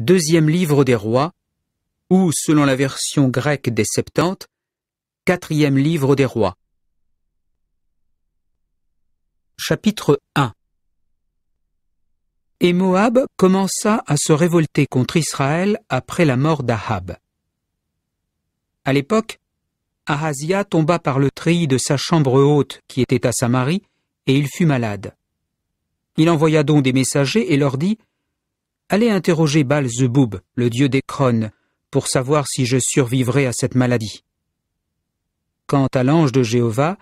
deuxième livre des rois, ou, selon la version grecque des Septante, quatrième livre des rois. Chapitre 1 Et Moab commença à se révolter contre Israël après la mort d'Ahab. À l'époque, Ahazia tomba par le treillis de sa chambre haute qui était à Samarie, et il fut malade. Il envoya donc des messagers et leur dit allez interroger Baal Zeboub, le dieu des crônes, pour savoir si je survivrai à cette maladie. Quant à l'ange de Jéhovah,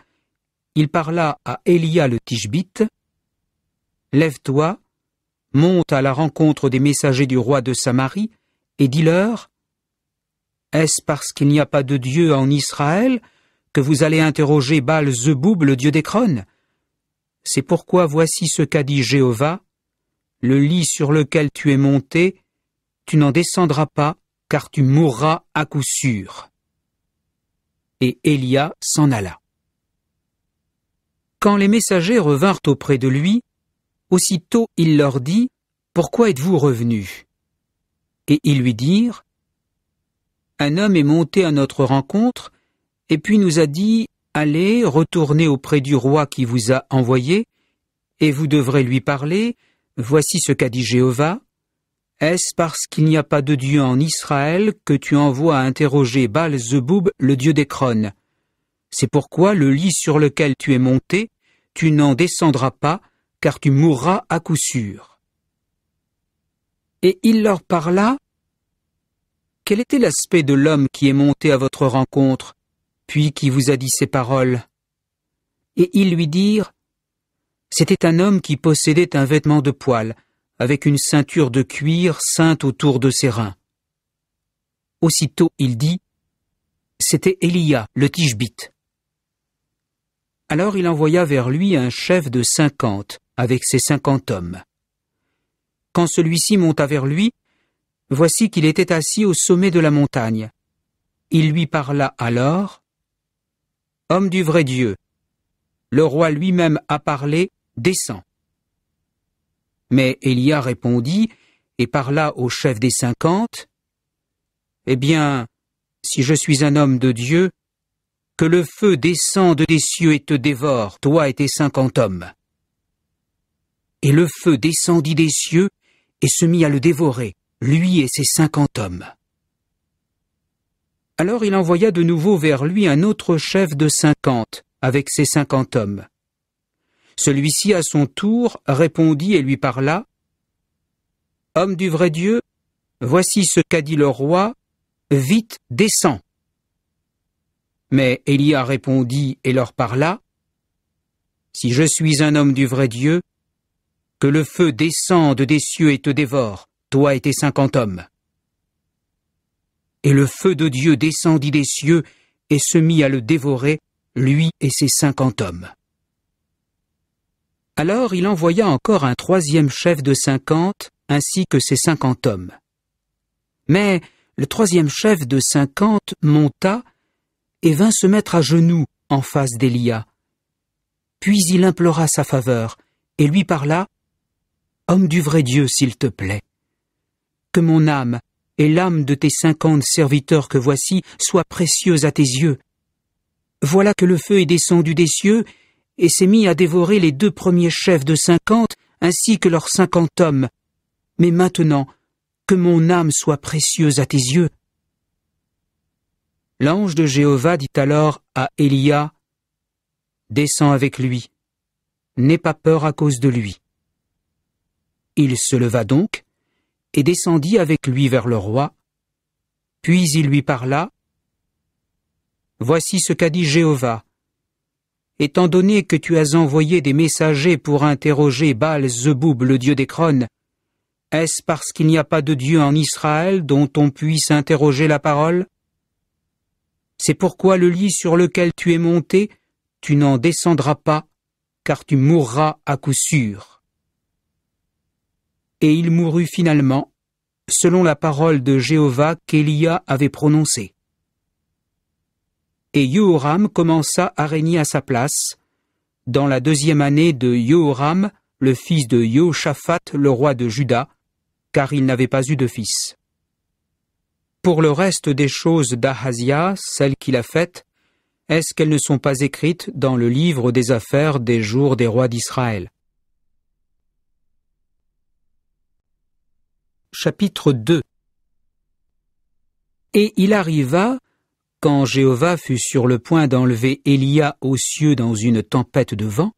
il parla à Élia le Tishbite Lève-toi, monte à la rencontre des messagers du roi de Samarie, et dis-leur Est-ce parce qu'il n'y a pas de Dieu en Israël que vous allez interroger Baal Zeboub, le dieu des Crones C'est pourquoi voici ce qu'a dit Jéhovah le lit sur lequel tu es monté, tu n'en descendras pas, car tu mourras à coup sûr. Et Élia s'en alla. Quand les messagers revinrent auprès de lui, aussitôt il leur dit, Pourquoi êtes-vous revenus Et ils lui dirent, Un homme est monté à notre rencontre, et puis nous a dit, Allez, retournez auprès du roi qui vous a envoyé, et vous devrez lui parler, Voici ce qu'a dit Jéhovah. Est-ce parce qu'il n'y a pas de Dieu en Israël que tu envoies à interroger Baal-Zeboub, le Dieu des crônes C'est pourquoi le lit sur lequel tu es monté, tu n'en descendras pas, car tu mourras à coup sûr. Et il leur parla Quel était l'aspect de l'homme qui est monté à votre rencontre, puis qui vous a dit ces paroles Et ils lui dirent c'était un homme qui possédait un vêtement de poil, avec une ceinture de cuir ceinte autour de ses reins. Aussitôt il dit C'était Elia, le Tishbite. Alors il envoya vers lui un chef de cinquante, avec ses cinquante hommes. Quand celui-ci monta vers lui, voici qu'il était assis au sommet de la montagne. Il lui parla alors Homme du vrai Dieu, le roi lui-même a parlé Descends. Mais Elia répondit et parla au chef des cinquante Eh bien, si je suis un homme de Dieu, que le feu descende des cieux et te dévore, toi et tes cinquante hommes. Et le feu descendit des cieux et se mit à le dévorer, lui et ses cinquante hommes. Alors il envoya de nouveau vers lui un autre chef de cinquante, avec ses cinquante hommes. Celui-ci, à son tour, répondit et lui parla. Homme du vrai Dieu, voici ce qu'a dit le roi, vite descends. Mais Elia répondit et leur parla, Si je suis un homme du vrai Dieu, que le feu descende des cieux et te dévore, toi et tes cinquante hommes. Et le feu de Dieu descendit des cieux et se mit à le dévorer, lui et ses cinquante hommes. Alors il envoya encore un troisième chef de cinquante, ainsi que ses cinquante hommes. Mais le troisième chef de cinquante monta et vint se mettre à genoux en face d'Élia. Puis il implora sa faveur et lui parla Homme du vrai Dieu, s'il te plaît, que mon âme et l'âme de tes cinquante serviteurs que voici soient précieuses à tes yeux. Voilà que le feu est descendu des cieux et s'est mis à dévorer les deux premiers chefs de cinquante ainsi que leurs cinquante hommes. Mais maintenant, que mon âme soit précieuse à tes yeux. L'ange de Jéhovah dit alors à Elia, « Descends avec lui, n'aie pas peur à cause de lui. Il se leva donc, et descendit avec lui vers le roi, puis il lui parla, Voici ce qu'a dit Jéhovah, étant donné que tu as envoyé des messagers pour interroger Baal Zeboub, le dieu des crônes, est-ce parce qu'il n'y a pas de Dieu en Israël dont on puisse interroger la parole C'est pourquoi le lit sur lequel tu es monté, tu n'en descendras pas, car tu mourras à coup sûr. Et il mourut finalement, selon la parole de Jéhovah qu'Élia avait prononcée et Yohoram commença à régner à sa place, dans la deuxième année de Yohoram, le fils de Yehoshaphat, le roi de Juda, car il n'avait pas eu de fils. Pour le reste des choses d'Ahaziah, celles qu'il a faites, est-ce qu'elles ne sont pas écrites dans le livre des affaires des jours des rois d'Israël Chapitre 2 Et il arriva, quand Jéhovah fut sur le point d'enlever Élia aux cieux dans une tempête de vent,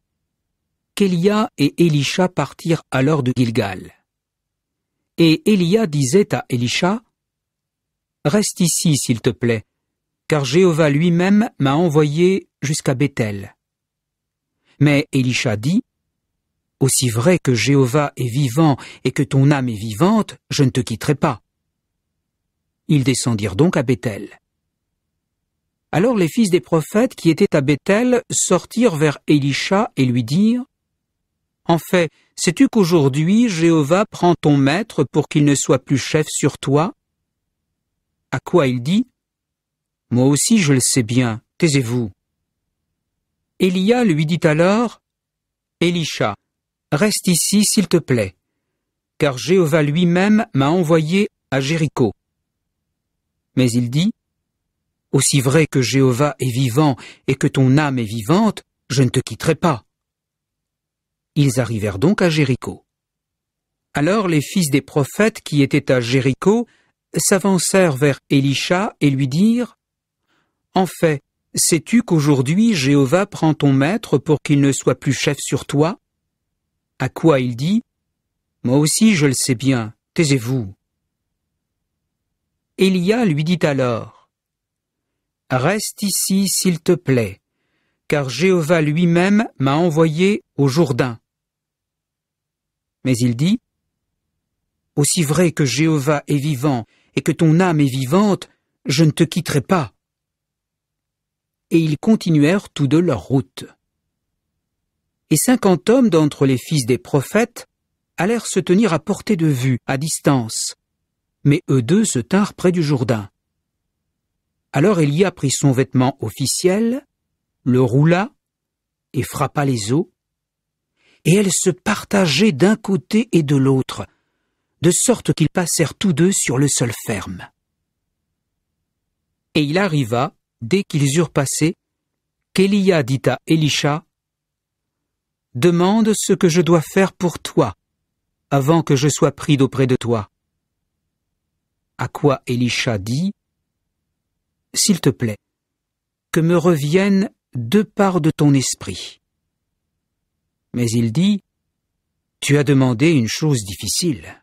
qu'Élia et Élisha partirent alors de Gilgal. Et Élia disait à Élisha, Reste ici, s'il te plaît, car Jéhovah lui-même m'a envoyé jusqu'à Bethel. Mais Élisha dit, Aussi vrai que Jéhovah est vivant et que ton âme est vivante, je ne te quitterai pas. Ils descendirent donc à Bethel. Alors les fils des prophètes qui étaient à Bethel sortirent vers Élisha et lui dirent En fait, sais-tu qu'aujourd'hui Jéhovah prend ton maître pour qu'il ne soit plus chef sur toi À quoi il dit Moi aussi je le sais bien, taisez-vous. Élia lui dit alors Élisha, reste ici s'il te plaît, car Jéhovah lui-même m'a envoyé à Jéricho. Mais il dit aussi vrai que Jéhovah est vivant et que ton âme est vivante, je ne te quitterai pas. Ils arrivèrent donc à Jéricho. Alors les fils des prophètes qui étaient à Jéricho s'avancèrent vers Élisha et lui dirent En fait, sais-tu qu'aujourd'hui Jéhovah prend ton maître pour qu'il ne soit plus chef sur toi À quoi il dit Moi aussi je le sais bien, taisez-vous. Élia lui dit alors Reste ici, s'il te plaît, car Jéhovah lui-même m'a envoyé au Jourdain. Mais il dit, Aussi vrai que Jéhovah est vivant et que ton âme est vivante, je ne te quitterai pas. Et ils continuèrent tous deux leur route. Et cinquante hommes d'entre les fils des prophètes allèrent se tenir à portée de vue, à distance, mais eux deux se tinrent près du Jourdain. Alors Elia prit son vêtement officiel, le roula et frappa les os, et elles se partageaient d'un côté et de l'autre, de sorte qu'ils passèrent tous deux sur le sol ferme. Et il arriva, dès qu'ils eurent passé, qu'Elia dit à Elisha, « Demande ce que je dois faire pour toi, avant que je sois pris d'auprès de toi. À quoi Elisha dit s'il te plaît, que me reviennent deux parts de ton esprit. Mais il dit, Tu as demandé une chose difficile.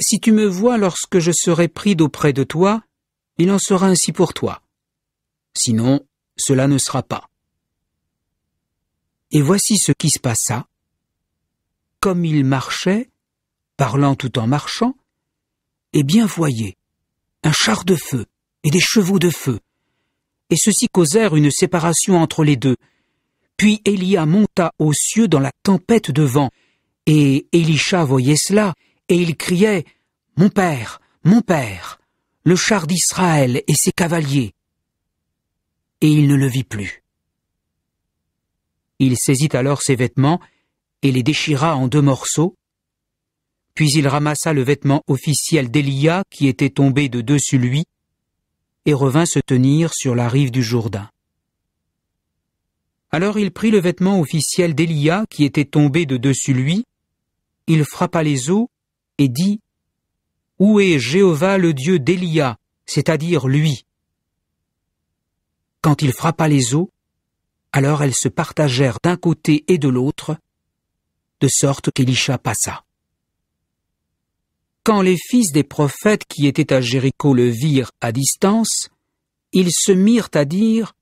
Si tu me vois lorsque je serai pris d'auprès de toi, il en sera ainsi pour toi. Sinon, cela ne sera pas. Et voici ce qui se passa. Comme il marchait, parlant tout en marchant, eh bien voyez, un char de feu, et des chevaux de feu. Et ceux-ci causèrent une séparation entre les deux. Puis Elia monta aux cieux dans la tempête de vent, et Elisha voyait cela, et il criait Mon père, mon père, le char d'Israël et ses cavaliers. Et il ne le vit plus. Il saisit alors ses vêtements et les déchira en deux morceaux, puis il ramassa le vêtement officiel d'Elia qui était tombé de dessus lui, et revint se tenir sur la rive du Jourdain. Alors il prit le vêtement officiel d'Élia qui était tombé de dessus lui, il frappa les eaux et dit « Où est Jéhovah le Dieu d'Élia, c'est-à-dire lui ?» Quand il frappa les eaux, alors elles se partagèrent d'un côté et de l'autre, de sorte qu'Élisha passa. Quand les fils des prophètes qui étaient à Jéricho le virent à distance, ils se mirent à dire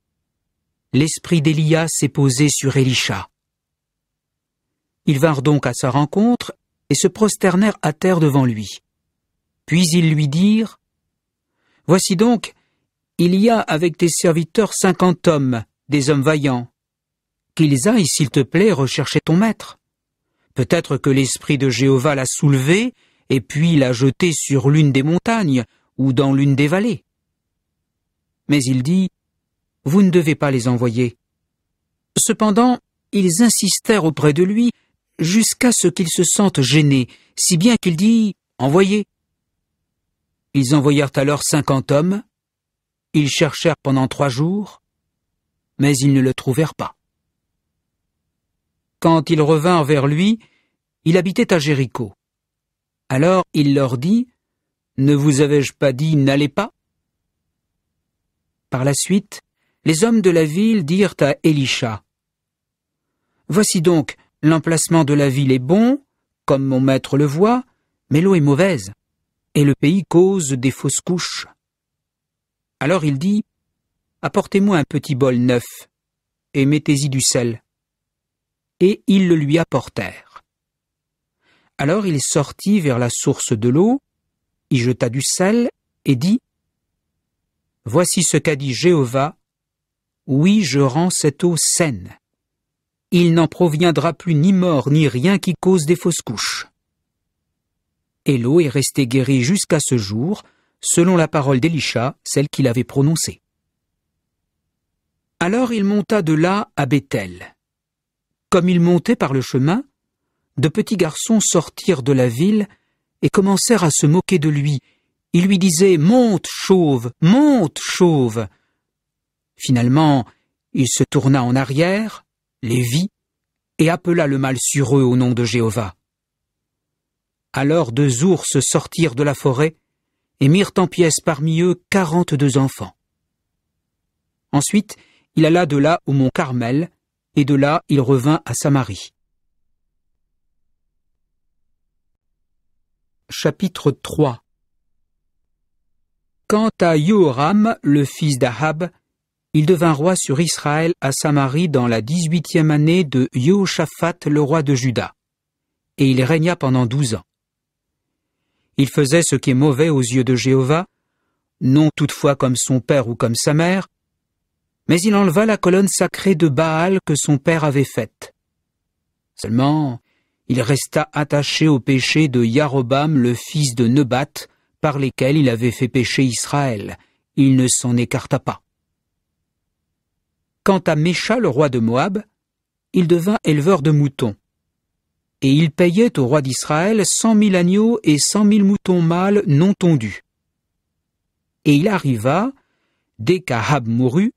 L'esprit d'Élia s'est posé sur Élisha. Ils vinrent donc à sa rencontre et se prosternèrent à terre devant lui. Puis ils lui dirent Voici donc, il y a avec tes serviteurs cinquante hommes, des hommes vaillants. Qu'ils aillent, s'il te plaît, rechercher ton maître. Peut-être que l'Esprit de Jéhovah l'a soulevé et puis la jeter sur l'une des montagnes ou dans l'une des vallées. Mais il dit, Vous ne devez pas les envoyer. Cependant, ils insistèrent auprès de lui jusqu'à ce qu'ils se sentent gênés, si bien qu'il dit, Envoyez. Ils envoyèrent alors cinquante hommes, ils cherchèrent pendant trois jours, mais ils ne le trouvèrent pas. Quand ils revinrent vers lui, il habitait à Jéricho. Alors il leur dit Ne vous avais-je pas dit n'allez pas Par la suite, les hommes de la ville dirent à Elisha « Voici donc, l'emplacement de la ville est bon, comme mon maître le voit, mais l'eau est mauvaise, et le pays cause des fausses couches. Alors il dit Apportez-moi un petit bol neuf, et mettez-y du sel. Et ils le lui apportèrent. Alors il sortit vers la source de l'eau, y jeta du sel, et dit Voici ce qu'a dit Jéhovah Oui, je rends cette eau saine. Il n'en proviendra plus ni mort ni rien qui cause des fausses couches. Et l'eau est restée guérie jusqu'à ce jour, selon la parole d'Élisha, celle qu'il avait prononcée. Alors il monta de là à Bethel. Comme il montait par le chemin, de petits garçons sortirent de la ville et commencèrent à se moquer de lui. Ils lui disaient Monte, chauve, monte, chauve. Finalement, il se tourna en arrière, les vit, et appela le mal sur eux au nom de Jéhovah. Alors deux ours sortirent de la forêt et mirent en pièces parmi eux quarante-deux enfants. Ensuite, il alla de là au mont Carmel, et de là il revint à Samarie. chapitre 3 Quant à Yoram, le fils d'Ahab, il devint roi sur Israël à Samarie dans la dix-huitième année de Yehoshaphat le roi de Juda, et il régna pendant douze ans. Il faisait ce qui est mauvais aux yeux de Jéhovah, non toutefois comme son père ou comme sa mère, mais il enleva la colonne sacrée de Baal que son père avait faite. Seulement, il resta attaché au péché de Yarobam le fils de Nebat, par lesquels il avait fait pécher Israël. Il ne s'en écarta pas. Quant à Mécha le roi de Moab, il devint éleveur de moutons. Et il payait au roi d'Israël cent mille agneaux et cent mille moutons mâles non tondus. Et il arriva, dès qu'Ahab mourut,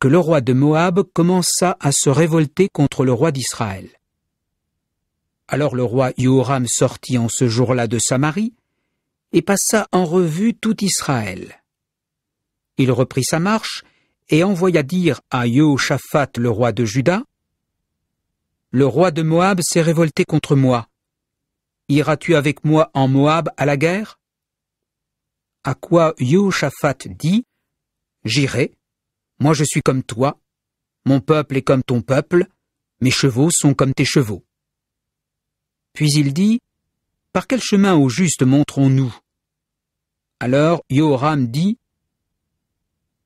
que le roi de Moab commença à se révolter contre le roi d'Israël. Alors le roi Yoram sortit en ce jour-là de Samarie et passa en revue tout Israël. Il reprit sa marche et envoya dire à Yehoshaphat le roi de Juda, Le roi de Moab s'est révolté contre moi. Iras-tu avec moi en Moab à la guerre À quoi Yehoshaphat dit, J'irai, moi je suis comme toi, mon peuple est comme ton peuple, mes chevaux sont comme tes chevaux. Puis il dit, Par quel chemin au juste montrons-nous Alors Yoram dit,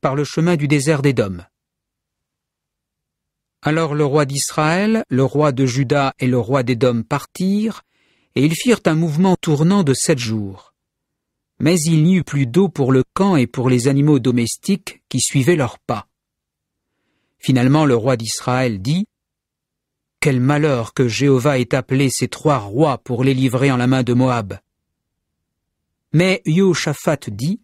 Par le chemin du désert d'Édom. Alors le roi d'Israël, le roi de Juda et le roi d'Édom partirent, et ils firent un mouvement tournant de sept jours. Mais il n'y eut plus d'eau pour le camp et pour les animaux domestiques qui suivaient leurs pas. Finalement le roi d'Israël dit, quel malheur que Jéhovah ait appelé ces trois rois pour les livrer en la main de Moab. Mais Yoshaphat dit,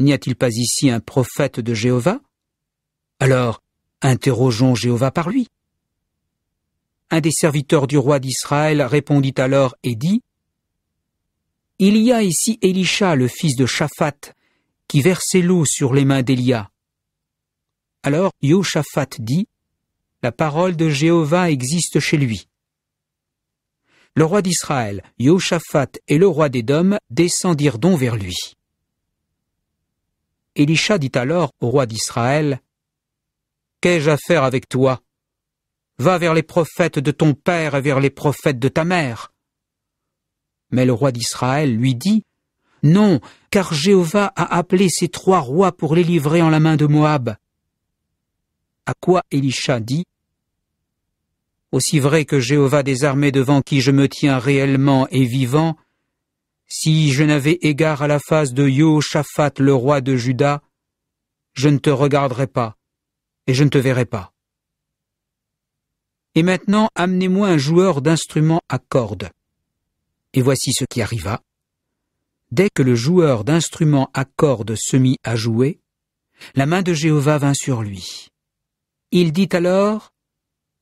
N'y a-t-il pas ici un prophète de Jéhovah Alors, interrogeons Jéhovah par lui. Un des serviteurs du roi d'Israël répondit alors et dit, Il y a ici Élisha, le fils de Shaphat, qui versait l'eau sur les mains d'Élia. Alors Yoshaphat dit, la parole de Jéhovah existe chez lui. Le roi d'Israël, Josaphat et le roi d'Édom descendirent donc vers lui. Élisha dit alors au roi d'Israël, Qu'ai-je à faire avec toi Va vers les prophètes de ton père et vers les prophètes de ta mère. Mais le roi d'Israël lui dit, Non, car Jéhovah a appelé ces trois rois pour les livrer en la main de Moab. À quoi Elisha dit Aussi vrai que Jéhovah des armées devant qui je me tiens réellement et vivant, si je n'avais égard à la face de Yoshaphat le roi de Juda, je ne te regarderai pas, et je ne te verrai pas. Et maintenant, amenez-moi un joueur d'instruments à cordes. Et voici ce qui arriva. Dès que le joueur d'instruments à cordes se mit à jouer, la main de Jéhovah vint sur lui. Il dit alors,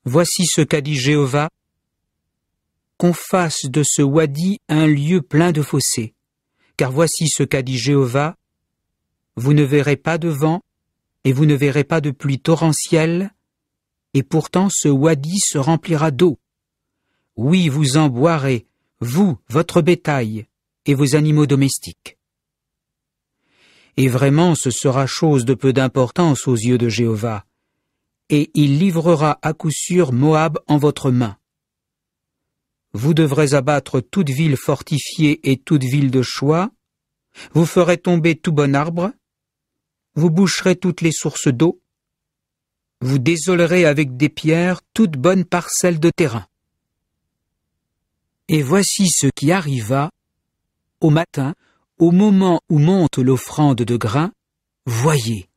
Voici ce qu'a dit Jéhovah, qu'on fasse de ce wadi un lieu plein de fossés, car voici ce qu'a dit Jéhovah, vous ne verrez pas de vent, et vous ne verrez pas de pluie torrentielle, et pourtant ce wadi se remplira d'eau. Oui, vous en boirez, vous, votre bétail, et vos animaux domestiques. Et vraiment ce sera chose de peu d'importance aux yeux de Jéhovah, et il livrera à coup sûr Moab en votre main. Vous devrez abattre toute ville fortifiée et toute ville de choix, vous ferez tomber tout bon arbre, vous boucherez toutes les sources d'eau, vous désolerez avec des pierres toute bonne parcelle de terrain. Et voici ce qui arriva au matin, au moment où monte l'offrande de grains, voyez,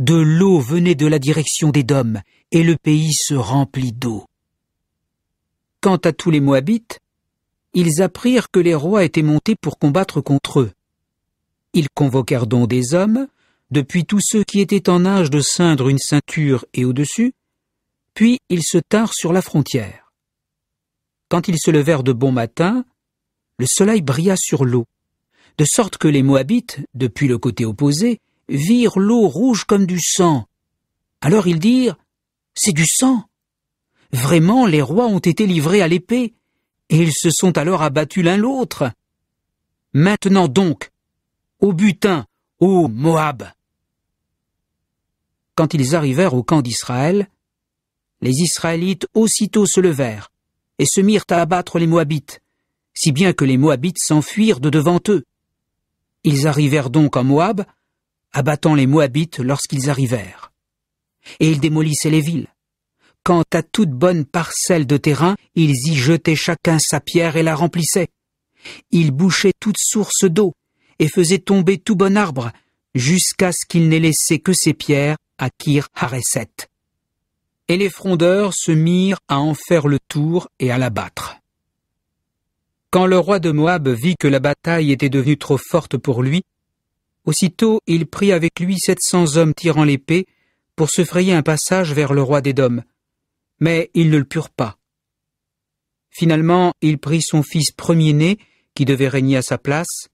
de l'eau venait de la direction des Dômes, et le pays se remplit d'eau. Quant à tous les Moabites, ils apprirent que les rois étaient montés pour combattre contre eux. Ils convoquèrent donc des hommes, depuis tous ceux qui étaient en âge de ceindre une ceinture et au-dessus, puis ils se tinrent sur la frontière. Quand ils se levèrent de bon matin, le soleil brilla sur l'eau, de sorte que les Moabites, depuis le côté opposé, virent l'eau rouge comme du sang. Alors ils dirent C'est du sang. Vraiment, les rois ont été livrés à l'épée, et ils se sont alors abattus l'un l'autre. Maintenant donc, au butin, ô Moab. Quand ils arrivèrent au camp d'Israël, les Israélites aussitôt se levèrent et se mirent à abattre les Moabites, si bien que les Moabites s'enfuirent de devant eux. Ils arrivèrent donc à Moab, abattant les Moabites lorsqu'ils arrivèrent. Et ils démolissaient les villes. Quant à toute bonne parcelle de terrain, ils y jetaient chacun sa pierre et la remplissaient. Ils bouchaient toute source d'eau et faisaient tomber tout bon arbre, jusqu'à ce qu'ils n'aient laissé que ses pierres à Kir Et les frondeurs se mirent à en faire le tour et à l'abattre. Quand le roi de Moab vit que la bataille était devenue trop forte pour lui, Aussitôt il prit avec lui sept cents hommes tirant l'épée pour se frayer un passage vers le roi d'Édom. Mais ils ne le purent pas. Finalement, il prit son fils premier-né, qui devait régner à sa place,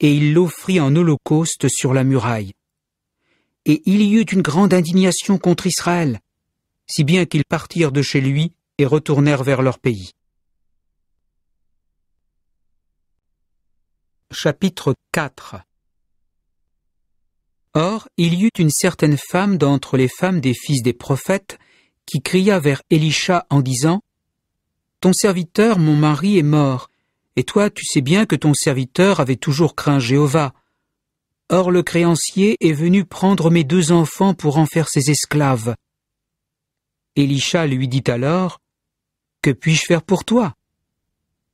et il l'offrit en holocauste sur la muraille. Et il y eut une grande indignation contre Israël, si bien qu'ils partirent de chez lui et retournèrent vers leur pays. Chapitre 4 Or, il y eut une certaine femme d'entre les femmes des fils des prophètes qui cria vers Élisha en disant Ton serviteur, mon mari, est mort, et toi, tu sais bien que ton serviteur avait toujours craint Jéhovah. Or, le créancier est venu prendre mes deux enfants pour en faire ses esclaves. Elisha lui dit alors Que puis-je faire pour toi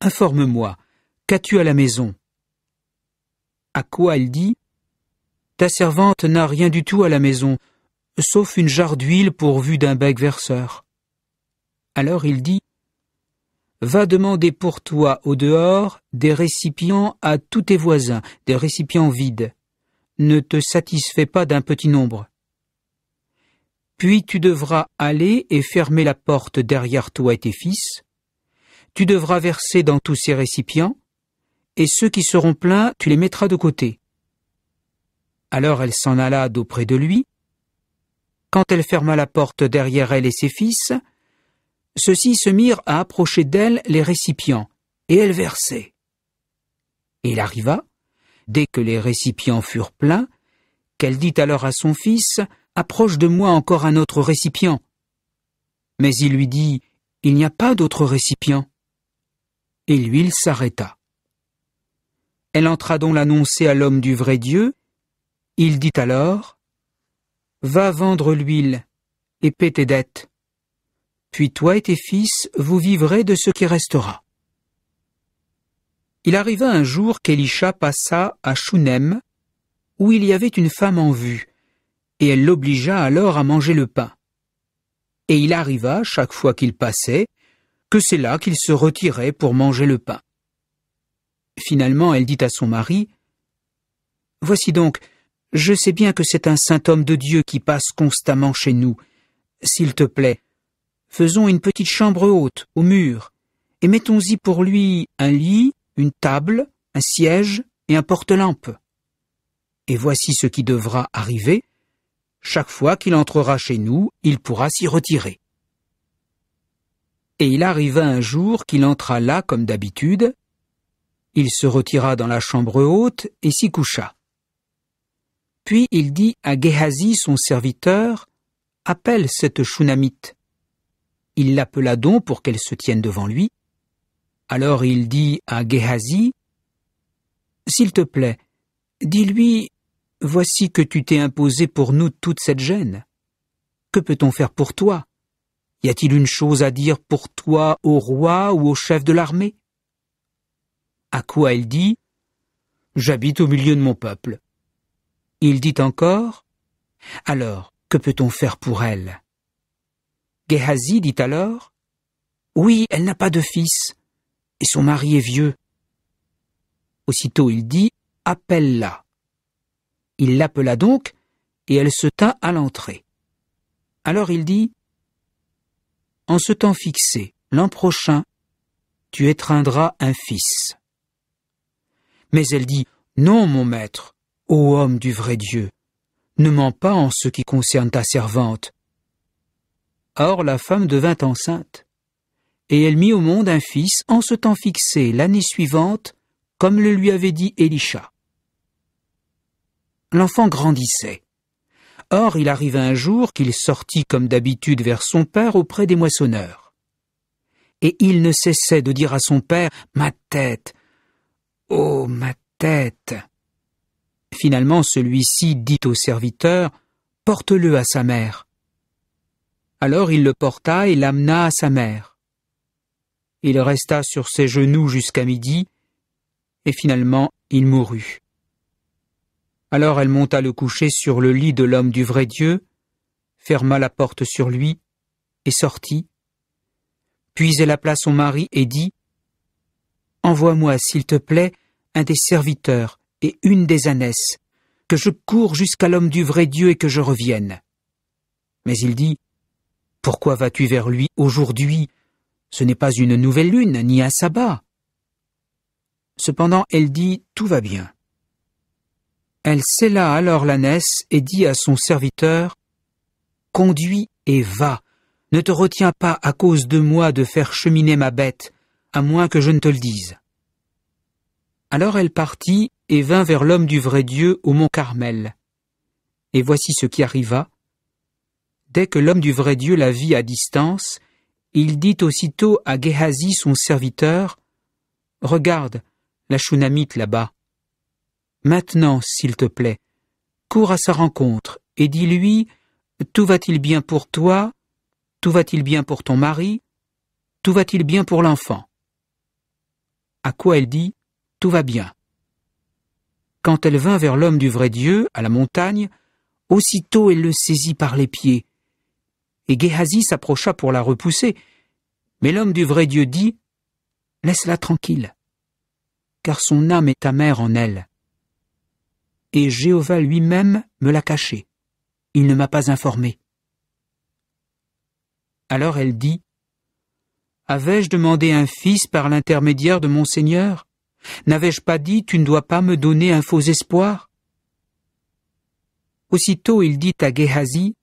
Informe-moi, qu'as-tu à la maison À quoi elle dit ta servante n'a rien du tout à la maison, sauf une jarre d'huile pourvue d'un bec verseur. Alors il dit Va demander pour toi au dehors des récipients à tous tes voisins, des récipients vides. Ne te satisfais pas d'un petit nombre. Puis tu devras aller et fermer la porte derrière toi et tes fils. Tu devras verser dans tous ces récipients, et ceux qui seront pleins, tu les mettras de côté. Alors elle s'en alla d'auprès de lui. Quand elle ferma la porte derrière elle et ses fils, ceux-ci se mirent à approcher d'elle les récipients, et elle versait. Il arriva, dès que les récipients furent pleins, qu'elle dit alors à son fils Approche de moi encore un autre récipient. Mais il lui dit Il n'y a pas d'autre récipient. Et l'huile s'arrêta. Elle entra donc l'annoncer à l'homme du vrai Dieu, il dit alors Va vendre l'huile et paie tes dettes. Puis toi et tes fils, vous vivrez de ce qui restera. Il arriva un jour qu'Élisha passa à Shunem, où il y avait une femme en vue, et elle l'obligea alors à manger le pain. Et il arriva, chaque fois qu'il passait, que c'est là qu'il se retirait pour manger le pain. Finalement, elle dit à son mari Voici donc, je sais bien que c'est un saint homme de Dieu qui passe constamment chez nous. S'il te plaît, faisons une petite chambre haute, au mur, et mettons-y pour lui un lit, une table, un siège et un porte-lampe. Et voici ce qui devra arriver. Chaque fois qu'il entrera chez nous, il pourra s'y retirer. Et il arriva un jour qu'il entra là comme d'habitude. Il se retira dans la chambre haute et s'y coucha. Puis il dit à Gehazi, son serviteur, Appelle cette Chounamite. Il l'appela donc pour qu'elle se tienne devant lui. Alors il dit à Gehazi, S'il te plaît, dis-lui, Voici que tu t'es imposé pour nous toute cette gêne. Que peut-on faire pour toi Y a-t-il une chose à dire pour toi au roi ou au chef de l'armée À quoi elle dit J'habite au milieu de mon peuple. Il dit encore Alors, que peut-on faire pour elle Gehazi dit alors Oui, elle n'a pas de fils, et son mari est vieux. Aussitôt il dit Appelle-la. Il l'appela donc, et elle se tint à l'entrée. Alors il dit En ce temps fixé, l'an prochain, tu étreindras un fils. Mais elle dit Non, mon maître, Ô homme du vrai Dieu, ne mens pas en ce qui concerne ta servante. Or la femme devint enceinte, et elle mit au monde un fils en ce temps fixé l'année suivante, comme le lui avait dit Élisha. L'enfant grandissait. Or il arriva un jour qu'il sortit comme d'habitude vers son père auprès des moissonneurs. Et il ne cessait de dire à son père, Ma tête, ô ma tête. Finalement, celui-ci dit au serviteur Porte-le à sa mère. Alors il le porta et l'amena à sa mère. Il resta sur ses genoux jusqu'à midi, et finalement il mourut. Alors elle monta le coucher sur le lit de l'homme du vrai Dieu, ferma la porte sur lui, et sortit. Puis elle appela son mari et dit Envoie-moi, s'il te plaît, un des serviteurs, et une des ânesses, que je cours jusqu'à l'homme du vrai Dieu et que je revienne. Mais il dit, Pourquoi vas-tu vers lui aujourd'hui Ce n'est pas une nouvelle lune, ni un sabbat. Cependant elle dit, Tout va bien. Elle scella alors l'ânesse et dit à son serviteur, Conduis et va, ne te retiens pas à cause de moi de faire cheminer ma bête, à moins que je ne te le dise. Alors elle partit et vint vers l'homme du vrai Dieu au mont Carmel. Et voici ce qui arriva. Dès que l'homme du vrai Dieu la vit à distance, il dit aussitôt à Gehazi, son serviteur, Regarde, la Shunamite là-bas. Maintenant, s'il te plaît, cours à sa rencontre et dis-lui, Tout va-t-il bien pour toi Tout va-t-il bien pour ton mari Tout va-t-il bien pour l'enfant À quoi elle dit, Tout va bien. Quand elle vint vers l'homme du vrai Dieu, à la montagne, aussitôt elle le saisit par les pieds. Et Gehazi s'approcha pour la repousser, mais l'homme du vrai Dieu dit, Laisse-la tranquille, car son âme est amère en elle. Et Jéhovah lui-même me l'a caché, Il ne m'a pas informé. Alors elle dit, Avais-je demandé un fils par l'intermédiaire de mon Seigneur N'avais-je pas dit Tu ne dois pas me donner un faux espoir Aussitôt il dit à Gehazi,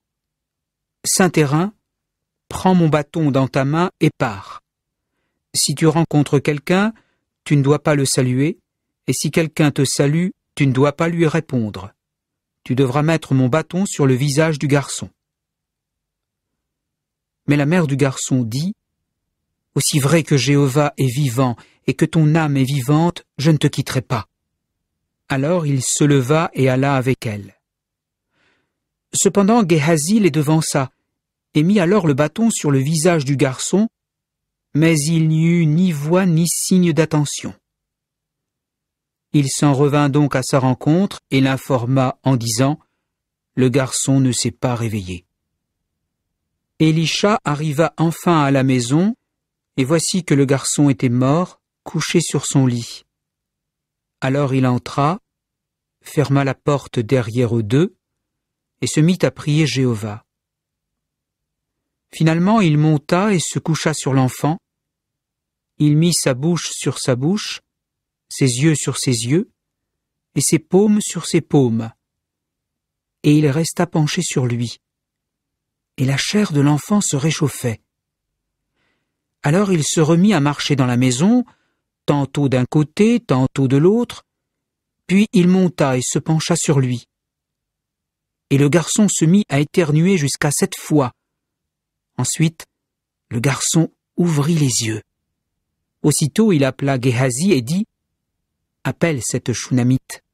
Saint-Terrain, prends mon bâton dans ta main et pars. Si tu rencontres quelqu'un, tu ne dois pas le saluer, et si quelqu'un te salue, tu ne dois pas lui répondre. Tu devras mettre mon bâton sur le visage du garçon. Mais la mère du garçon dit Aussi vrai que Jéhovah est vivant et que ton âme est vivante, je ne te quitterai pas. Alors il se leva et alla avec elle. Cependant Gehazi les devança, et mit alors le bâton sur le visage du garçon, mais il n'y eut ni voix ni signe d'attention. Il s'en revint donc à sa rencontre et l'informa en disant Le garçon ne s'est pas réveillé. Elisha arriva enfin à la maison, et voici que le garçon était mort, couché sur son lit. Alors il entra, ferma la porte derrière eux deux, et se mit à prier Jéhovah. Finalement il monta et se coucha sur l'enfant, il mit sa bouche sur sa bouche, ses yeux sur ses yeux, et ses paumes sur ses paumes, et il resta penché sur lui, et la chair de l'enfant se réchauffait. Alors il se remit à marcher dans la maison, tantôt d'un côté, tantôt de l'autre, puis il monta et se pencha sur lui. Et le garçon se mit à éternuer jusqu'à sept fois. Ensuite, le garçon ouvrit les yeux. Aussitôt il appela Gehazi et dit Appelle cette Chounamite.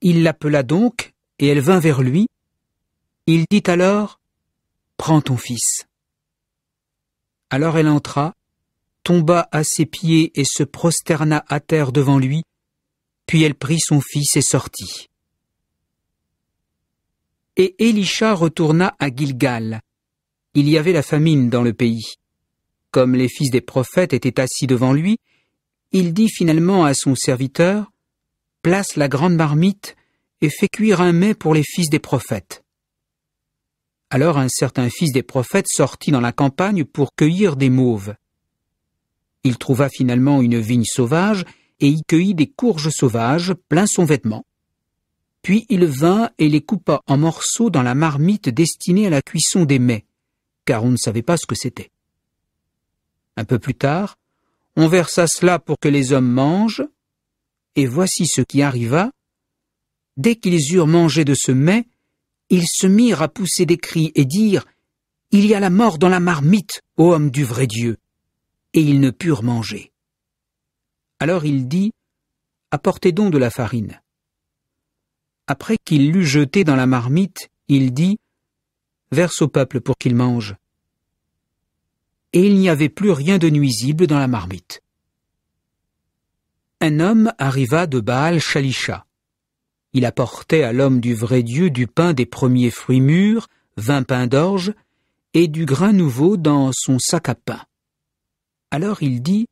Il l'appela donc, et elle vint vers lui. Il dit alors Prends ton fils. Alors elle entra, tomba à ses pieds et se prosterna à terre devant lui, puis elle prit son fils et sortit. Et Élisha retourna à Gilgal. Il y avait la famine dans le pays. Comme les fils des prophètes étaient assis devant lui, il dit finalement à son serviteur, Place la grande marmite et fais cuire un mets pour les fils des prophètes. Alors un certain fils des prophètes sortit dans la campagne pour cueillir des mauves. Il trouva finalement une vigne sauvage et y cueillit des courges sauvages plein son vêtement. Puis il vint et les coupa en morceaux dans la marmite destinée à la cuisson des mets, car on ne savait pas ce que c'était. Un peu plus tard, on versa cela pour que les hommes mangent, et voici ce qui arriva. Dès qu'ils eurent mangé de ce mets, ils se mirent à pousser des cris et dirent Il y a la mort dans la marmite, ô homme du vrai Dieu et ils ne purent manger. Alors il dit, Apportez donc de la farine. Après qu'il l'eut jetée dans la marmite, il dit, Verse au peuple pour qu'il mange. Et il n'y avait plus rien de nuisible dans la marmite. Un homme arriva de Baal Chalisha. Il apportait à l'homme du vrai Dieu du pain des premiers fruits mûrs, vingt pains d'orge, et du grain nouveau dans son sac à pain. Alors il dit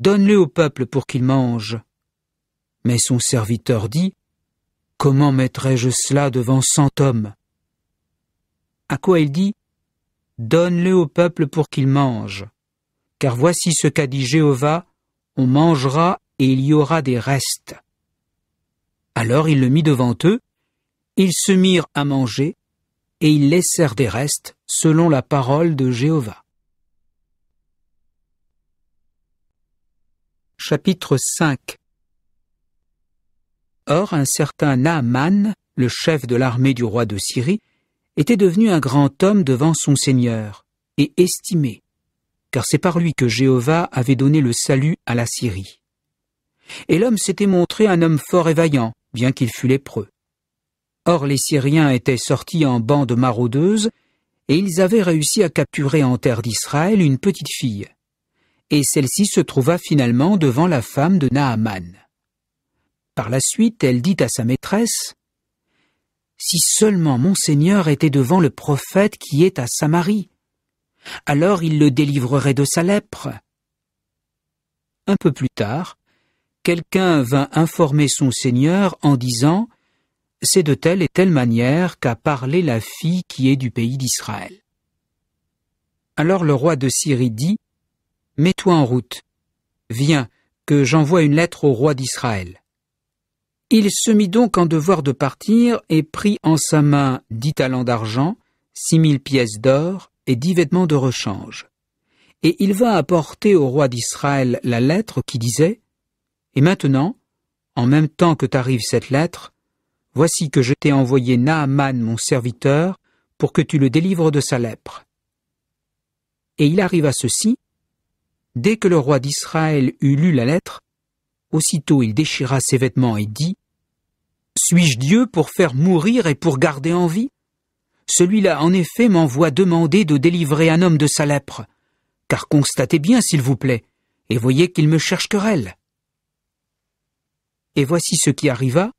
Donne-le au peuple pour qu'il mange. Mais son serviteur dit Comment mettrai-je cela devant cent hommes À quoi il dit Donne-le au peuple pour qu'il mange. Car voici ce qu'a dit Jéhovah On mangera et il y aura des restes. Alors il le mit devant eux, ils se mirent à manger, et ils laissèrent des restes selon la parole de Jéhovah. Chapitre 5 Or, un certain Naaman, le chef de l'armée du roi de Syrie, était devenu un grand homme devant son Seigneur, et estimé, car c'est par lui que Jéhovah avait donné le salut à la Syrie. Et l'homme s'était montré un homme fort et vaillant, bien qu'il fût lépreux. Or les Syriens étaient sortis en bandes maraudeuses, et ils avaient réussi à capturer en terre d'Israël une petite fille et celle-ci se trouva finalement devant la femme de Naaman. Par la suite, elle dit à sa maîtresse Si seulement mon Seigneur était devant le prophète qui est à Samarie, alors il le délivrerait de sa lèpre. Un peu plus tard, quelqu'un vint informer son Seigneur en disant C'est de telle et telle manière qu'a parlé la fille qui est du pays d'Israël. Alors le roi de Syrie dit Mets-toi en route. Viens, que j'envoie une lettre au roi d'Israël. Il se mit donc en devoir de partir et prit en sa main dix talents d'argent, six mille pièces d'or et dix vêtements de rechange. Et il va apporter au roi d'Israël la lettre qui disait Et maintenant, en même temps que t'arrive cette lettre, voici que je t'ai envoyé Naaman mon serviteur pour que tu le délivres de sa lèpre. Et il arriva ceci Dès que le roi d'Israël eut lu la lettre, aussitôt il déchira ses vêtements et dit Suis-je Dieu pour faire mourir et pour garder en vie Celui-là en effet m'envoie demander de délivrer un homme de sa lèpre, car constatez bien, s'il vous plaît, et voyez qu'il me cherche querelle. Et voici ce qui arriva.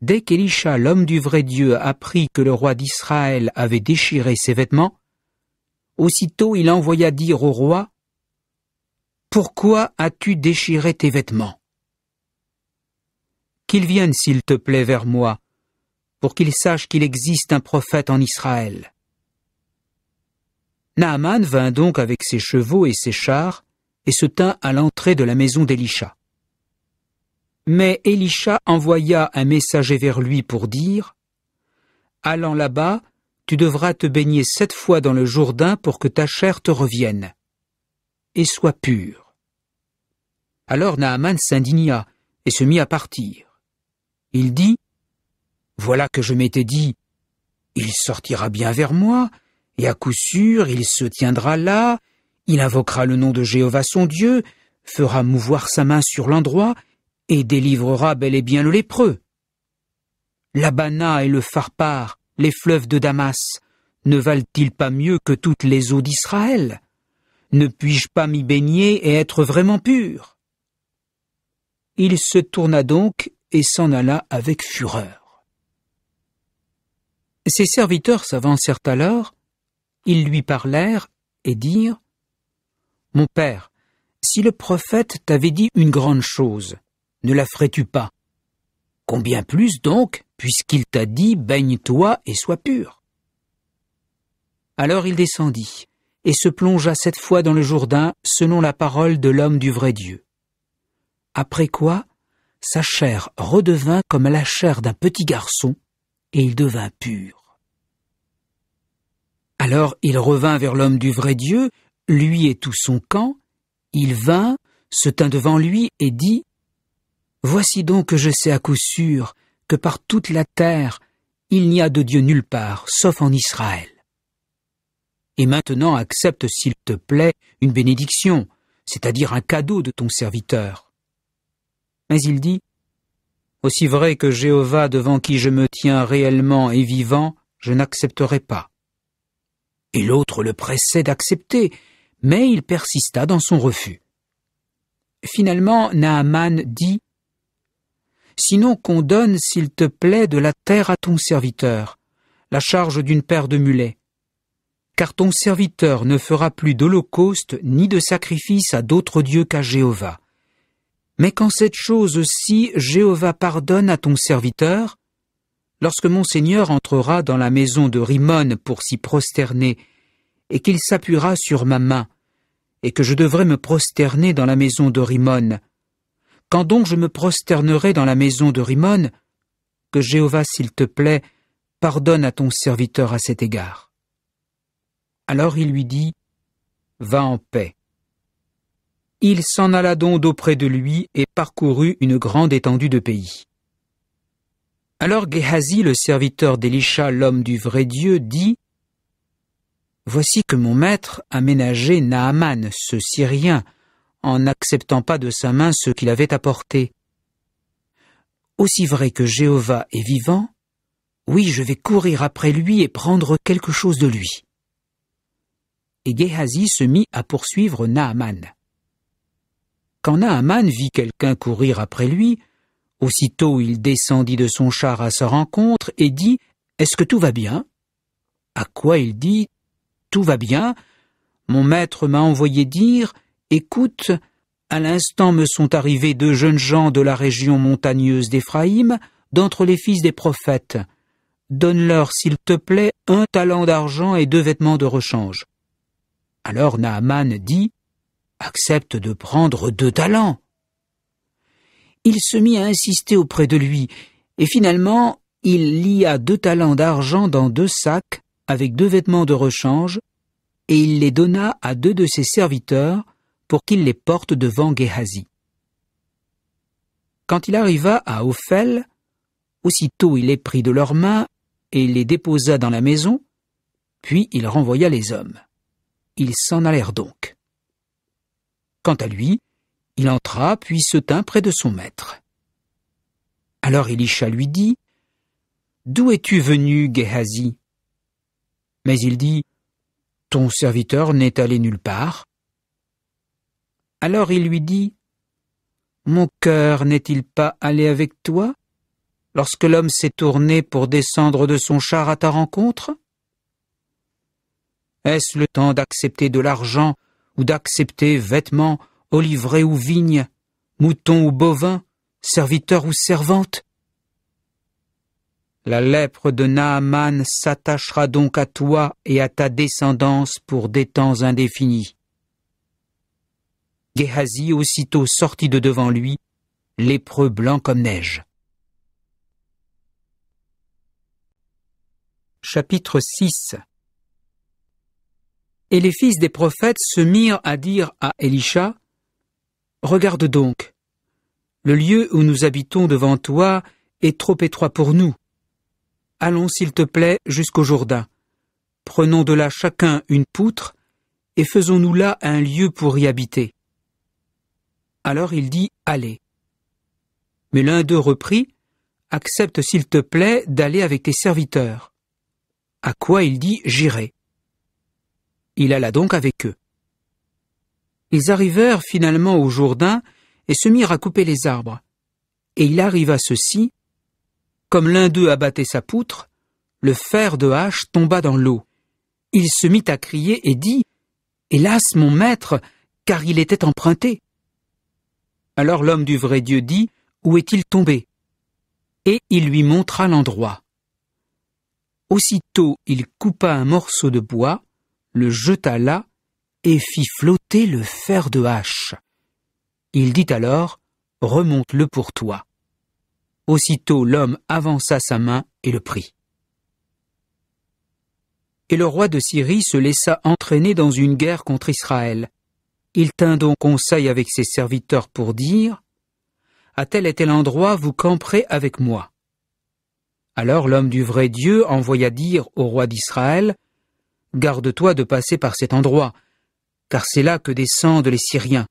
Dès qu'Élisha, l'homme du vrai Dieu, apprit que le roi d'Israël avait déchiré ses vêtements, aussitôt il envoya dire au roi pourquoi as-tu déchiré tes vêtements Qu'il vienne, s'il te plaît, vers moi, pour qu'il sache qu'il existe un prophète en Israël. Naaman vint donc avec ses chevaux et ses chars, et se tint à l'entrée de la maison d'Élisha. Mais Élisha envoya un messager vers lui pour dire Allant là-bas, tu devras te baigner sept fois dans le Jourdain pour que ta chair te revienne et sois pur. Alors Naaman s'indigna et se mit à partir. Il dit Voilà que je m'étais dit Il sortira bien vers moi, et à coup sûr il se tiendra là, il invoquera le nom de Jéhovah son Dieu, fera mouvoir sa main sur l'endroit, et délivrera bel et bien le lépreux. L'Abana et le Farpar, les fleuves de Damas, ne valent-ils pas mieux que toutes les eaux d'Israël ne puis-je pas m'y baigner et être vraiment pur Il se tourna donc et s'en alla avec fureur. Ses serviteurs s'avancèrent alors, ils lui parlèrent et dirent Mon père, si le prophète t'avait dit une grande chose, ne la ferais-tu pas Combien plus donc, puisqu'il t'a dit Baigne-toi et sois pur Alors il descendit et se plongea cette fois dans le Jourdain selon la parole de l'homme du vrai Dieu. Après quoi, sa chair redevint comme la chair d'un petit garçon, et il devint pur. Alors il revint vers l'homme du vrai Dieu, lui et tout son camp, il vint, se tint devant lui et dit Voici donc que je sais à coup sûr que par toute la terre il n'y a de Dieu nulle part, sauf en Israël. Et maintenant accepte, s'il te plaît, une bénédiction, c'est-à-dire un cadeau de ton serviteur. Mais il dit, Aussi vrai que Jéhovah devant qui je me tiens réellement et vivant, je n'accepterai pas. Et l'autre le pressait d'accepter, mais il persista dans son refus. Finalement, Naaman dit Sinon qu'on donne, s'il te plaît, de la terre à ton serviteur, la charge d'une paire de mulets car ton serviteur ne fera plus d'holocauste ni de sacrifice à d'autres dieux qu'à Jéhovah. Mais quand cette chose aussi Jéhovah pardonne à ton serviteur, lorsque mon Seigneur entrera dans la maison de Rimmon pour s'y prosterner, et qu'il s'appuiera sur ma main, et que je devrais me prosterner dans la maison de Rimmon, quand donc je me prosternerai dans la maison de Rimmon, que Jéhovah, s'il te plaît, pardonne à ton serviteur à cet égard. Alors il lui dit Va en paix. Il s'en alla donc auprès de lui et parcourut une grande étendue de pays. Alors Gehazi, le serviteur d'Élisha, l'homme du vrai Dieu, dit Voici que mon maître a ménagé Naaman, ce Syrien, en n'acceptant pas de sa main ce qu'il avait apporté. Aussi vrai que Jéhovah est vivant, oui, je vais courir après lui et prendre quelque chose de lui et Gehazi se mit à poursuivre Naaman. Quand Naaman vit quelqu'un courir après lui, aussitôt il descendit de son char à sa rencontre et dit Est-ce que tout va bien À quoi il dit Tout va bien. Mon maître m'a envoyé dire Écoute, à l'instant me sont arrivés deux jeunes gens de la région montagneuse d'Éphraïm, d'entre les fils des prophètes. Donne-leur, s'il te plaît, un talent d'argent et deux vêtements de rechange. Alors Naaman dit Accepte de prendre deux talents. Il se mit à insister auprès de lui, et finalement il lia deux talents d'argent dans deux sacs avec deux vêtements de rechange, et il les donna à deux de ses serviteurs pour qu'ils les portent devant Gehazi. Quand il arriva à Ophel, aussitôt il les prit de leurs mains et les déposa dans la maison, puis il renvoya les hommes. Ils s'en allèrent donc. Quant à lui, il entra puis se tint près de son maître. Alors Ilisha lui dit D'où es-tu venu, Gehazi ?» Mais il dit Ton serviteur n'est allé nulle part. Alors il lui dit Mon cœur n'est-il pas allé avec toi lorsque l'homme s'est tourné pour descendre de son char à ta rencontre est-ce le temps d'accepter de l'argent ou d'accepter vêtements, oliverés ou vignes, moutons ou bovins, serviteurs ou servantes La lèpre de Naaman s'attachera donc à toi et à ta descendance pour des temps indéfinis. Gehazi aussitôt sortit de devant lui, lépreux blanc comme neige. Chapitre 6 et les fils des prophètes se mirent à dire à Elisha « Regarde donc, le lieu où nous habitons devant toi est trop étroit pour nous. Allons, s'il te plaît, jusqu'au Jourdain. Prenons de là chacun une poutre, et faisons-nous là un lieu pour y habiter. Alors il dit Allez. Mais l'un d'eux reprit Accepte, s'il te plaît, d'aller avec tes serviteurs. À quoi il dit J'irai. Il alla donc avec eux. Ils arrivèrent finalement au Jourdain et se mirent à couper les arbres. Et il arriva ceci. Comme l'un d'eux abattait sa poutre, le fer de hache tomba dans l'eau. Il se mit à crier et dit Hélas, mon maître, car il était emprunté. Alors l'homme du vrai Dieu dit Où est-il tombé Et il lui montra l'endroit. Aussitôt il coupa un morceau de bois, le jeta là et fit flotter le fer de hache. Il dit alors Remonte-le pour toi. Aussitôt l'homme avança sa main et le prit. Et le roi de Syrie se laissa entraîner dans une guerre contre Israël. Il tint donc conseil avec ses serviteurs pour dire À tel et tel endroit vous camperez avec moi. Alors l'homme du vrai Dieu envoya dire au roi d'Israël Garde-toi de passer par cet endroit, car c'est là que descendent les Syriens.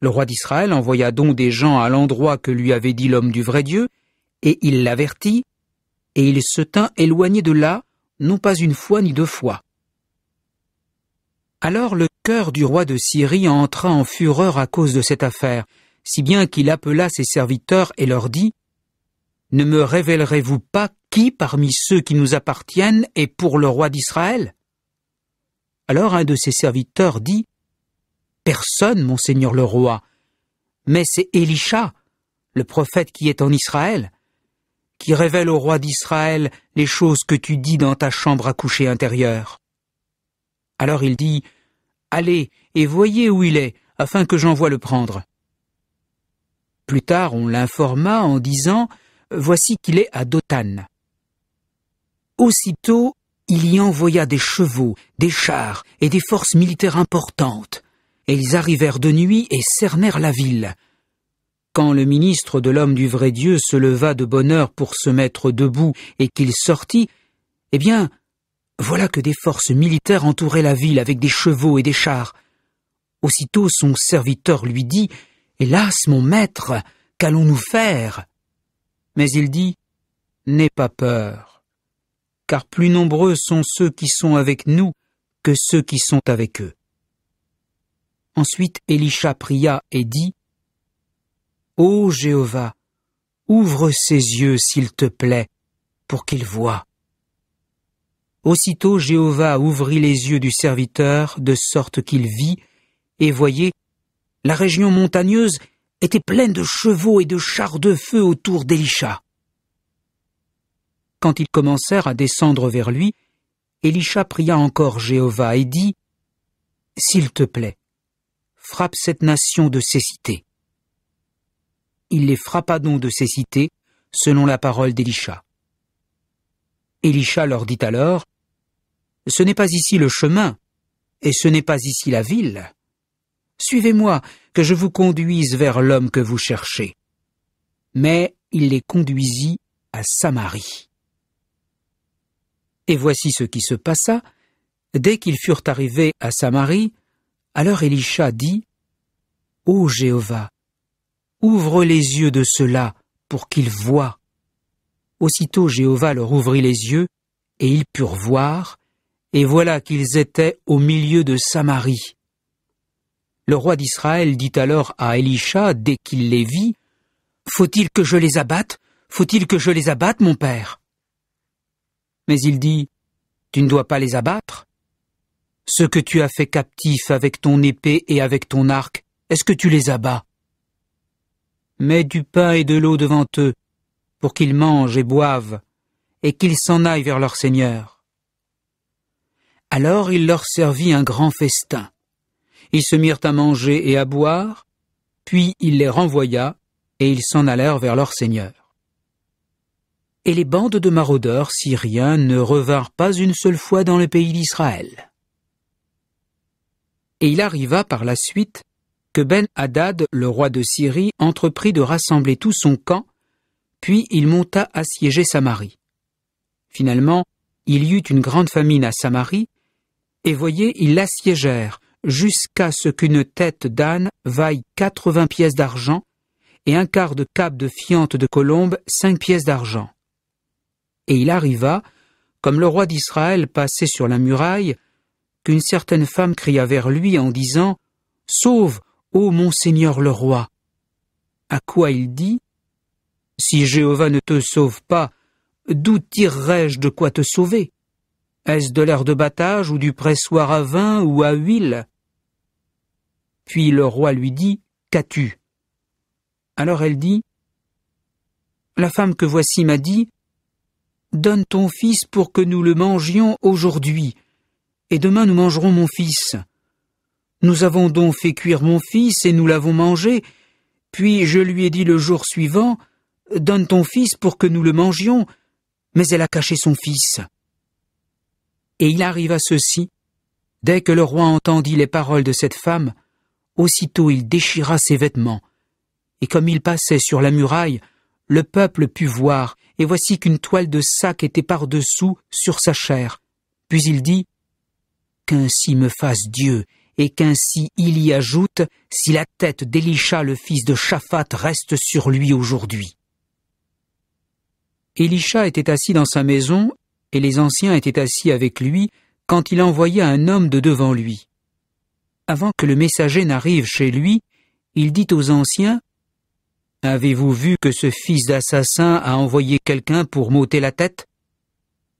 Le roi d'Israël envoya donc des gens à l'endroit que lui avait dit l'homme du vrai Dieu, et il l'avertit, et il se tint éloigné de là, non pas une fois ni deux fois. Alors le cœur du roi de Syrie entra en fureur à cause de cette affaire, si bien qu'il appela ses serviteurs et leur dit Ne me révélerez-vous pas qui parmi ceux qui nous appartiennent est pour le roi d'Israël Alors un de ses serviteurs dit Personne, mon seigneur le roi, mais c'est Élisha, le prophète qui est en Israël, qui révèle au roi d'Israël les choses que tu dis dans ta chambre à coucher intérieure. Alors il dit Allez et voyez où il est, afin que j'envoie le prendre. Plus tard, on l'informa en disant Voici qu'il est à Dothan. Aussitôt, il y envoya des chevaux, des chars et des forces militaires importantes, et ils arrivèrent de nuit et cernèrent la ville. Quand le ministre de l'homme du vrai Dieu se leva de bonne heure pour se mettre debout et qu'il sortit, eh bien, voilà que des forces militaires entouraient la ville avec des chevaux et des chars. Aussitôt son serviteur lui dit Hélas, mon maître, qu'allons-nous faire Mais il dit N'aie pas peur car plus nombreux sont ceux qui sont avec nous que ceux qui sont avec eux. Ensuite Élisha pria et dit Ô Jéhovah, ouvre ses yeux, s'il te plaît, pour qu'il voie. Aussitôt Jéhovah ouvrit les yeux du serviteur, de sorte qu'il vit, et voyez, la région montagneuse était pleine de chevaux et de chars de feu autour d'Élisha quand ils commencèrent à descendre vers lui, Élisha pria encore Jéhovah et dit S'il te plaît, frappe cette nation de cécité. Il les frappa donc de cécité, selon la parole d'Élisha. Élisha leur dit alors Ce n'est pas ici le chemin, et ce n'est pas ici la ville. Suivez-moi, que je vous conduise vers l'homme que vous cherchez. Mais il les conduisit à Samarie. Et voici ce qui se passa. Dès qu'ils furent arrivés à Samarie, alors Élisha dit Ô Jéhovah, ouvre les yeux de ceux-là pour qu'ils voient. Aussitôt Jéhovah leur ouvrit les yeux, et ils purent voir, et voilà qu'ils étaient au milieu de Samarie. Le roi d'Israël dit alors à Élisha, dès qu'il les vit, Faut-il que je les abatte Faut-il que je les abatte, mon père mais il dit Tu ne dois pas les abattre Ce que tu as fait captif avec ton épée et avec ton arc, est-ce que tu les abats Mets du pain et de l'eau devant eux, pour qu'ils mangent et boivent, et qu'ils s'en aillent vers leur Seigneur. Alors il leur servit un grand festin. Ils se mirent à manger et à boire, puis il les renvoya, et ils s'en allèrent vers leur Seigneur et les bandes de maraudeurs syriens ne revinrent pas une seule fois dans le pays d'Israël. Et il arriva par la suite que Ben Hadad, le roi de Syrie, entreprit de rassembler tout son camp, puis il monta assiéger Samarie. Finalement, il y eut une grande famine à Samarie, et voyez, ils l'assiégèrent jusqu'à ce qu'une tête d'âne vaille quatre-vingts pièces d'argent et un quart de cap de fiente de colombe cinq pièces d'argent. Et il arriva, comme le roi d'Israël passait sur la muraille, qu'une certaine femme cria vers lui en disant Sauve, ô mon Seigneur le roi À quoi il dit Si Jéhovah ne te sauve pas, d'où tirerai-je de quoi te sauver Est-ce de l'air de battage ou du pressoir à vin ou à huile Puis le roi lui dit Qu'as-tu Alors elle dit La femme que voici m'a dit Donne ton fils pour que nous le mangions aujourd'hui, et demain nous mangerons mon fils. Nous avons donc fait cuire mon fils, et nous l'avons mangé, puis je lui ai dit le jour suivant, Donne ton fils pour que nous le mangions, mais elle a caché son fils. Et il arriva ceci, dès que le roi entendit les paroles de cette femme, aussitôt il déchira ses vêtements, et comme il passait sur la muraille, le peuple put voir, et voici qu'une toile de sac était par-dessous sur sa chair. Puis il dit Qu'ainsi me fasse Dieu, et qu'ainsi il y ajoute, si la tête d'Élisha le fils de Shaphat reste sur lui aujourd'hui. Élisha était assis dans sa maison, et les anciens étaient assis avec lui, quand il envoya un homme de devant lui. Avant que le messager n'arrive chez lui, il dit aux anciens Avez-vous vu que ce fils d'assassin a envoyé quelqu'un pour m'ôter la tête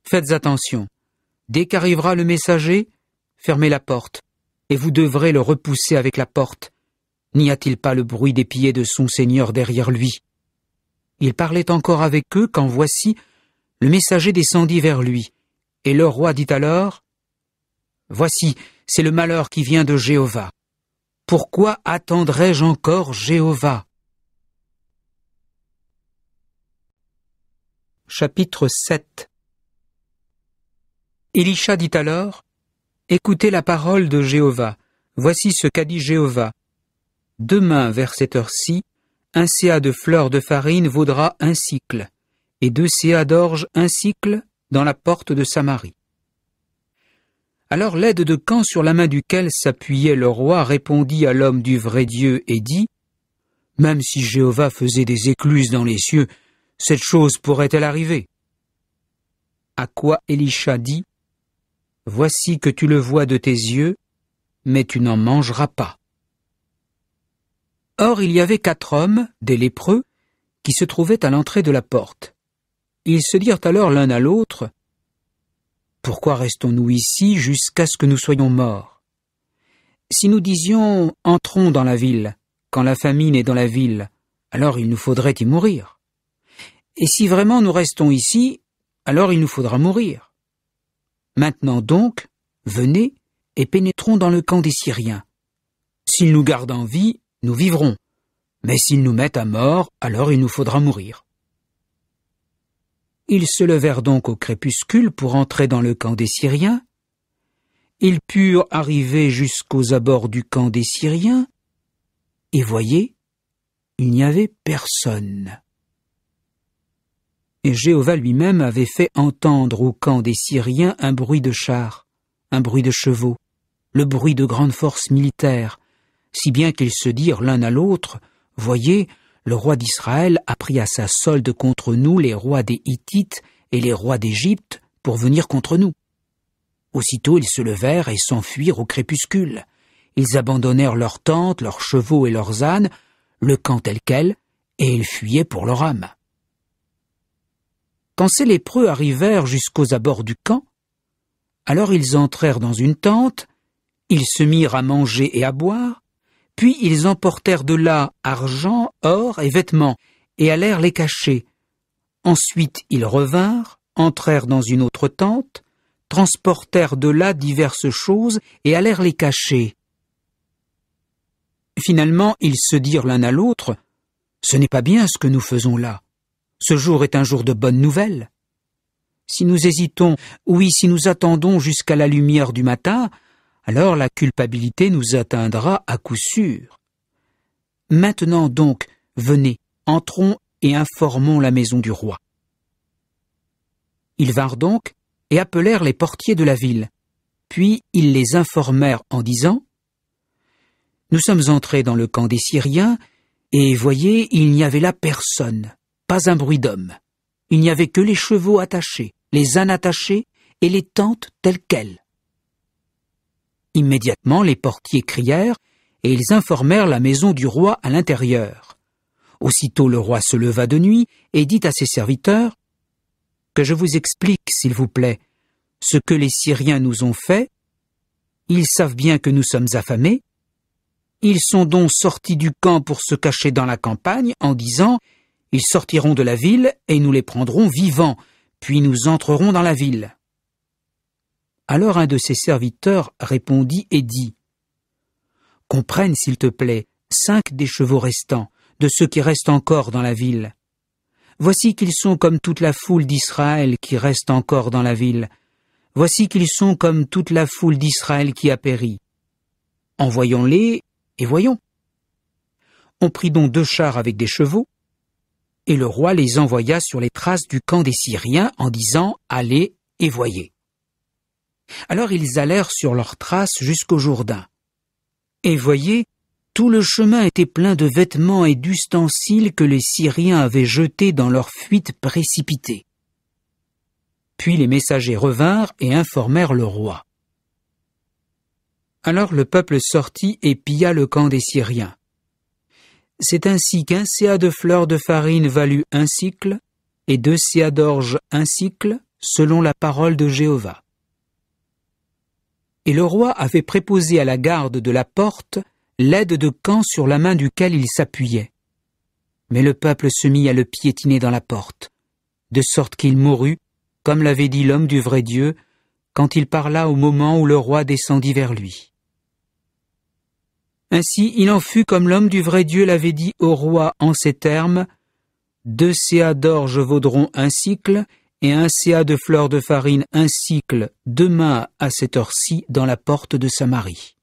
Faites attention. Dès qu'arrivera le messager, fermez la porte, et vous devrez le repousser avec la porte. N'y a-t-il pas le bruit des pieds de son seigneur derrière lui Il parlait encore avec eux quand voici, le messager descendit vers lui, et le roi dit alors Voici, c'est le malheur qui vient de Jéhovah. Pourquoi attendrais-je encore Jéhovah Chapitre 7 Élisha dit alors Écoutez la parole de Jéhovah. Voici ce qu'a dit Jéhovah. Demain, vers cette heure-ci, un séa de fleurs de farine vaudra un cycle, et deux séas d'orge un cycle dans la porte de Samarie. Alors l'aide de camp sur la main duquel s'appuyait le roi répondit à l'homme du vrai Dieu et dit Même si Jéhovah faisait des écluses dans les cieux cette chose pourrait-elle arriver À quoi Élisha dit Voici que tu le vois de tes yeux, mais tu n'en mangeras pas. Or il y avait quatre hommes, des lépreux, qui se trouvaient à l'entrée de la porte. Ils se dirent alors l'un à l'autre Pourquoi restons-nous ici jusqu'à ce que nous soyons morts Si nous disions Entrons dans la ville, quand la famine est dans la ville, alors il nous faudrait y mourir. Et si vraiment nous restons ici, alors il nous faudra mourir. Maintenant donc, venez et pénétrons dans le camp des Syriens. S'ils nous gardent en vie, nous vivrons. Mais s'ils nous mettent à mort, alors il nous faudra mourir. Ils se levèrent donc au crépuscule pour entrer dans le camp des Syriens. Ils purent arriver jusqu'aux abords du camp des Syriens. Et voyez, il n'y avait personne et Jéhovah lui-même avait fait entendre au camp des Syriens un bruit de chars, un bruit de chevaux, le bruit de grandes forces militaires, si bien qu'ils se dirent l'un à l'autre, Voyez, le roi d'Israël a pris à sa solde contre nous les rois des Hittites et les rois d'Égypte pour venir contre nous. Aussitôt ils se levèrent et s'enfuirent au crépuscule. Ils abandonnèrent leurs tentes, leurs chevaux et leurs ânes, le camp tel quel, et ils fuyaient pour leur âme. Quand ces lépreux arrivèrent jusqu'aux abords du camp, alors ils entrèrent dans une tente, ils se mirent à manger et à boire, puis ils emportèrent de là argent, or et vêtements, et allèrent les cacher. Ensuite ils revinrent, entrèrent dans une autre tente, transportèrent de là diverses choses et allèrent les cacher. Finalement ils se dirent l'un à l'autre, Ce n'est pas bien ce que nous faisons là. Ce jour est un jour de bonne nouvelle. Si nous hésitons, oui, si nous attendons jusqu'à la lumière du matin, alors la culpabilité nous atteindra à coup sûr. Maintenant donc, venez, entrons et informons la maison du roi. Ils vinrent donc et appelèrent les portiers de la ville. Puis ils les informèrent en disant Nous sommes entrés dans le camp des Syriens, et voyez, il n'y avait là personne, un bruit d'homme. Il n'y avait que les chevaux attachés, les ânes attachés et les tentes telles quelles. Immédiatement, les portiers crièrent et ils informèrent la maison du roi à l'intérieur. Aussitôt le roi se leva de nuit et dit à ses serviteurs Que je vous explique, s'il vous plaît, ce que les Syriens nous ont fait. Ils savent bien que nous sommes affamés. Ils sont donc sortis du camp pour se cacher dans la campagne en disant ils sortiront de la ville et nous les prendrons vivants, puis nous entrerons dans la ville. Alors un de ses serviteurs répondit et dit Qu'on s'il te plaît, cinq des chevaux restants, de ceux qui restent encore dans la ville. Voici qu'ils sont comme toute la foule d'Israël qui reste encore dans la ville. Voici qu'ils sont comme toute la foule d'Israël qui a péri. Envoyons-les et voyons. On prit donc deux chars avec des chevaux, et le roi les envoya sur les traces du camp des Syriens en disant Allez et voyez. Alors ils allèrent sur leurs traces jusqu'au Jourdain. Et voyez, tout le chemin était plein de vêtements et d'ustensiles que les Syriens avaient jetés dans leur fuite précipitée. Puis les messagers revinrent et informèrent le roi. Alors le peuple sortit et pilla le camp des Syriens. C'est ainsi qu'un CA de fleurs de farine valut un cycle et deux séa d'orge un cycle, selon la parole de Jéhovah. Et le roi avait préposé à la garde de la porte l'aide de camp sur la main duquel il s'appuyait. Mais le peuple se mit à le piétiner dans la porte, de sorte qu'il mourut, comme l'avait dit l'homme du vrai Dieu, quand il parla au moment où le roi descendit vers lui. Ainsi il en fut comme l'homme du vrai Dieu l'avait dit au roi en ces termes Deux CA d'orge vaudront un cycle, et un CA de fleurs de farine un cycle, demain à cette heure-ci dans la porte de Samarie.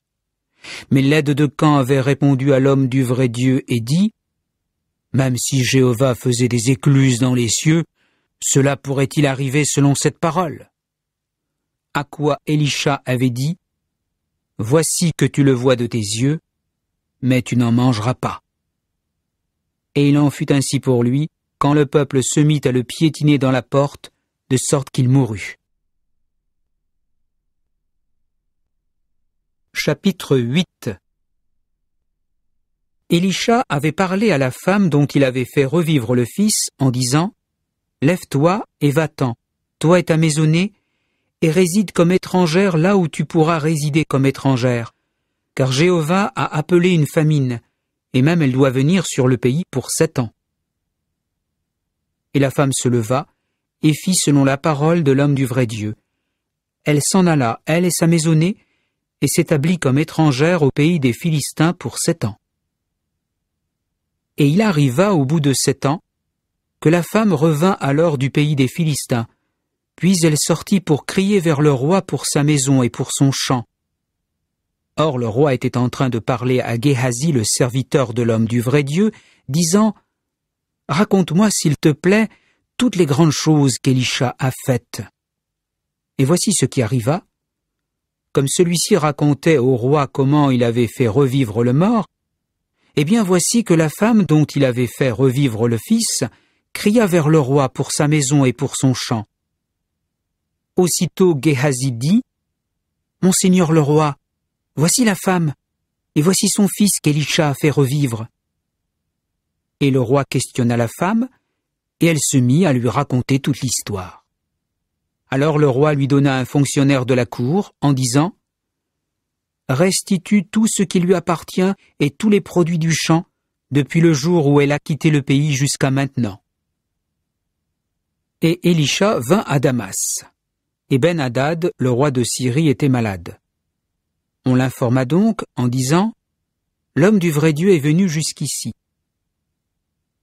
Mais l'aide de Camp avait répondu à l'homme du vrai Dieu et dit Même si Jéhovah faisait des écluses dans les cieux, cela pourrait-il arriver selon cette parole À quoi Elisha avait dit Voici que tu le vois de tes yeux, mais tu n'en mangeras pas. Et il en fut ainsi pour lui, quand le peuple se mit à le piétiner dans la porte, de sorte qu'il mourut. Chapitre 8 Élisha avait parlé à la femme dont il avait fait revivre le fils en disant Lève-toi et va-t'en, toi et ta maisonnée, et réside comme étrangère là où tu pourras résider comme étrangère, car Jéhovah a appelé une famine, et même elle doit venir sur le pays pour sept ans. Et la femme se leva, et fit selon la parole de l'homme du vrai Dieu. Elle s'en alla, elle et sa maisonnée, et s'établit comme étrangère au pays des Philistins pour sept ans. Et il arriva au bout de sept ans, que la femme revint alors du pays des Philistins, puis elle sortit pour crier vers le roi pour sa maison et pour son champ, Or le roi était en train de parler à Gehazi, le serviteur de l'homme du vrai Dieu, disant Raconte-moi, s'il te plaît, toutes les grandes choses qu'Élisha a faites. Et voici ce qui arriva. Comme celui-ci racontait au roi comment il avait fait revivre le mort, eh bien voici que la femme dont il avait fait revivre le fils cria vers le roi pour sa maison et pour son champ. Aussitôt Gehazi dit Monseigneur le roi, Voici la femme, et voici son fils qu'Élisha a fait revivre. Et le roi questionna la femme, et elle se mit à lui raconter toute l'histoire. Alors le roi lui donna un fonctionnaire de la cour, en disant Restitue tout ce qui lui appartient et tous les produits du champ, depuis le jour où elle a quitté le pays jusqu'à maintenant. Et Élisha vint à Damas. Et Ben Hadad, le roi de Syrie, était malade. On l'informa donc en disant L'homme du vrai Dieu est venu jusqu'ici.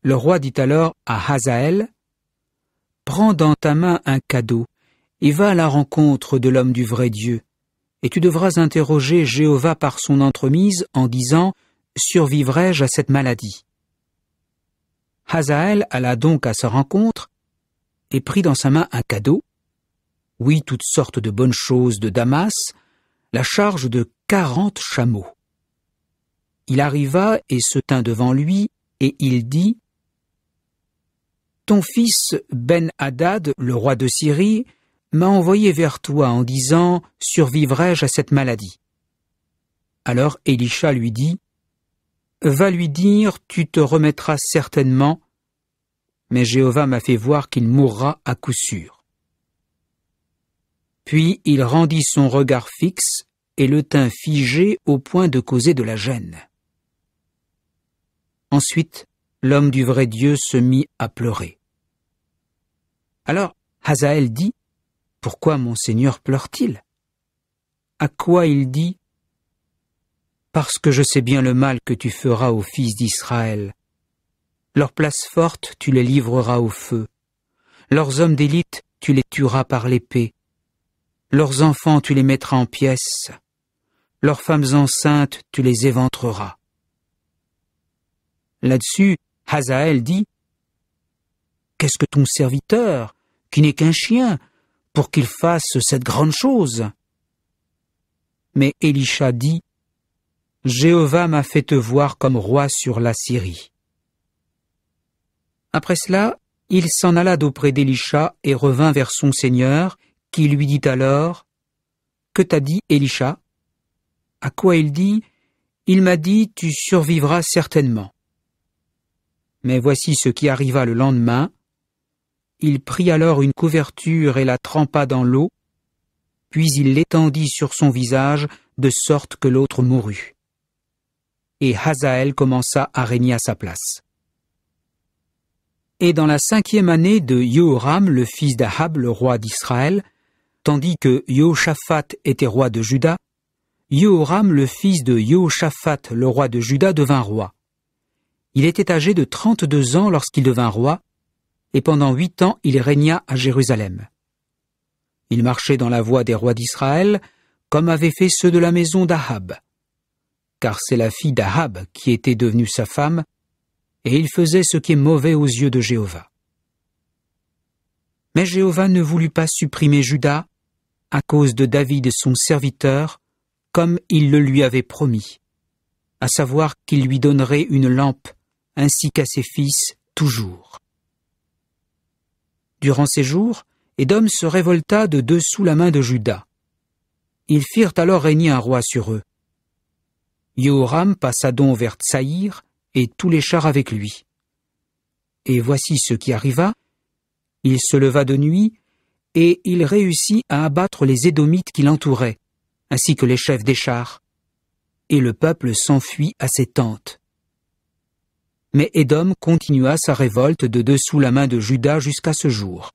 Le roi dit alors à Hazael « Prends dans ta main un cadeau et va à la rencontre de l'homme du vrai Dieu, et tu devras interroger Jéhovah par son entremise en disant Survivrai-je à cette maladie Hazael alla donc à sa rencontre et prit dans sa main un cadeau, oui, toutes sortes de bonnes choses de Damas, la charge de quarante chameaux. Il arriva et se tint devant lui, et il dit Ton fils Ben Hadad, le roi de Syrie, m'a envoyé vers toi en disant Survivrai-je à cette maladie Alors Elisha lui dit Va lui dire Tu te remettras certainement, mais Jéhovah m'a fait voir qu'il mourra à coup sûr. Puis il rendit son regard fixe et le tint figé au point de causer de la gêne. Ensuite, l'homme du vrai Dieu se mit à pleurer. Alors, Hazael dit, Pourquoi mon Seigneur pleure-t-il À quoi il dit, Parce que je sais bien le mal que tu feras aux fils d'Israël. Leur place forte, tu les livreras au feu. Leurs hommes d'élite, tu les tueras par l'épée. Leurs enfants, tu les mettras en pièces. Leurs femmes enceintes, tu les éventreras. Là-dessus, Hazael dit Qu'est-ce que ton serviteur, qui n'est qu'un chien, pour qu'il fasse cette grande chose Mais Elisha dit Jéhovah m'a fait te voir comme roi sur la Syrie. Après cela, il s'en alla d'auprès d'Elisha et revint vers son seigneur, qui lui dit alors Que t'a dit Elisha À quoi il dit Il m'a dit Tu survivras certainement. Mais voici ce qui arriva le lendemain. Il prit alors une couverture et la trempa dans l'eau, puis il l'étendit sur son visage de sorte que l'autre mourut. Et Hazaël commença à régner à sa place. Et dans la cinquième année de Yoram, le fils d'Ahab, le roi d'Israël, tandis que Yehoshaphat était roi de Juda, Yehoram, le fils de Yehoshaphat, le roi de Juda, devint roi. Il était âgé de trente-deux ans lorsqu'il devint roi, et pendant huit ans il régna à Jérusalem. Il marchait dans la voie des rois d'Israël, comme avaient fait ceux de la maison d'Ahab. Car c'est la fille d'Ahab qui était devenue sa femme, et il faisait ce qui est mauvais aux yeux de Jéhovah. Mais Jéhovah ne voulut pas supprimer Juda, à cause de David son serviteur, comme il le lui avait promis, à savoir qu'il lui donnerait une lampe, ainsi qu'à ses fils, toujours. Durant ces jours, Édom se révolta de dessous la main de Judas. Ils firent alors régner un roi sur eux. Yoram passa donc vers Tsaïr et tous les chars avec lui. Et voici ce qui arriva. Il se leva de nuit et il réussit à abattre les Édomites qui l'entouraient, ainsi que les chefs des chars. Et le peuple s'enfuit à ses tentes. Mais Édom continua sa révolte de dessous la main de Juda jusqu'à ce jour.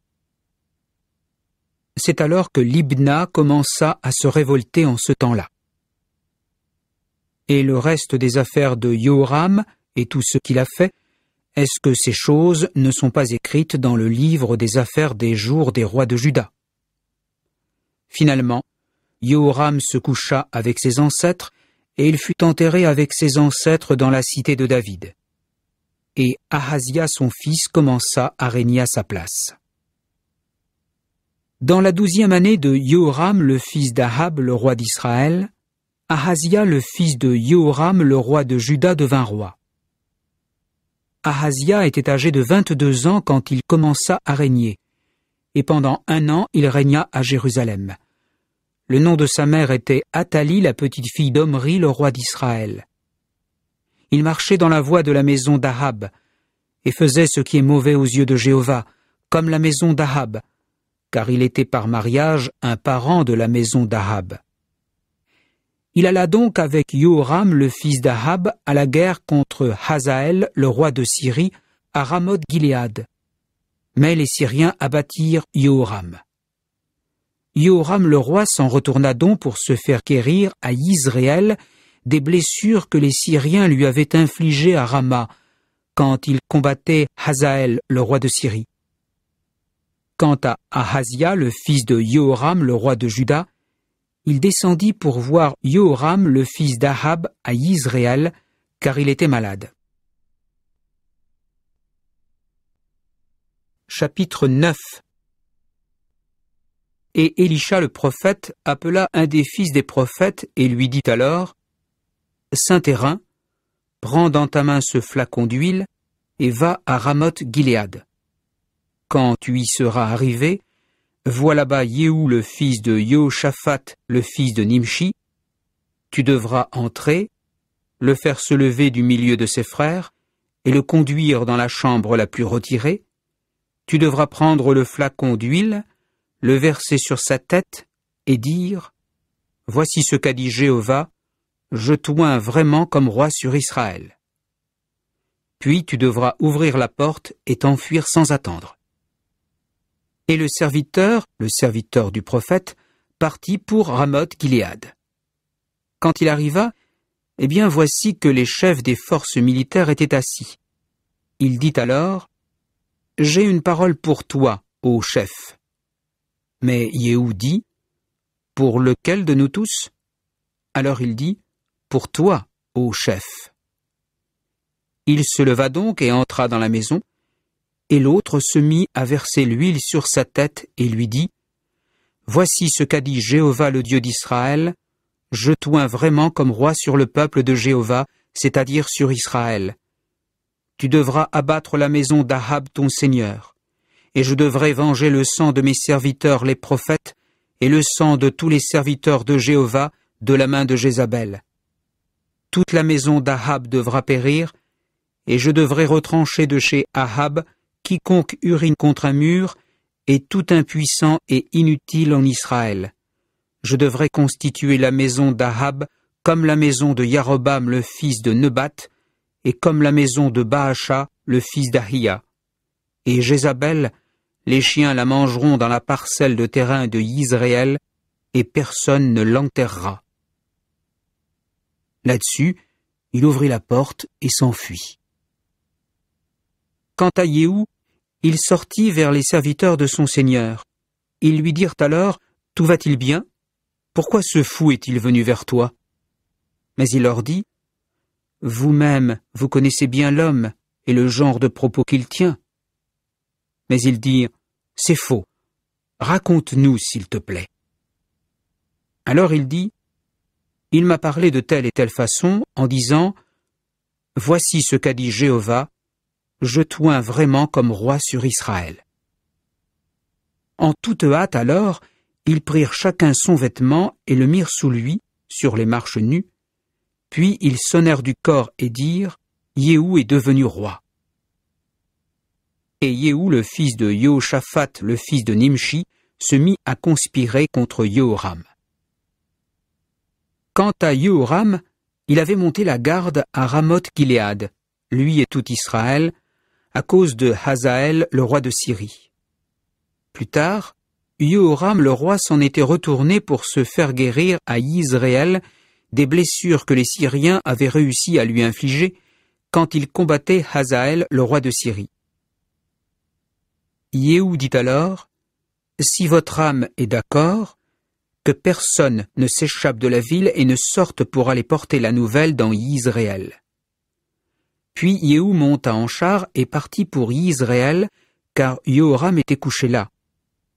C'est alors que Libna commença à se révolter en ce temps-là. Et le reste des affaires de Joram et tout ce qu'il a fait est-ce que ces choses ne sont pas écrites dans le livre des affaires des jours des rois de Juda Finalement, Yoram se coucha avec ses ancêtres, et il fut enterré avec ses ancêtres dans la cité de David. Et Ahazia son fils commença à régner à sa place. Dans la douzième année de Yoram le fils d'Ahab le roi d'Israël, Ahazia le fils de Yoram le roi de Juda devint roi. Ahazia était âgé de vingt-deux ans quand il commença à régner, et pendant un an il régna à Jérusalem. Le nom de sa mère était Athalie, la petite fille d'Omri, le roi d'Israël. Il marchait dans la voie de la maison d'Ahab, et faisait ce qui est mauvais aux yeux de Jéhovah, comme la maison d'Ahab, car il était par mariage un parent de la maison d'Ahab. Il alla donc avec Yoram le fils d'Ahab à la guerre contre Hazael, le roi de Syrie, à Ramoth-Gilead. Mais les Syriens abattirent Yoram. Yoram le roi s'en retourna donc pour se faire guérir à Israël des blessures que les Syriens lui avaient infligées à Rama quand il combattait Hazael, le roi de Syrie. Quant à Ahazia, le fils de Yoram, le roi de Juda, il descendit pour voir Yoram le fils d'Ahab à Israël, car il était malade. Chapitre 9 Et Élisha le prophète appela un des fils des prophètes et lui dit alors Saint Hérin, prends dans ta main ce flacon d'huile et va à Ramoth Gilead. Quand tu y seras arrivé, « bas Yehou le fils de Yehoshaphat, le fils de Nimshi. Tu devras entrer, le faire se lever du milieu de ses frères, et le conduire dans la chambre la plus retirée. Tu devras prendre le flacon d'huile, le verser sur sa tête, et dire Voici ce qu'a dit Jéhovah, je t'oins vraiment comme roi sur Israël. Puis tu devras ouvrir la porte et t'enfuir sans attendre et le serviteur, le serviteur du prophète, partit pour Ramoth Gilead. Quand il arriva, eh bien voici que les chefs des forces militaires étaient assis. Il dit alors J'ai une parole pour toi, ô chef. Mais Yehou dit Pour lequel de nous tous Alors il dit Pour toi, ô chef. Il se leva donc et entra dans la maison, et l'autre se mit à verser l'huile sur sa tête et lui dit Voici ce qu'a dit Jéhovah le Dieu d'Israël, je t'oins vraiment comme roi sur le peuple de Jéhovah, c'est-à-dire sur Israël. Tu devras abattre la maison d'Ahab ton Seigneur, et je devrai venger le sang de mes serviteurs les prophètes, et le sang de tous les serviteurs de Jéhovah de la main de Jézabel. Toute la maison d'Ahab devra périr, et je devrai retrancher de chez Ahab quiconque urine contre un mur est tout impuissant et inutile en Israël. Je devrais constituer la maison d'Ahab comme la maison de Yarobam le fils de Nebat, et comme la maison de Baasha le fils d'Ahia. Et Jézabel, les chiens la mangeront dans la parcelle de terrain de Yisraël, et personne ne l'enterrera. Là-dessus, il ouvrit la porte et s'enfuit. Quant à Yéhou, il sortit vers les serviteurs de son seigneur. Ils lui dirent alors, Tout va-t-il bien Pourquoi ce fou est-il venu vers toi Mais il leur dit, Vous-même, vous connaissez bien l'homme et le genre de propos qu'il tient. Mais ils dirent, C'est faux. Raconte-nous, s'il te plaît. Alors il dit, Il m'a parlé de telle et telle façon en disant, Voici ce qu'a dit Jéhovah, je toins vraiment comme roi sur Israël. En toute hâte alors, ils prirent chacun son vêtement et le mirent sous lui, sur les marches nues, puis ils sonnèrent du corps et dirent, Yéhou est devenu roi. Et Yéhou, le fils de Yehoshaphat, le fils de Nimshi, se mit à conspirer contre Yehoram. Quant à Yehoram, il avait monté la garde à Ramoth-Gilead, lui et tout Israël, à cause de Hazael, le roi de Syrie. Plus tard, Yehoram le roi s'en était retourné pour se faire guérir à Israël des blessures que les Syriens avaient réussi à lui infliger quand il combattait Hazael, le roi de Syrie. Yéhou dit alors Si votre âme est d'accord, que personne ne s'échappe de la ville et ne sorte pour aller porter la nouvelle dans Israël. Puis Yehou monta en char et partit pour Israël, car Yoram était couché là.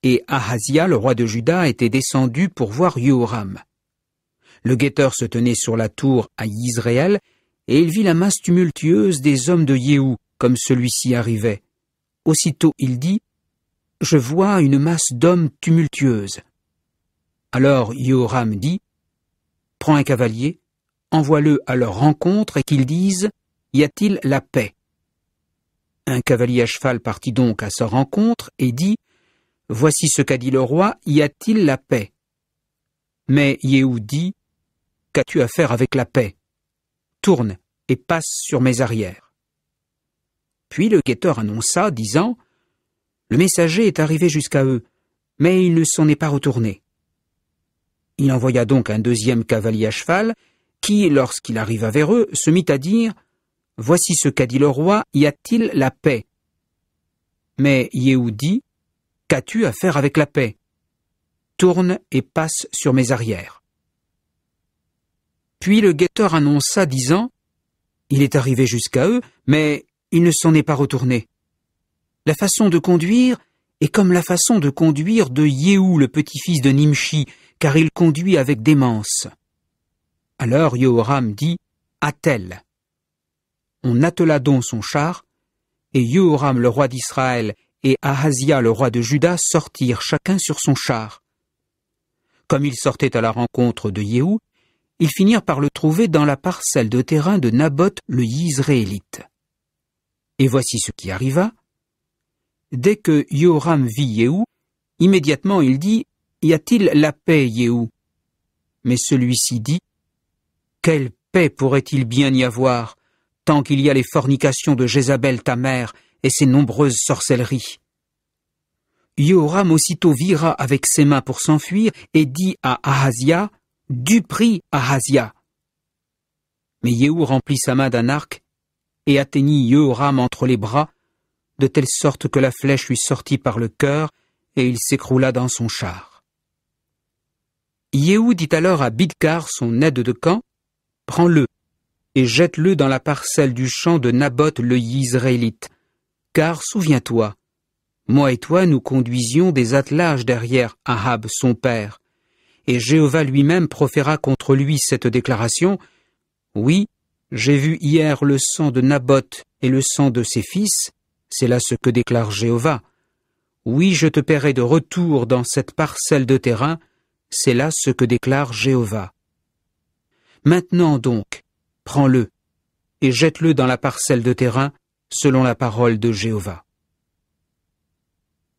Et Ahazia, le roi de Juda, était descendu pour voir Yoram. Le guetteur se tenait sur la tour à Israël, et il vit la masse tumultueuse des hommes de Yéhou, comme celui-ci arrivait. Aussitôt il dit, « Je vois une masse d'hommes tumultueuse. » Alors Yoram dit, « Prends un cavalier, envoie-le à leur rencontre et qu'ils disent, y a-t-il la paix Un cavalier à cheval partit donc à sa rencontre et dit Voici ce qu'a dit le roi, y a-t-il la paix Mais Yehoudi, dit Qu'as-tu à faire avec la paix Tourne et passe sur mes arrières. Puis le guetteur annonça, disant Le messager est arrivé jusqu'à eux, mais il ne s'en est pas retourné. Il envoya donc un deuxième cavalier à cheval, qui, lorsqu'il arriva vers eux, se mit à dire Voici ce qu'a dit le roi, y a-t-il la paix Mais dit, qu'as-tu à faire avec la paix Tourne et passe sur mes arrières. Puis le guetteur annonça, disant Il est arrivé jusqu'à eux, mais il ne s'en est pas retourné. La façon de conduire est comme la façon de conduire de Yehou, le petit-fils de Nimshi, car il conduit avec démence. Alors Yehoram dit » on attela donc son char, et Yehoram le roi d'Israël et Ahazia le roi de Juda sortirent chacun sur son char. Comme ils sortaient à la rencontre de Yehou, ils finirent par le trouver dans la parcelle de terrain de Naboth le Yisraélite. Et voici ce qui arriva. Dès que Yoram vit Yehou, immédiatement il dit Y a-t-il la paix, Yehou Mais celui-ci dit Quelle paix pourrait-il bien y avoir tant qu'il y a les fornications de Jézabel ta mère et ses nombreuses sorcelleries. Yoram aussitôt vira avec ses mains pour s'enfuir et dit à Ahazia, Du prix, Ahazia. Mais Yehou remplit sa main d'un arc et atteignit Yoram entre les bras, de telle sorte que la flèche lui sortit par le cœur et il s'écroula dans son char. Yehou dit alors à Bidkar, son aide de camp, Prends-le et jette-le dans la parcelle du champ de Naboth le Israélite. Car souviens-toi, moi et toi nous conduisions des attelages derrière Ahab son père. Et Jéhovah lui-même proféra contre lui cette déclaration, Oui, j'ai vu hier le sang de Naboth et le sang de ses fils, c'est là ce que déclare Jéhovah. Oui, je te paierai de retour dans cette parcelle de terrain, c'est là ce que déclare Jéhovah. Maintenant donc, prends-le et jette-le dans la parcelle de terrain, selon la parole de Jéhovah.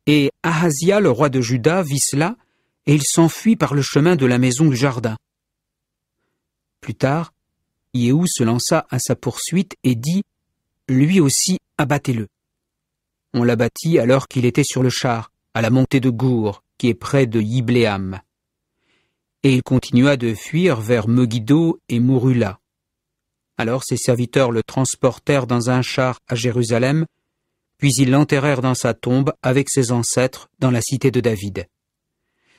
Et Ahazia, le roi de Juda, vit cela, et il s'enfuit par le chemin de la maison du jardin. Plus tard, Yéhou se lança à sa poursuite et dit Lui aussi, abattez-le. On l'abattit alors qu'il était sur le char, à la montée de Gour, qui est près de Yibléam. Et il continua de fuir vers Megiddo et mourut là. Alors ses serviteurs le transportèrent dans un char à Jérusalem, puis ils l'enterrèrent dans sa tombe avec ses ancêtres dans la cité de David.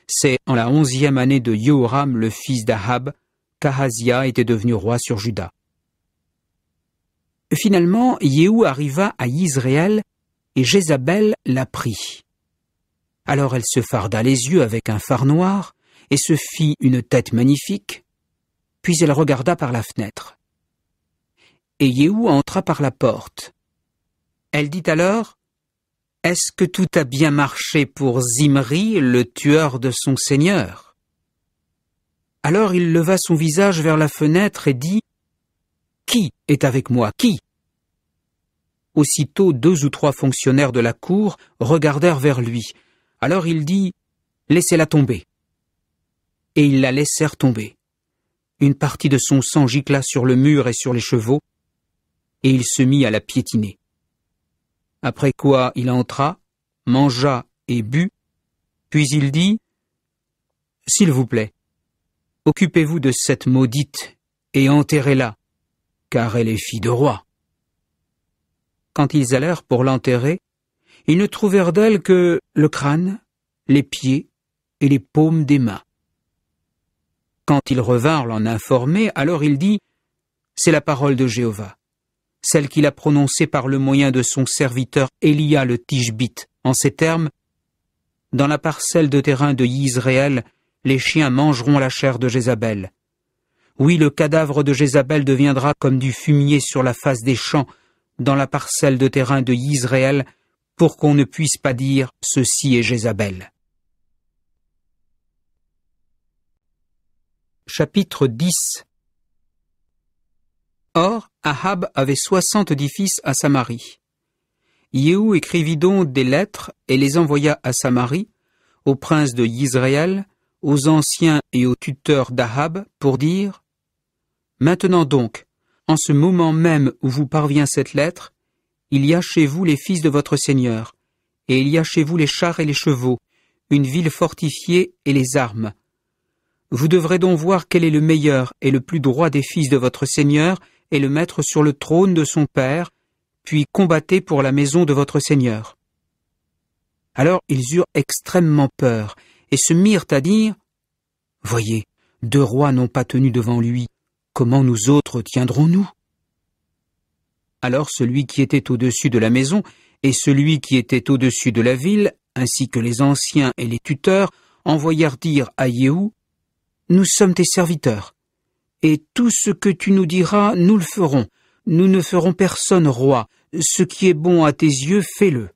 C'est en la onzième année de Yoram, le fils d'Ahab, qu'Ahazia était devenu roi sur Juda. Finalement, Yéhou arriva à Israël et Jézabel la prit. Alors elle se farda les yeux avec un fard noir et se fit une tête magnifique, puis elle regarda par la fenêtre et Yéhou entra par la porte. Elle dit alors Est-ce que tout a bien marché pour Zimri, le tueur de son seigneur Alors il leva son visage vers la fenêtre et dit Qui est avec moi Qui Aussitôt deux ou trois fonctionnaires de la cour regardèrent vers lui. Alors il dit Laissez-la tomber. Et ils la laissèrent tomber. Une partie de son sang gicla sur le mur et sur les chevaux, et il se mit à la piétiner. Après quoi il entra, mangea et but, puis il dit S'il vous plaît, occupez-vous de cette maudite et enterrez-la, car elle est fille de roi. Quand ils allèrent pour l'enterrer, ils ne trouvèrent d'elle que le crâne, les pieds et les paumes des mains. Quand ils revinrent l'en informer, alors il dit C'est la parole de Jéhovah celle qu'il a prononcée par le moyen de son serviteur Elia le Tishbite, en ces termes Dans la parcelle de terrain de Yisraël, les chiens mangeront la chair de Jézabel. Oui, le cadavre de Jézabel deviendra comme du fumier sur la face des champs, dans la parcelle de terrain de Yisraël, pour qu'on ne puisse pas dire Ceci est Jézabel. Chapitre 10 Or, Ahab avait soixante-dix fils à Samarie. Yéhou écrivit donc des lettres et les envoya à Samarie, aux princes de Yisraël, aux anciens et aux tuteurs d'Ahab, pour dire Maintenant donc, en ce moment même où vous parvient cette lettre, il y a chez vous les fils de votre Seigneur, et il y a chez vous les chars et les chevaux, une ville fortifiée et les armes. Vous devrez donc voir quel est le meilleur et le plus droit des fils de votre Seigneur, et le mettre sur le trône de son père, puis combattez pour la maison de votre Seigneur. Alors ils eurent extrêmement peur, et se mirent à dire Voyez, deux rois n'ont pas tenu devant lui, comment nous autres tiendrons-nous Alors celui qui était au-dessus de la maison et celui qui était au-dessus de la ville, ainsi que les anciens et les tuteurs, envoyèrent dire à Yéhou Nous sommes tes serviteurs, et tout ce que tu nous diras, nous le ferons. Nous ne ferons personne roi. Ce qui est bon à tes yeux, fais-le.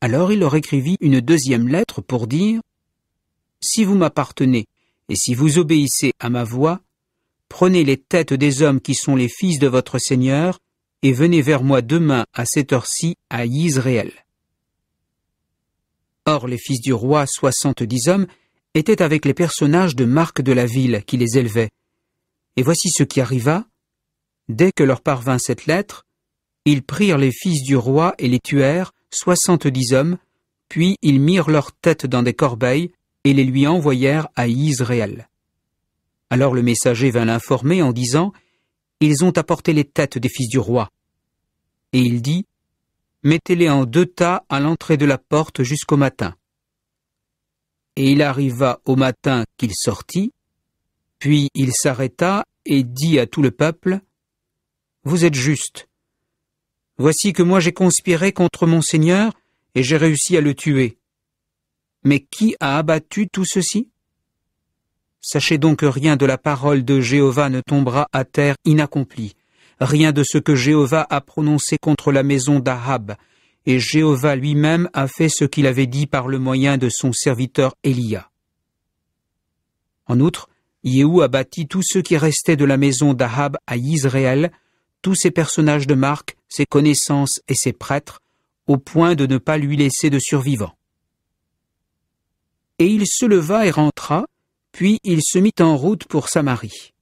Alors il leur écrivit une deuxième lettre pour dire Si vous m'appartenez, et si vous obéissez à ma voix, prenez les têtes des hommes qui sont les fils de votre Seigneur, et venez vers moi demain à cette heure-ci à Israël. Or les fils du roi, soixante-dix hommes, étaient avec les personnages de marque de la ville qui les élevaient. Et voici ce qui arriva. Dès que leur parvint cette lettre, ils prirent les fils du roi et les tuèrent, soixante-dix hommes, puis ils mirent leurs têtes dans des corbeilles et les lui envoyèrent à Israël. Alors le messager vint l'informer en disant Ils ont apporté les têtes des fils du roi. Et il dit Mettez-les en deux tas à l'entrée de la porte jusqu'au matin. Et il arriva au matin qu'il sortit, puis il s'arrêta et dit à tout le peuple, Vous êtes juste. Voici que moi j'ai conspiré contre mon Seigneur et j'ai réussi à le tuer. Mais qui a abattu tout ceci Sachez donc que rien de la parole de Jéhovah ne tombera à terre inaccomplie, rien de ce que Jéhovah a prononcé contre la maison d'Ahab, et Jéhovah lui-même a fait ce qu'il avait dit par le moyen de son serviteur Élia. En outre, a bâti tous ceux qui restaient de la maison d'Ahab à Israël, tous ses personnages de marque, ses connaissances et ses prêtres, au point de ne pas lui laisser de survivants. Et il se leva et rentra, puis il se mit en route pour Samarie.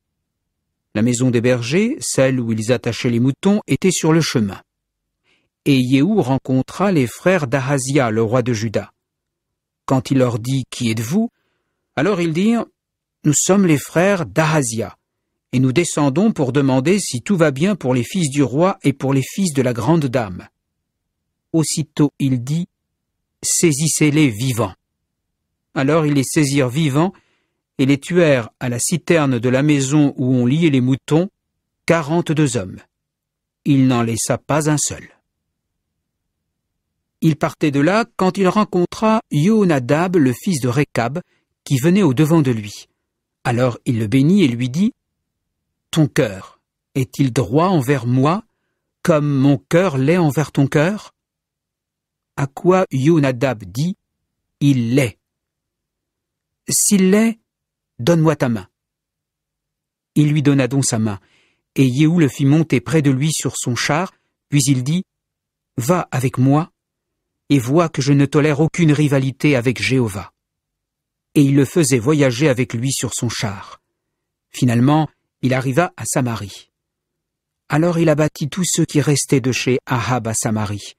La maison des bergers, celle où ils attachaient les moutons, était sur le chemin et Yéhou rencontra les frères d'Ahazia, le roi de Juda. Quand il leur dit Qui êtes-vous alors ils dirent Nous sommes les frères d'Ahazia, et nous descendons pour demander si tout va bien pour les fils du roi et pour les fils de la grande dame. Aussitôt il dit Saisissez-les vivants. Alors ils les saisirent vivants et les tuèrent à la citerne de la maison où on liait les moutons, quarante-deux hommes. Il n'en laissa pas un seul. Il partait de là quand il rencontra Yonadab, le fils de Rekab, qui venait au devant de lui. Alors il le bénit et lui dit Ton cœur est-il droit envers moi, comme mon cœur l'est envers ton cœur À quoi Yonadab dit Il l'est. S'il l'est, donne-moi ta main. Il lui donna donc sa main, et Yehou le fit monter près de lui sur son char, puis il dit Va avec moi et vois que je ne tolère aucune rivalité avec Jéhovah. Et il le faisait voyager avec lui sur son char. Finalement, il arriva à Samarie. Alors il abattit tous ceux qui restaient de chez Ahab à Samarie,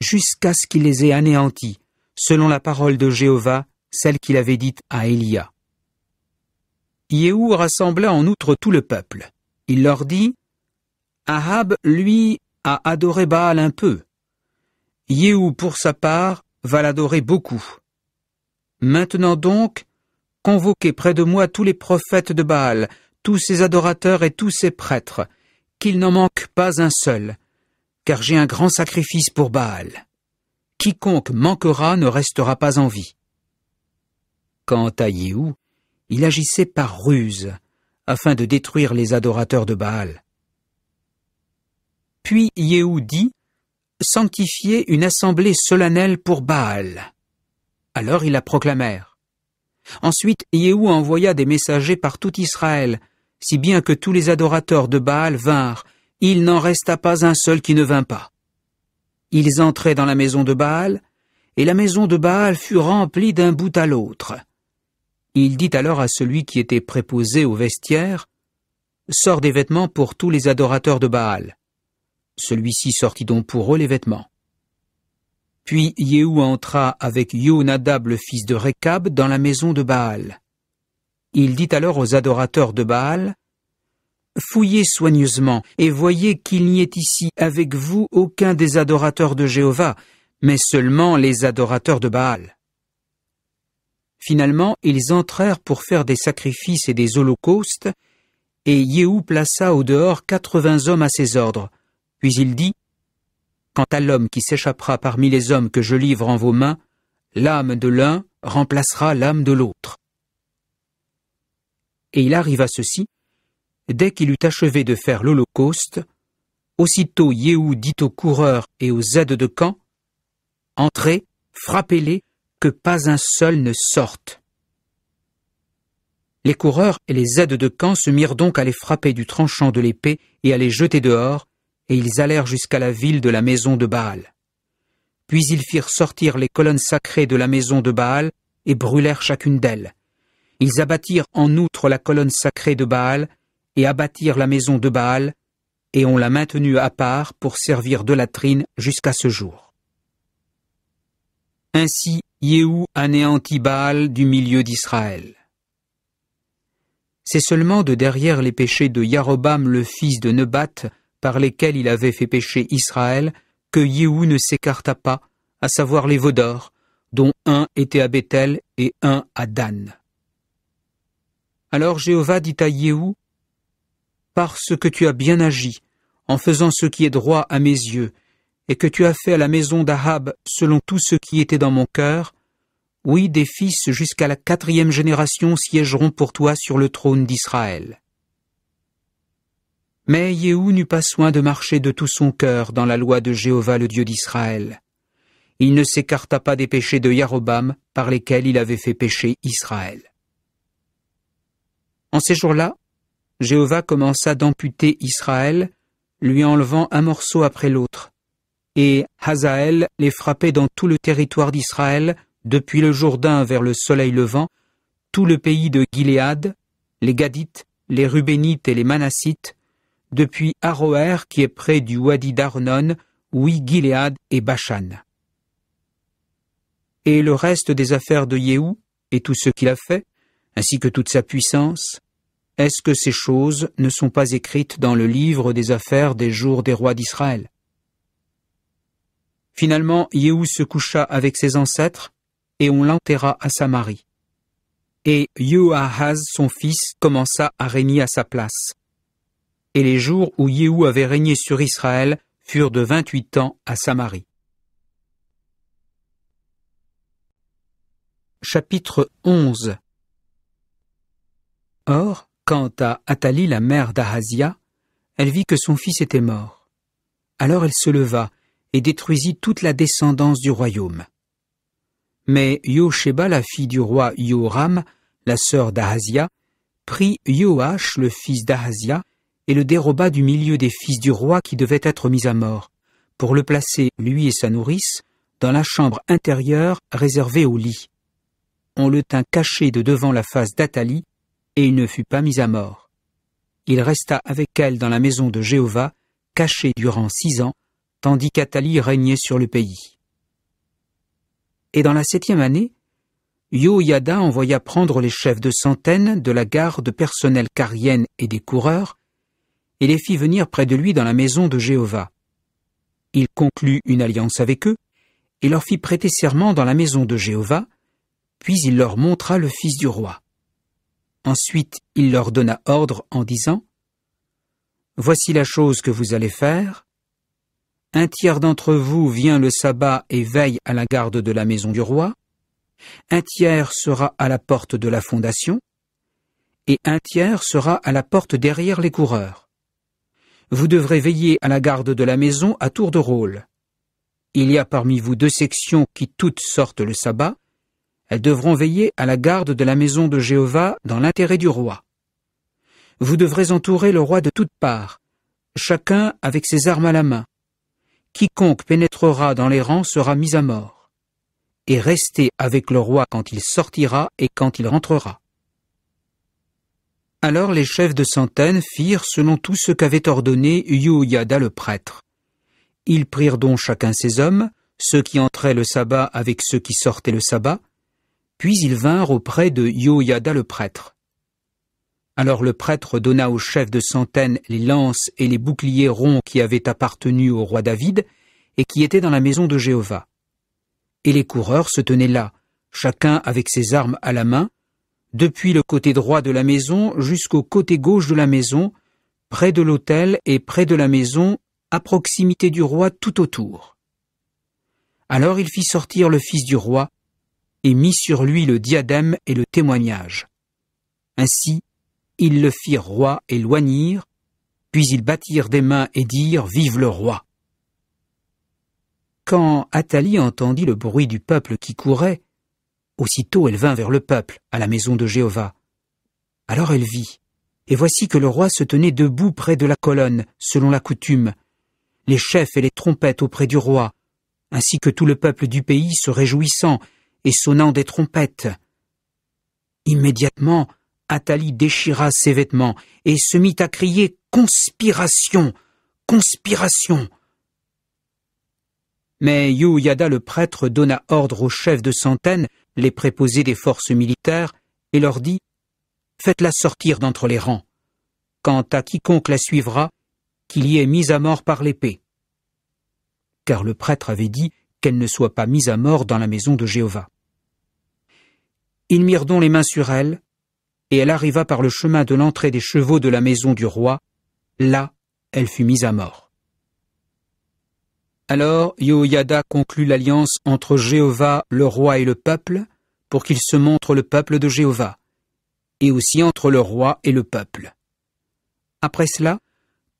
jusqu'à ce qu'il les ait anéantis, selon la parole de Jéhovah, celle qu'il avait dite à Élia. Yéhou rassembla en outre tout le peuple. Il leur dit Ahab, lui, a adoré Baal un peu, Yéhou, pour sa part, va l'adorer beaucoup. Maintenant donc, convoquez près de moi tous les prophètes de Baal, tous ses adorateurs et tous ses prêtres, qu'il n'en manque pas un seul, car j'ai un grand sacrifice pour Baal. Quiconque manquera ne restera pas en vie. Quant à Yéhou, il agissait par ruse, afin de détruire les adorateurs de Baal. Puis Yéhou dit, sanctifier une assemblée solennelle pour Baal. Alors ils la proclamèrent. Ensuite Yéhou envoya des messagers par tout Israël, si bien que tous les adorateurs de Baal vinrent, il n'en resta pas un seul qui ne vint pas. Ils entraient dans la maison de Baal, et la maison de Baal fut remplie d'un bout à l'autre. Il dit alors à celui qui était préposé au vestiaire, Sors des vêtements pour tous les adorateurs de Baal. Celui-ci sortit donc pour eux les vêtements. Puis Yéhou entra avec Yonadab le fils de Rekab dans la maison de Baal. Il dit alors aux adorateurs de Baal, Fouillez soigneusement et voyez qu'il n'y ait ici avec vous aucun des adorateurs de Jéhovah, mais seulement les adorateurs de Baal. Finalement, ils entrèrent pour faire des sacrifices et des holocaustes, et Yéhou plaça au dehors quatre-vingts hommes à ses ordres, puis il dit, Quant à l'homme qui s'échappera parmi les hommes que je livre en vos mains, l'âme de l'un remplacera l'âme de l'autre. Et il arriva ceci, dès qu'il eut achevé de faire l'Holocauste, aussitôt Yéhou dit aux coureurs et aux aides de camp, Entrez, frappez-les, que pas un seul ne sorte. Les coureurs et les aides de camp se mirent donc à les frapper du tranchant de l'épée et à les jeter dehors, et ils allèrent jusqu'à la ville de la maison de Baal. Puis ils firent sortir les colonnes sacrées de la maison de Baal et brûlèrent chacune d'elles. Ils abattirent en outre la colonne sacrée de Baal et abattirent la maison de Baal, et on la maintenue à part pour servir de latrine jusqu'à ce jour. Ainsi Yéhou anéantit Baal du milieu d'Israël. C'est seulement de derrière les péchés de Yarobam le fils de Nebat par lesquels il avait fait pécher Israël, que Yéhou ne s'écarta pas, à savoir les veaux dont un était à Bethel et un à Dan. Alors Jéhovah dit à Yéhou, Parce que tu as bien agi, en faisant ce qui est droit à mes yeux, et que tu as fait à la maison d'Ahab selon tout ce qui était dans mon cœur, oui, des fils jusqu'à la quatrième génération siégeront pour toi sur le trône d'Israël. Mais Yéhou n'eut pas soin de marcher de tout son cœur dans la loi de Jéhovah le Dieu d'Israël. Il ne s'écarta pas des péchés de Yarobam par lesquels il avait fait pécher Israël. En ces jours-là, Jéhovah commença d'amputer Israël, lui enlevant un morceau après l'autre. Et Hazael les frappait dans tout le territoire d'Israël, depuis le Jourdain vers le soleil levant, tout le pays de Gilead, les Gadites, les Rubénites et les Manassites, depuis Aroer qui est près du Wadi d'Arnon, oui Gilead et Bashan. Et le reste des affaires de Yehou, et tout ce qu'il a fait, ainsi que toute sa puissance, est-ce que ces choses ne sont pas écrites dans le livre des affaires des jours des rois d'Israël Finalement, Yehou se coucha avec ses ancêtres, et on l'enterra à Samarie. Et Yuahaz, son fils, commença à régner à sa place et les jours où Yéhou avait régné sur Israël furent de vingt-huit ans à Samarie. Chapitre 11 Or, quant à Athalie, la mère d'Ahazia, elle vit que son fils était mort. Alors elle se leva et détruisit toute la descendance du royaume. Mais Yosheba, la fille du roi Yoram, la sœur d'Ahazia, prit Yoash, le fils d'Ahazia, et le déroba du milieu des fils du roi qui devaient être mis à mort, pour le placer, lui et sa nourrice, dans la chambre intérieure réservée au lit. On le tint caché de devant la face d'Athalie, et il ne fut pas mis à mort. Il resta avec elle dans la maison de Jéhovah, caché durant six ans, tandis qu'Athalie régnait sur le pays. Et dans la septième année, Yo-Yada envoya prendre les chefs de centaines de la garde personnelle carienne et des coureurs, et les fit venir près de lui dans la maison de Jéhovah. Il conclut une alliance avec eux, et leur fit prêter serment dans la maison de Jéhovah, puis il leur montra le Fils du roi. Ensuite il leur donna ordre en disant, Voici la chose que vous allez faire. Un tiers d'entre vous vient le sabbat et veille à la garde de la maison du roi, un tiers sera à la porte de la fondation, et un tiers sera à la porte derrière les coureurs vous devrez veiller à la garde de la maison à tour de rôle. Il y a parmi vous deux sections qui toutes sortent le sabbat. Elles devront veiller à la garde de la maison de Jéhovah dans l'intérêt du roi. Vous devrez entourer le roi de toutes parts, chacun avec ses armes à la main. Quiconque pénétrera dans les rangs sera mis à mort. Et restez avec le roi quand il sortira et quand il rentrera. Alors les chefs de centaines firent selon tout ce qu'avait ordonné yada le prêtre. Ils prirent donc chacun ses hommes, ceux qui entraient le sabbat avec ceux qui sortaient le sabbat, puis ils vinrent auprès de Yoyada le prêtre. Alors le prêtre donna aux chefs de centaines les lances et les boucliers ronds qui avaient appartenu au roi David et qui étaient dans la maison de Jéhovah. Et les coureurs se tenaient là, chacun avec ses armes à la main, depuis le côté droit de la maison jusqu'au côté gauche de la maison, près de l'autel et près de la maison, à proximité du roi tout autour. Alors il fit sortir le fils du roi, et mit sur lui le diadème et le témoignage. Ainsi, ils le firent roi et loignirent, puis ils battirent des mains et dirent Vive le roi. Quand Athalie entendit le bruit du peuple qui courait, Aussitôt elle vint vers le peuple, à la maison de Jéhovah. Alors elle vit, et voici que le roi se tenait debout près de la colonne, selon la coutume, les chefs et les trompettes auprès du roi, ainsi que tout le peuple du pays se réjouissant et sonnant des trompettes. Immédiatement, Athalie déchira ses vêtements et se mit à crier Conspiration Conspiration Mais Youyada le prêtre donna ordre aux chefs de centaines les préposés des forces militaires et leur dit Faites-la sortir d'entre les rangs. Quant à quiconque la suivra, qu'il y ait mise à mort par l'épée. Car le prêtre avait dit qu'elle ne soit pas mise à mort dans la maison de Jéhovah. Ils mirent donc les mains sur elle, et elle arriva par le chemin de l'entrée des chevaux de la maison du roi, là elle fut mise à mort. Alors Yoyada conclut l'alliance entre Jéhovah, le roi et le peuple, pour qu'il se montre le peuple de Jéhovah, et aussi entre le roi et le peuple. Après cela,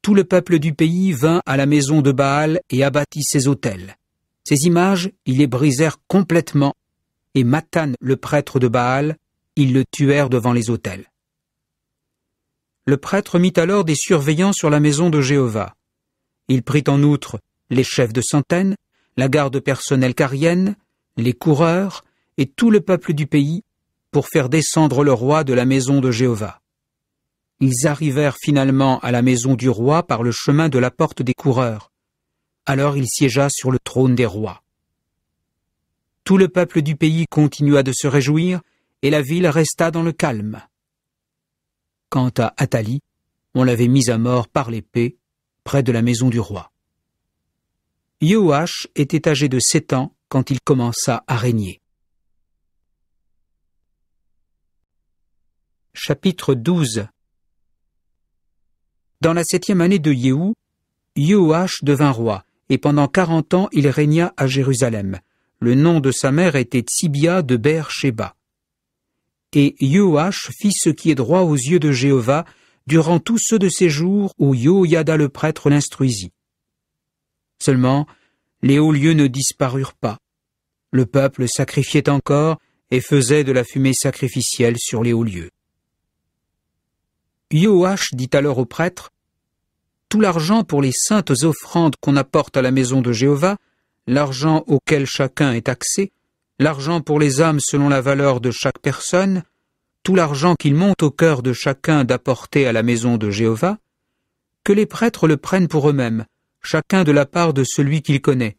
tout le peuple du pays vint à la maison de Baal et abattit ses autels. Ses images, ils les brisèrent complètement, et Matan, le prêtre de Baal, ils le tuèrent devant les autels. Le prêtre mit alors des surveillants sur la maison de Jéhovah. Il prit en outre les chefs de centaines, la garde personnelle carienne, les coureurs et tout le peuple du pays pour faire descendre le roi de la maison de Jéhovah. Ils arrivèrent finalement à la maison du roi par le chemin de la porte des coureurs. Alors il siégea sur le trône des rois. Tout le peuple du pays continua de se réjouir, et la ville resta dans le calme. Quant à Athalie, on l'avait mise à mort par l'épée, près de la maison du roi. Yehoash était âgé de sept ans quand il commença à régner. Chapitre 12 Dans la septième année de Yehou, Yehoash devint roi, et pendant quarante ans il régna à Jérusalem. Le nom de sa mère était Tsibia de ber sheba Et Yehoash fit ce qui est droit aux yeux de Jéhovah durant tous ceux de ses jours où Yoyada le prêtre l'instruisit. Seulement, les hauts lieux ne disparurent pas. Le peuple sacrifiait encore et faisait de la fumée sacrificielle sur les hauts lieux. Yoash dit alors au prêtre Tout l'argent pour les saintes offrandes qu'on apporte à la maison de Jéhovah, l'argent auquel chacun est taxé, l'argent pour les âmes selon la valeur de chaque personne, tout l'argent qu'il monte au cœur de chacun d'apporter à la maison de Jéhovah, que les prêtres le prennent pour eux-mêmes, chacun de la part de celui qu'il connaît,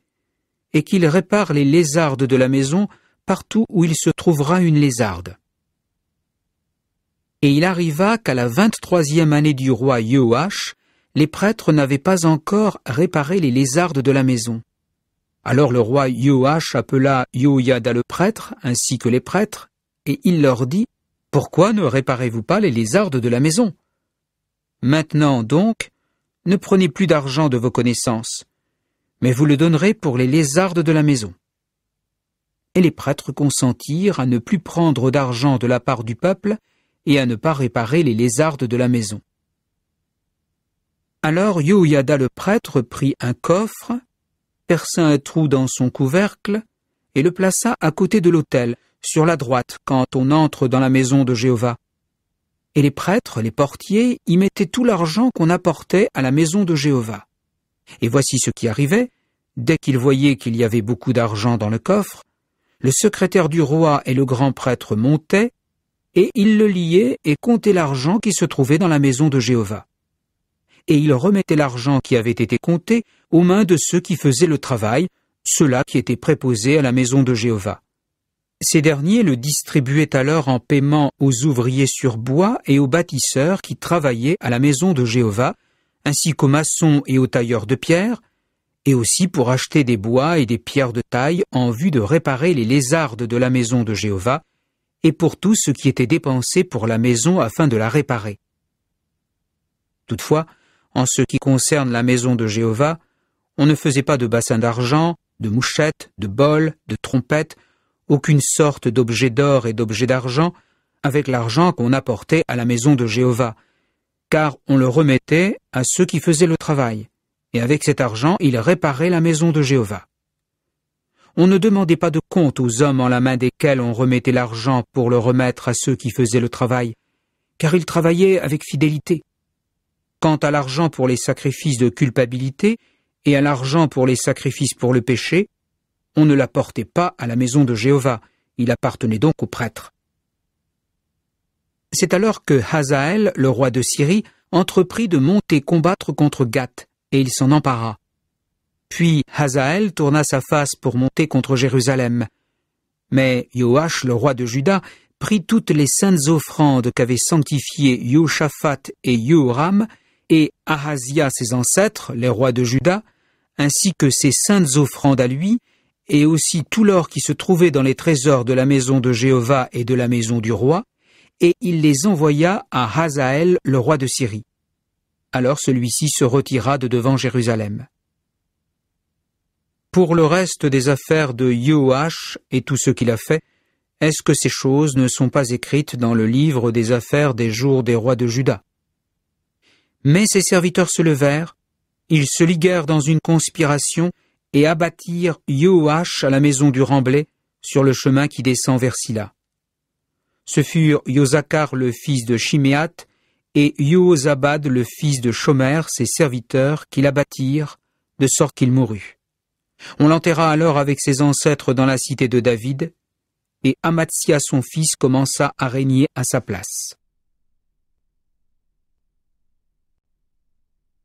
et qu'il répare les lézardes de la maison partout où il se trouvera une lézarde. Et il arriva qu'à la vingt-troisième année du roi yoach les prêtres n'avaient pas encore réparé les lézardes de la maison. Alors le roi Yoach appela Yoyada le prêtre, ainsi que les prêtres, et il leur dit, Pourquoi ne réparez-vous pas les lézardes de la maison Maintenant donc, ne prenez plus d'argent de vos connaissances, mais vous le donnerez pour les lézardes de la maison. Et les prêtres consentirent à ne plus prendre d'argent de la part du peuple et à ne pas réparer les lézardes de la maison. Alors Yoïada le prêtre prit un coffre, perça un trou dans son couvercle et le plaça à côté de l'autel, sur la droite, quand on entre dans la maison de Jéhovah et les prêtres, les portiers, y mettaient tout l'argent qu'on apportait à la maison de Jéhovah. Et voici ce qui arrivait, dès qu'ils voyaient qu'il y avait beaucoup d'argent dans le coffre, le secrétaire du roi et le grand prêtre montaient, et ils le liaient et comptaient l'argent qui se trouvait dans la maison de Jéhovah. Et ils remettaient l'argent qui avait été compté aux mains de ceux qui faisaient le travail, ceux-là qui étaient préposés à la maison de Jéhovah. Ces derniers le distribuaient alors en paiement aux ouvriers sur bois et aux bâtisseurs qui travaillaient à la maison de Jéhovah, ainsi qu'aux maçons et aux tailleurs de pierre, et aussi pour acheter des bois et des pierres de taille en vue de réparer les lézardes de la maison de Jéhovah, et pour tout ce qui était dépensé pour la maison afin de la réparer. Toutefois, en ce qui concerne la maison de Jéhovah, on ne faisait pas de bassins d'argent, de mouchettes, de bols, de trompettes, aucune sorte d'objet d'or et d'objet d'argent avec l'argent qu'on apportait à la maison de Jéhovah, car on le remettait à ceux qui faisaient le travail, et avec cet argent il réparait la maison de Jéhovah. On ne demandait pas de compte aux hommes en la main desquels on remettait l'argent pour le remettre à ceux qui faisaient le travail, car ils travaillaient avec fidélité. Quant à l'argent pour les sacrifices de culpabilité et à l'argent pour les sacrifices pour le péché, on ne portait pas à la maison de Jéhovah, il appartenait donc aux prêtres. C'est alors que Hazael, le roi de Syrie, entreprit de monter combattre contre Gath, et il s'en empara. Puis Hazael tourna sa face pour monter contre Jérusalem. Mais Joach, le roi de Juda, prit toutes les saintes offrandes qu'avaient sanctifiées Yoshaphat et Yoram, et Ahazia ses ancêtres, les rois de Juda, ainsi que ses saintes offrandes à lui, et aussi tout l'or qui se trouvait dans les trésors de la maison de Jéhovah et de la maison du roi, et il les envoya à Hazael, le roi de Syrie. Alors celui-ci se retira de devant Jérusalem. Pour le reste des affaires de Yoash et tout ce qu'il a fait, est-ce que ces choses ne sont pas écrites dans le livre des affaires des jours des rois de Juda Mais ses serviteurs se levèrent, ils se liguèrent dans une conspiration et abattirent Yoash à la maison du Remblai, sur le chemin qui descend vers Silla. Ce furent Yozakar le fils de Shimeat, et Yozabad, le fils de Chomer, ses serviteurs, qui l'abattirent, de sorte qu'il mourut. On l'enterra alors avec ses ancêtres dans la cité de David, et Amatsia son fils commença à régner à sa place.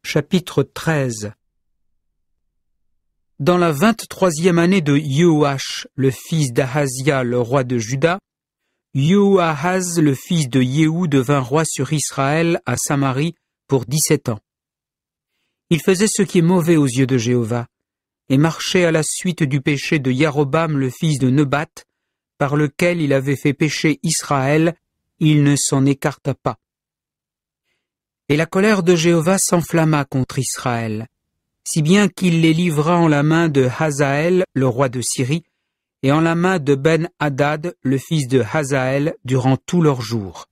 Chapitre 13 dans la vingt-troisième année de Joach, le fils d'Ahazia, le roi de Juda, Yoahaz, le fils de Yehou, devint roi sur Israël à Samarie pour dix-sept ans. Il faisait ce qui est mauvais aux yeux de Jéhovah, et marchait à la suite du péché de Yarobam, le fils de Nebat, par lequel il avait fait pécher Israël, il ne s'en écarta pas. Et la colère de Jéhovah s'enflamma contre Israël, si bien qu'il les livra en la main de Hazaël, le roi de Syrie, et en la main de Ben Hadad, le fils de Hazael, durant tous leurs jours.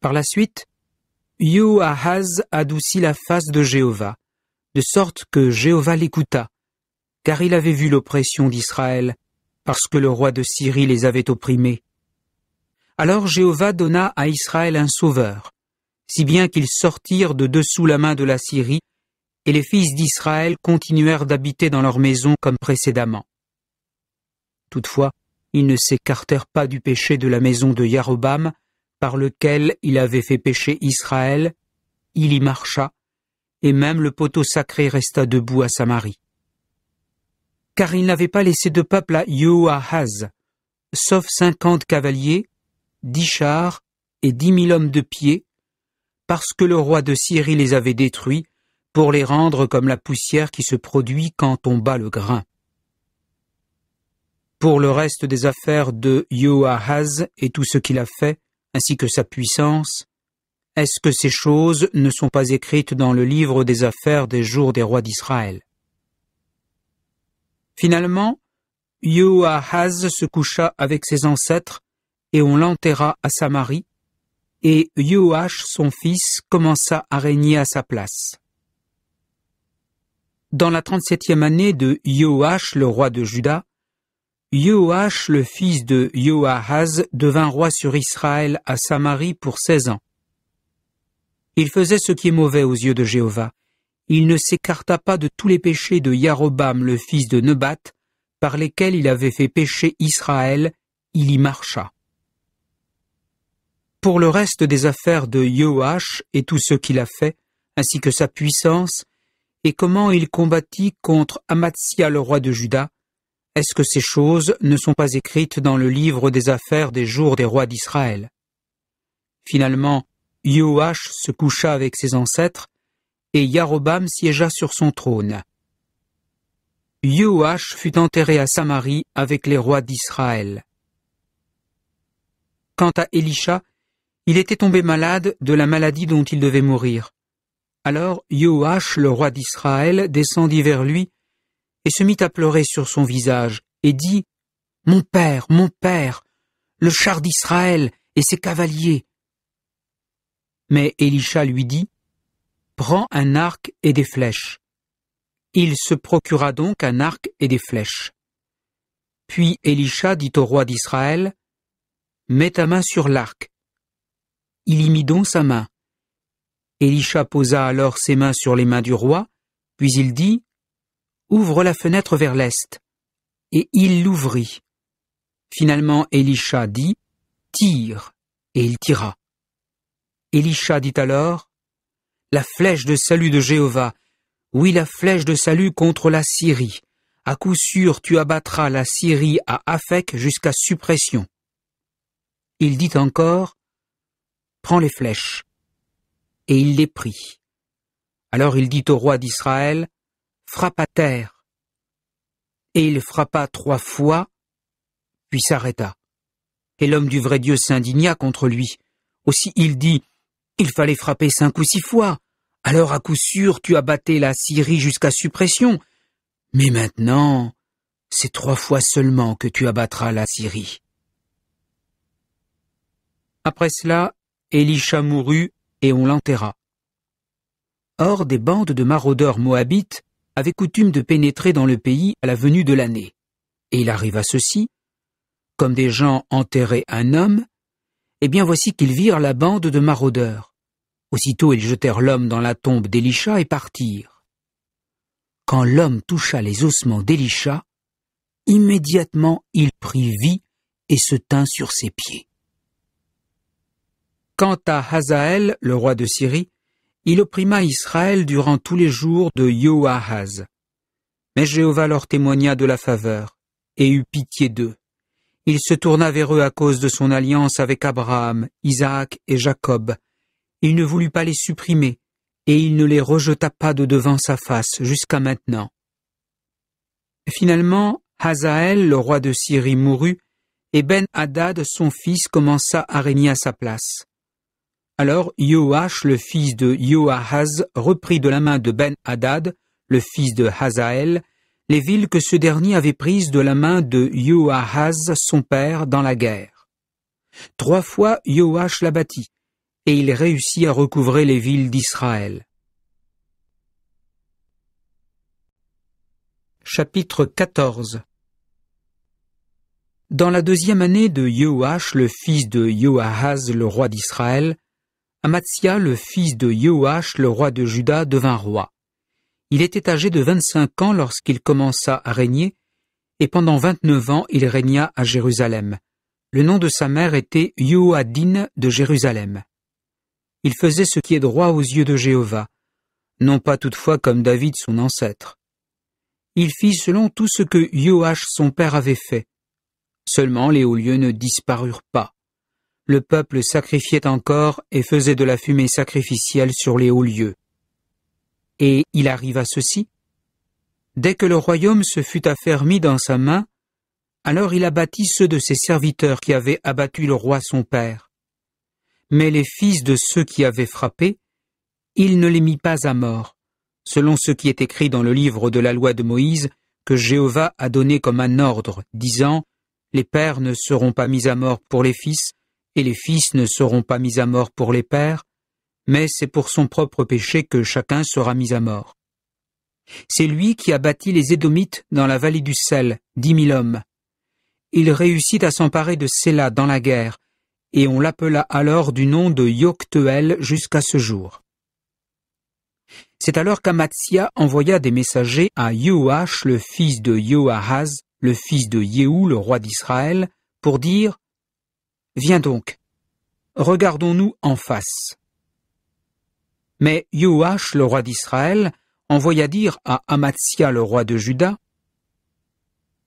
Par la suite, Yuahaz adoucit la face de Jéhovah, de sorte que Jéhovah l'écouta, car il avait vu l'oppression d'Israël, parce que le roi de Syrie les avait opprimés. Alors Jéhovah donna à Israël un sauveur, si bien qu'ils sortirent de dessous la main de la Syrie et les fils d'Israël continuèrent d'habiter dans leurs maisons comme précédemment. Toutefois, ils ne s'écartèrent pas du péché de la maison de Yarobam, par lequel il avait fait pécher Israël, il y marcha, et même le poteau sacré resta debout à Samarie. Car il n'avait pas laissé de peuple à Yoahaz, sauf cinquante cavaliers, dix chars et dix mille hommes de pied, parce que le roi de Syrie les avait détruits pour les rendre comme la poussière qui se produit quand on bat le grain. Pour le reste des affaires de Yoahaz et tout ce qu'il a fait, ainsi que sa puissance, est-ce que ces choses ne sont pas écrites dans le livre des affaires des jours des rois d'Israël Finalement, Yoahaz se coucha avec ses ancêtres et on l'enterra à Samarie, et Yoash son fils commença à régner à sa place. Dans la trente-septième année de Yoash, le roi de Juda, Yoash, le fils de Yoahaz, devint roi sur Israël à Samarie pour seize ans. Il faisait ce qui est mauvais aux yeux de Jéhovah. Il ne s'écarta pas de tous les péchés de Yarobam, le fils de Nebat, par lesquels il avait fait pécher Israël, il y marcha. Pour le reste des affaires de Yoash et tout ce qu'il a fait, ainsi que sa puissance, et comment il combattit contre Amatsia le roi de Juda, est-ce que ces choses ne sont pas écrites dans le livre des affaires des jours des rois d'Israël Finalement, Yoash se coucha avec ses ancêtres, et Yarobam siégea sur son trône. Yoash fut enterré à Samarie avec les rois d'Israël. Quant à Elisha, il était tombé malade de la maladie dont il devait mourir. Alors Yoash, le roi d'Israël, descendit vers lui et se mit à pleurer sur son visage et dit Mon père, mon père, le char d'Israël et ses cavaliers. Mais Élisha lui dit Prends un arc et des flèches. Il se procura donc un arc et des flèches. Puis Élisha dit au roi d'Israël Mets ta main sur l'arc. Il y mit donc sa main. Élisha posa alors ses mains sur les mains du roi, puis il dit Ouvre la fenêtre vers l'est. Et il l'ouvrit. Finalement, Élisha dit Tire. Et il tira. Élisha dit alors La flèche de salut de Jéhovah, oui, la flèche de salut contre la Syrie. À coup sûr, tu abattras la Syrie à Afek jusqu'à suppression. Il dit encore Prends les flèches et il les prit. Alors il dit au roi d'Israël, Frappe à terre. Et il frappa trois fois, puis s'arrêta. Et l'homme du vrai Dieu s'indigna contre lui. Aussi il dit, Il fallait frapper cinq ou six fois, alors à coup sûr tu as batté la Syrie jusqu'à suppression. Mais maintenant, c'est trois fois seulement que tu abattras la Syrie. Après cela, Elisha mourut et on l'enterra. Or, des bandes de maraudeurs moabites avaient coutume de pénétrer dans le pays à la venue de l'année. Et il arriva ceci, comme des gens enterraient un homme, eh bien voici qu'ils virent la bande de maraudeurs. Aussitôt ils jetèrent l'homme dans la tombe d'Élisha et partirent. Quand l'homme toucha les ossements d'Elisha, immédiatement il prit vie et se tint sur ses pieds. Quant à Hazaël, le roi de Syrie, il opprima Israël durant tous les jours de Yoahaz. Mais Jéhovah leur témoigna de la faveur, et eut pitié d'eux. Il se tourna vers eux à cause de son alliance avec Abraham, Isaac et Jacob. Il ne voulut pas les supprimer, et il ne les rejeta pas de devant sa face jusqu'à maintenant. Finalement, Hazaël, le roi de Syrie, mourut, et Ben-Hadad, son fils, commença à régner à sa place. Alors Yoash, le fils de Yoahaz, reprit de la main de Ben-Hadad, le fils de Hazaël, les villes que ce dernier avait prises de la main de Yoahaz, son père, dans la guerre. Trois fois Yoash l'abattit, et il réussit à recouvrer les villes d'Israël. Chapitre 14 Dans la deuxième année de Yoash, le fils de Yoahaz, le roi d'Israël, Amazia, le fils de Yoach, le roi de Juda, devint roi. Il était âgé de 25 ans lorsqu'il commença à régner, et pendant 29 ans il régna à Jérusalem. Le nom de sa mère était Yoadine de Jérusalem. Il faisait ce qui est droit aux yeux de Jéhovah, non pas toutefois comme David son ancêtre. Il fit selon tout ce que Yoach son père avait fait. Seulement les hauts lieux ne disparurent pas le peuple sacrifiait encore et faisait de la fumée sacrificielle sur les hauts lieux. Et il arriva ceci. Dès que le royaume se fut affermi dans sa main, alors il abattit ceux de ses serviteurs qui avaient abattu le roi son père. Mais les fils de ceux qui avaient frappé, il ne les mit pas à mort, selon ce qui est écrit dans le livre de la loi de Moïse, que Jéhovah a donné comme un ordre, disant Les pères ne seront pas mis à mort pour les fils, et les fils ne seront pas mis à mort pour les pères, mais c'est pour son propre péché que chacun sera mis à mort. C'est lui qui a bâti les Édomites dans la vallée du sel, dix mille hommes. Il réussit à s'emparer de Séla dans la guerre, et on l'appela alors du nom de Yoctuel jusqu'à ce jour. C'est alors qu'Amatsia envoya des messagers à Yoash, le fils de Yoahaz, le fils de Yéhou, le roi d'Israël, pour dire Viens donc. Regardons-nous en face. Mais Yoash, le roi d'Israël, envoya dire à Amatsia, le roi de Juda,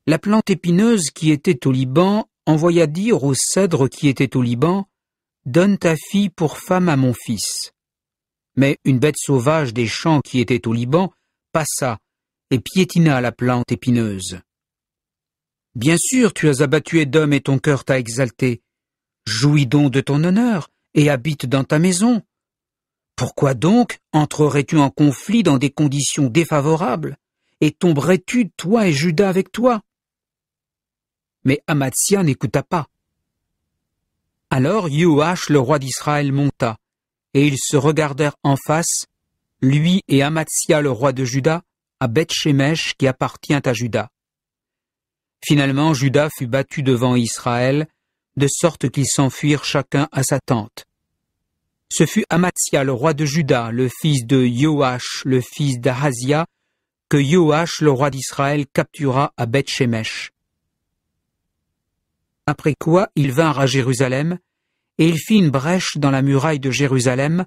La plante épineuse qui était au Liban envoya dire au cèdre qui était au Liban, Donne ta fille pour femme à mon fils. Mais une bête sauvage des champs qui était au Liban passa et piétina la plante épineuse. Bien sûr, tu as abattu d'hommes et ton cœur t'a exalté jouis donc de ton honneur et habite dans ta maison. Pourquoi donc entrerais-tu en conflit dans des conditions défavorables et tomberais-tu, toi et Judas, avec toi Mais Amatsia n'écouta pas. Alors Yoash, le roi d'Israël, monta, et ils se regardèrent en face, lui et Amatsia, le roi de Judas, à beth qui appartient à Juda. Finalement, Judas fut battu devant Israël de sorte qu'ils s'enfuirent chacun à sa tente. Ce fut Amatsia, le roi de Juda, le fils de Joash, le fils d'Ahazia, que Joash, le roi d'Israël, captura à Beth-Shemesh. Après quoi, ils vinrent à Jérusalem, et il fit une brèche dans la muraille de Jérusalem,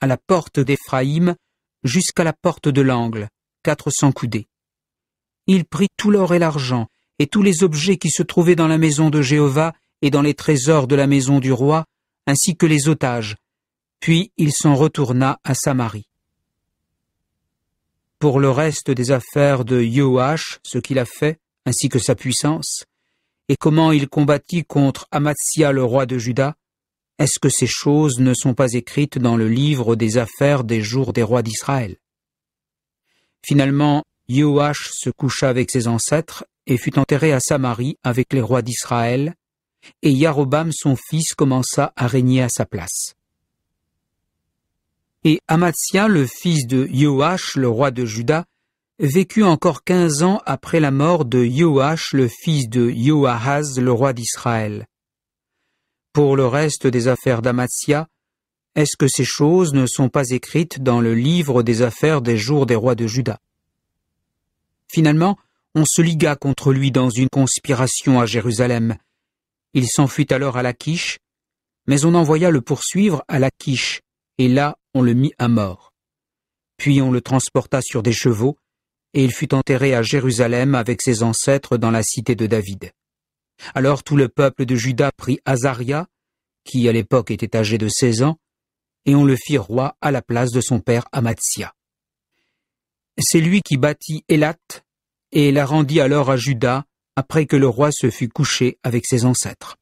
à la porte d'Éphraïm, jusqu'à la porte de l'angle, quatre cents coudées. Il prit tout l'or et l'argent, et tous les objets qui se trouvaient dans la maison de Jéhovah, et dans les trésors de la maison du roi, ainsi que les otages, puis il s'en retourna à Samarie. Pour le reste des affaires de Yoash, ce qu'il a fait, ainsi que sa puissance, et comment il combattit contre Amatsia le roi de Juda, est-ce que ces choses ne sont pas écrites dans le livre des affaires des jours des rois d'Israël Finalement, Yoash se coucha avec ses ancêtres et fut enterré à Samarie avec les rois d'Israël, et Yarobam son fils commença à régner à sa place. Et Amatsia le fils de Yoash, le roi de Juda, vécut encore quinze ans après la mort de Yoash, le fils de Yoahaz, le roi d'Israël. Pour le reste des affaires d'Amatsia, est-ce que ces choses ne sont pas écrites dans le livre des affaires des jours des rois de Juda Finalement, on se ligua contre lui dans une conspiration à Jérusalem, il s'enfuit alors à Quiche, mais on envoya le poursuivre à Quiche, et là on le mit à mort. Puis on le transporta sur des chevaux, et il fut enterré à Jérusalem avec ses ancêtres dans la cité de David. Alors tout le peuple de Juda prit Azaria, qui à l'époque était âgé de seize ans, et on le fit roi à la place de son père Amatsia. C'est lui qui bâtit Élat, et la rendit alors à Juda, après que le roi se fut couché avec ses ancêtres.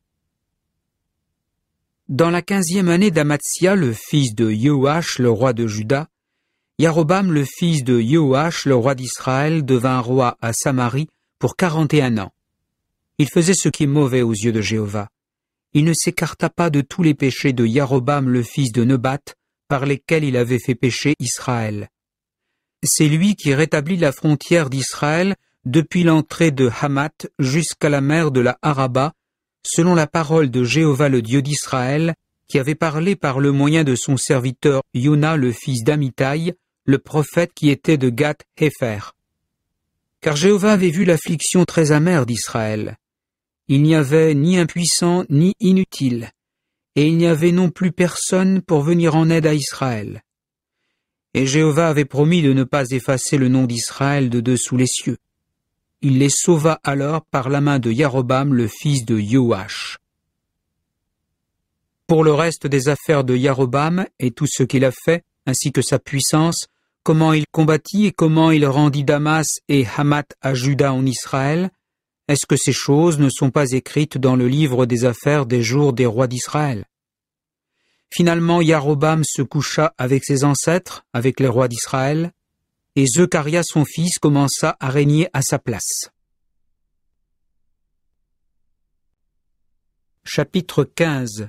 Dans la quinzième année d'Amatsia, le fils de Joach, le roi de Juda, Yarobam, le fils de Joach, le roi d'Israël, devint roi à Samarie pour quarante et un ans. Il faisait ce qui est mauvais aux yeux de Jéhovah. Il ne s'écarta pas de tous les péchés de Yarobam, le fils de Nebat, par lesquels il avait fait pécher Israël. C'est lui qui rétablit la frontière d'Israël depuis l'entrée de Hamat jusqu'à la mer de la Haraba, selon la parole de Jéhovah le Dieu d'Israël, qui avait parlé par le moyen de son serviteur Yona le fils d'Amitai, le prophète qui était de Gath Hepher, Car Jéhovah avait vu l'affliction très amère d'Israël. Il n'y avait ni impuissant ni inutile, et il n'y avait non plus personne pour venir en aide à Israël. Et Jéhovah avait promis de ne pas effacer le nom d'Israël de dessous les cieux. Il les sauva alors par la main de Yarobam, le fils de Yoash. Pour le reste des affaires de Yarobam et tout ce qu'il a fait, ainsi que sa puissance, comment il combattit et comment il rendit Damas et Hamat à Juda en Israël, est-ce que ces choses ne sont pas écrites dans le livre des affaires des jours des rois d'Israël Finalement, Yarobam se coucha avec ses ancêtres, avec les rois d'Israël, et Zecharia son fils commença à régner à sa place. Chapitre 15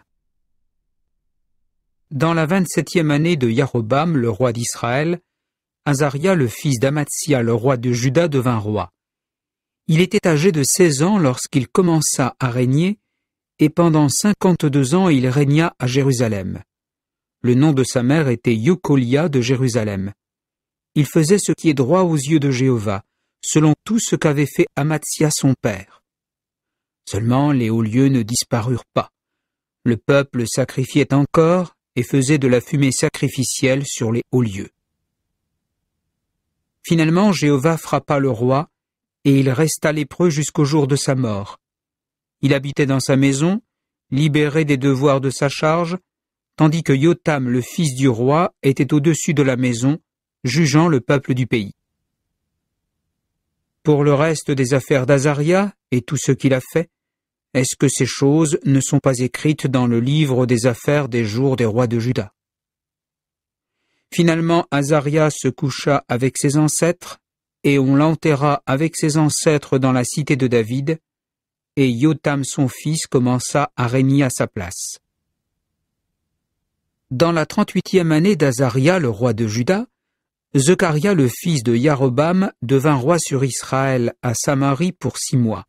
Dans la vingt-septième année de Yarobam, le roi d'Israël, Azaria, le fils d'Amatsia, le roi de Juda, devint roi. Il était âgé de seize ans lorsqu'il commença à régner, et pendant cinquante-deux ans il régna à Jérusalem. Le nom de sa mère était Eucolia de Jérusalem. Il faisait ce qui est droit aux yeux de Jéhovah, selon tout ce qu'avait fait Amatsia son père. Seulement les hauts lieux ne disparurent pas. Le peuple sacrifiait encore et faisait de la fumée sacrificielle sur les hauts lieux. Finalement Jéhovah frappa le roi, et il resta lépreux jusqu'au jour de sa mort. Il habitait dans sa maison, libéré des devoirs de sa charge, tandis que Yotam le fils du roi était au-dessus de la maison, jugeant le peuple du pays. Pour le reste des affaires d'Azaria et tout ce qu'il a fait, est-ce que ces choses ne sont pas écrites dans le livre des affaires des jours des rois de Juda Finalement, Azaria se coucha avec ses ancêtres, et on l'enterra avec ses ancêtres dans la cité de David, et Yotam son fils commença à régner à sa place. Dans la trente-huitième année d'Azaria le roi de Juda, Zecharia, le fils de Yarobam devint roi sur Israël à Samarie pour six mois.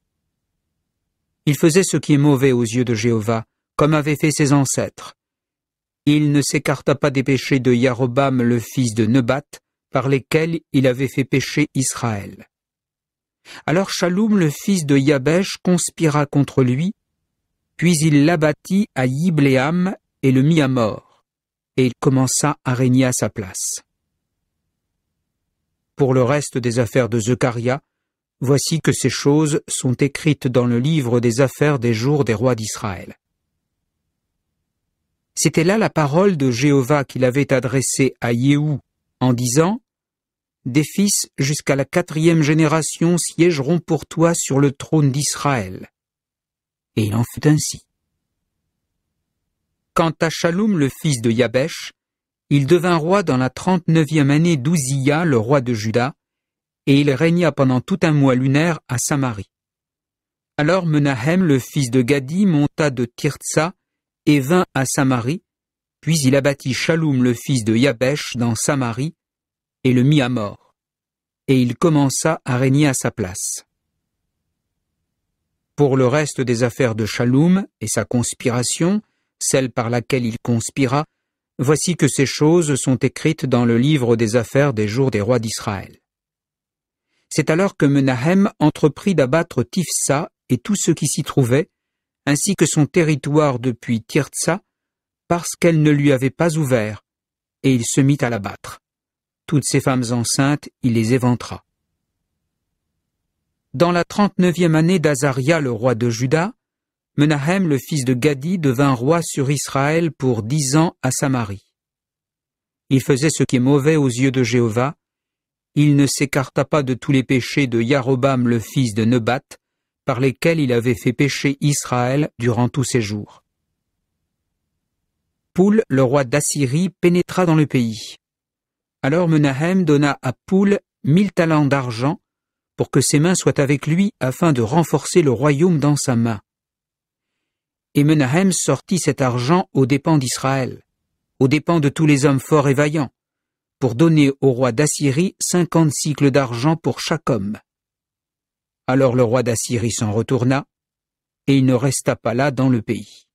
Il faisait ce qui est mauvais aux yeux de Jéhovah, comme avaient fait ses ancêtres. Il ne s'écarta pas des péchés de Yarobam le fils de Nebat, par lesquels il avait fait pécher Israël. Alors Shaloum le fils de Yabesh conspira contre lui, puis il l'abattit à Yibléam et le mit à mort, et il commença à régner à sa place pour le reste des affaires de Zecharia, voici que ces choses sont écrites dans le livre des affaires des jours des rois d'Israël. C'était là la parole de Jéhovah qu'il avait adressée à Yéhou en disant Des fils jusqu'à la quatrième génération siégeront pour toi sur le trône d'Israël. Et il en fut ainsi. Quant à Shalom le fils de Yabesh, il devint roi dans la trente-neuvième année d'Ouzia, le roi de Juda, et il régna pendant tout un mois lunaire à Samarie. Alors Menahem, le fils de Gadi, monta de Tirtsa et vint à Samarie, puis il abattit Shaloum, le fils de Yabesh, dans Samarie, et le mit à mort. Et il commença à régner à sa place. Pour le reste des affaires de Shaloum et sa conspiration, celle par laquelle il conspira, Voici que ces choses sont écrites dans le livre des affaires des jours des rois d'Israël. C'est alors que Menahem entreprit d'abattre Tifsa et tous ceux qui s'y trouvaient, ainsi que son territoire depuis Tirtsa, parce qu'elle ne lui avait pas ouvert, et il se mit à l'abattre. Toutes ses femmes enceintes, il les éventra. Dans la trente-neuvième année d'Azaria le roi de Juda, Menahem le fils de Gadi devint roi sur Israël pour dix ans à Samarie. Il faisait ce qui est mauvais aux yeux de Jéhovah, il ne s'écarta pas de tous les péchés de Yarobam le fils de Nebat, par lesquels il avait fait pécher Israël durant tous ses jours. Poul, le roi d'Assyrie, pénétra dans le pays. Alors Menahem donna à Poul mille talents d'argent pour que ses mains soient avec lui afin de renforcer le royaume dans sa main et Menahem sortit cet argent aux dépens d'Israël, aux dépens de tous les hommes forts et vaillants, pour donner au roi d'Assyrie cinquante cycles d'argent pour chaque homme. Alors le roi d'Assyrie s'en retourna, et il ne resta pas là dans le pays.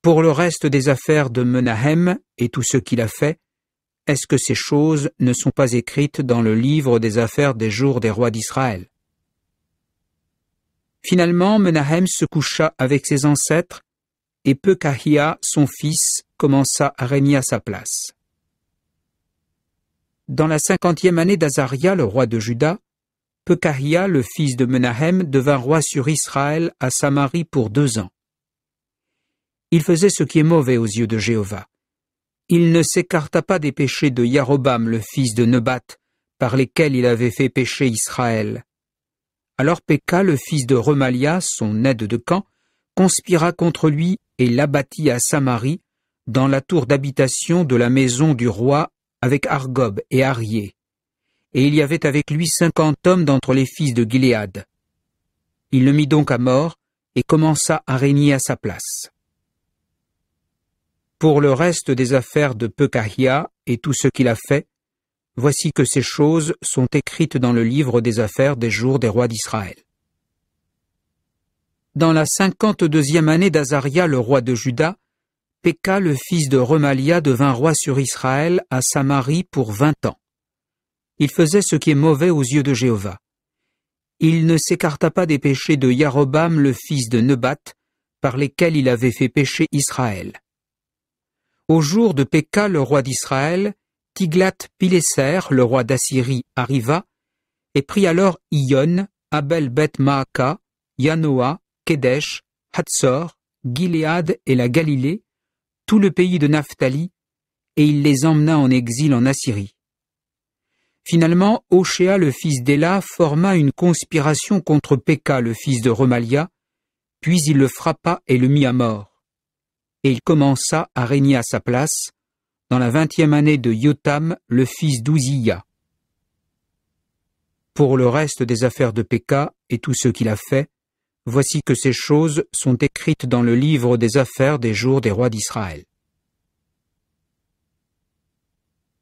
Pour le reste des affaires de Menahem et tout ce qu'il a fait, est-ce que ces choses ne sont pas écrites dans le livre des affaires des jours des rois d'Israël Finalement, Menahem se coucha avec ses ancêtres, et Pekahia, son fils, commença à régner à sa place. Dans la cinquantième année d'Azaria, le roi de Juda, Pekahia, le fils de Menahem, devint roi sur Israël à Samarie pour deux ans. Il faisait ce qui est mauvais aux yeux de Jéhovah. Il ne s'écarta pas des péchés de Yarobam, le fils de Nebat, par lesquels il avait fait pécher Israël, alors Péka, le fils de Remalia, son aide de camp, conspira contre lui et l'abattit à Samarie, dans la tour d'habitation de la maison du roi, avec Argob et Arié. Et il y avait avec lui cinquante hommes d'entre les fils de Gilead. Il le mit donc à mort et commença à régner à sa place. Pour le reste des affaires de Pekahia et tout ce qu'il a fait, Voici que ces choses sont écrites dans le livre des affaires des jours des rois d'Israël. Dans la cinquante-deuxième année d'Azaria le roi de Juda, Péka le fils de Remalia devint roi sur Israël à Samarie pour vingt ans. Il faisait ce qui est mauvais aux yeux de Jéhovah. Il ne s'écarta pas des péchés de Yarobam le fils de Nebat, par lesquels il avait fait pécher Israël. Au jour de Péka le roi d'Israël, tiglath pileser le roi d'Assyrie, arriva et prit alors Ion, Abel-Beth Maaka, Yanoa, Kedesh, Hatsor, Gilead et la Galilée, tout le pays de Naphtali, et il les emmena en exil en Assyrie. Finalement, Ochéa le fils d'Ela forma une conspiration contre Péka le fils de Remalia, puis il le frappa et le mit à mort. Et il commença à régner à sa place, dans la vingtième année de Yotam, le fils d'Ouzia. Pour le reste des affaires de Péka et tout ce qu'il a fait, voici que ces choses sont écrites dans le livre des affaires des jours des rois d'Israël.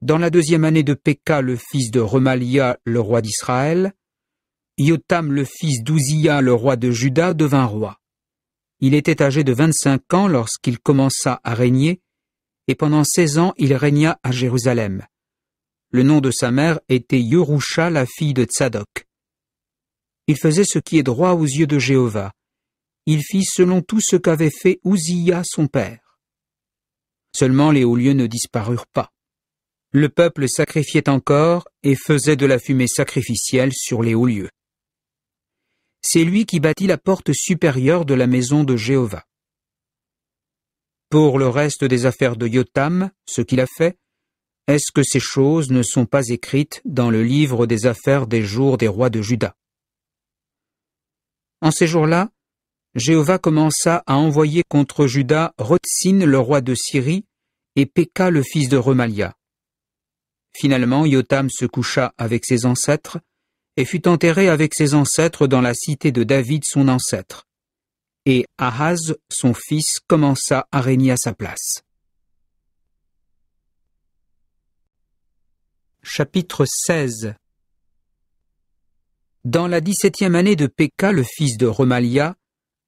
Dans la deuxième année de Péka, le fils de Remalia, le roi d'Israël, Yotam, le fils d'Ouzia, le roi de Juda, devint roi. Il était âgé de vingt-cinq ans lorsqu'il commença à régner, et pendant seize ans il régna à Jérusalem. Le nom de sa mère était Yerusha, la fille de Tsadok. Il faisait ce qui est droit aux yeux de Jéhovah. Il fit selon tout ce qu'avait fait Ouzia son père. Seulement les hauts lieux ne disparurent pas. Le peuple sacrifiait encore et faisait de la fumée sacrificielle sur les hauts lieux. C'est lui qui bâtit la porte supérieure de la maison de Jéhovah. Pour le reste des affaires de Yotam, ce qu'il a fait, est-ce que ces choses ne sont pas écrites dans le livre des affaires des jours des rois de Juda En ces jours-là, Jéhovah commença à envoyer contre Juda Rotsin le roi de Syrie et Péka le fils de Remalia. Finalement, Yotam se coucha avec ses ancêtres et fut enterré avec ses ancêtres dans la cité de David son ancêtre et Ahaz son fils commença à régner à sa place. Chapitre 16 Dans la dix-septième année de Péka, le fils de Remalia,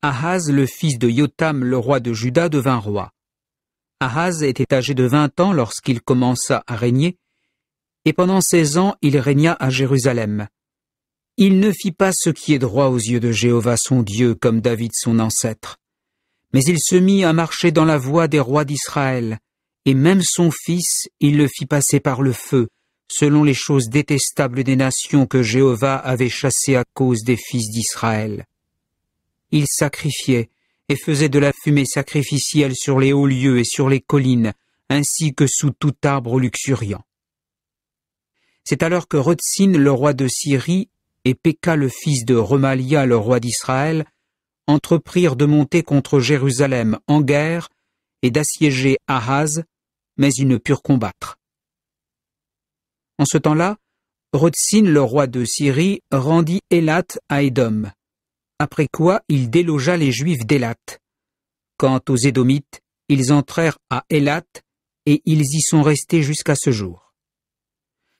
Ahaz, le fils de Jotam, le roi de Juda, devint roi. Ahaz était âgé de vingt ans lorsqu'il commença à régner, et pendant seize ans il régna à Jérusalem. Il ne fit pas ce qui est droit aux yeux de Jéhovah son Dieu, comme David son ancêtre. Mais il se mit à marcher dans la voie des rois d'Israël, et même son fils, il le fit passer par le feu, selon les choses détestables des nations que Jéhovah avait chassées à cause des fils d'Israël. Il sacrifiait, et faisait de la fumée sacrificielle sur les hauts lieux et sur les collines, ainsi que sous tout arbre luxuriant. C'est alors que Rotsin, le roi de Syrie, et Péka le fils de Remalia le roi d'Israël, entreprirent de monter contre Jérusalem en guerre et d'assiéger Ahaz, mais ils ne purent combattre. En ce temps-là, Rodsin le roi de Syrie rendit Élat à Édom, après quoi il délogea les Juifs d'Élat. Quant aux Édomites, ils entrèrent à Élat et ils y sont restés jusqu'à ce jour.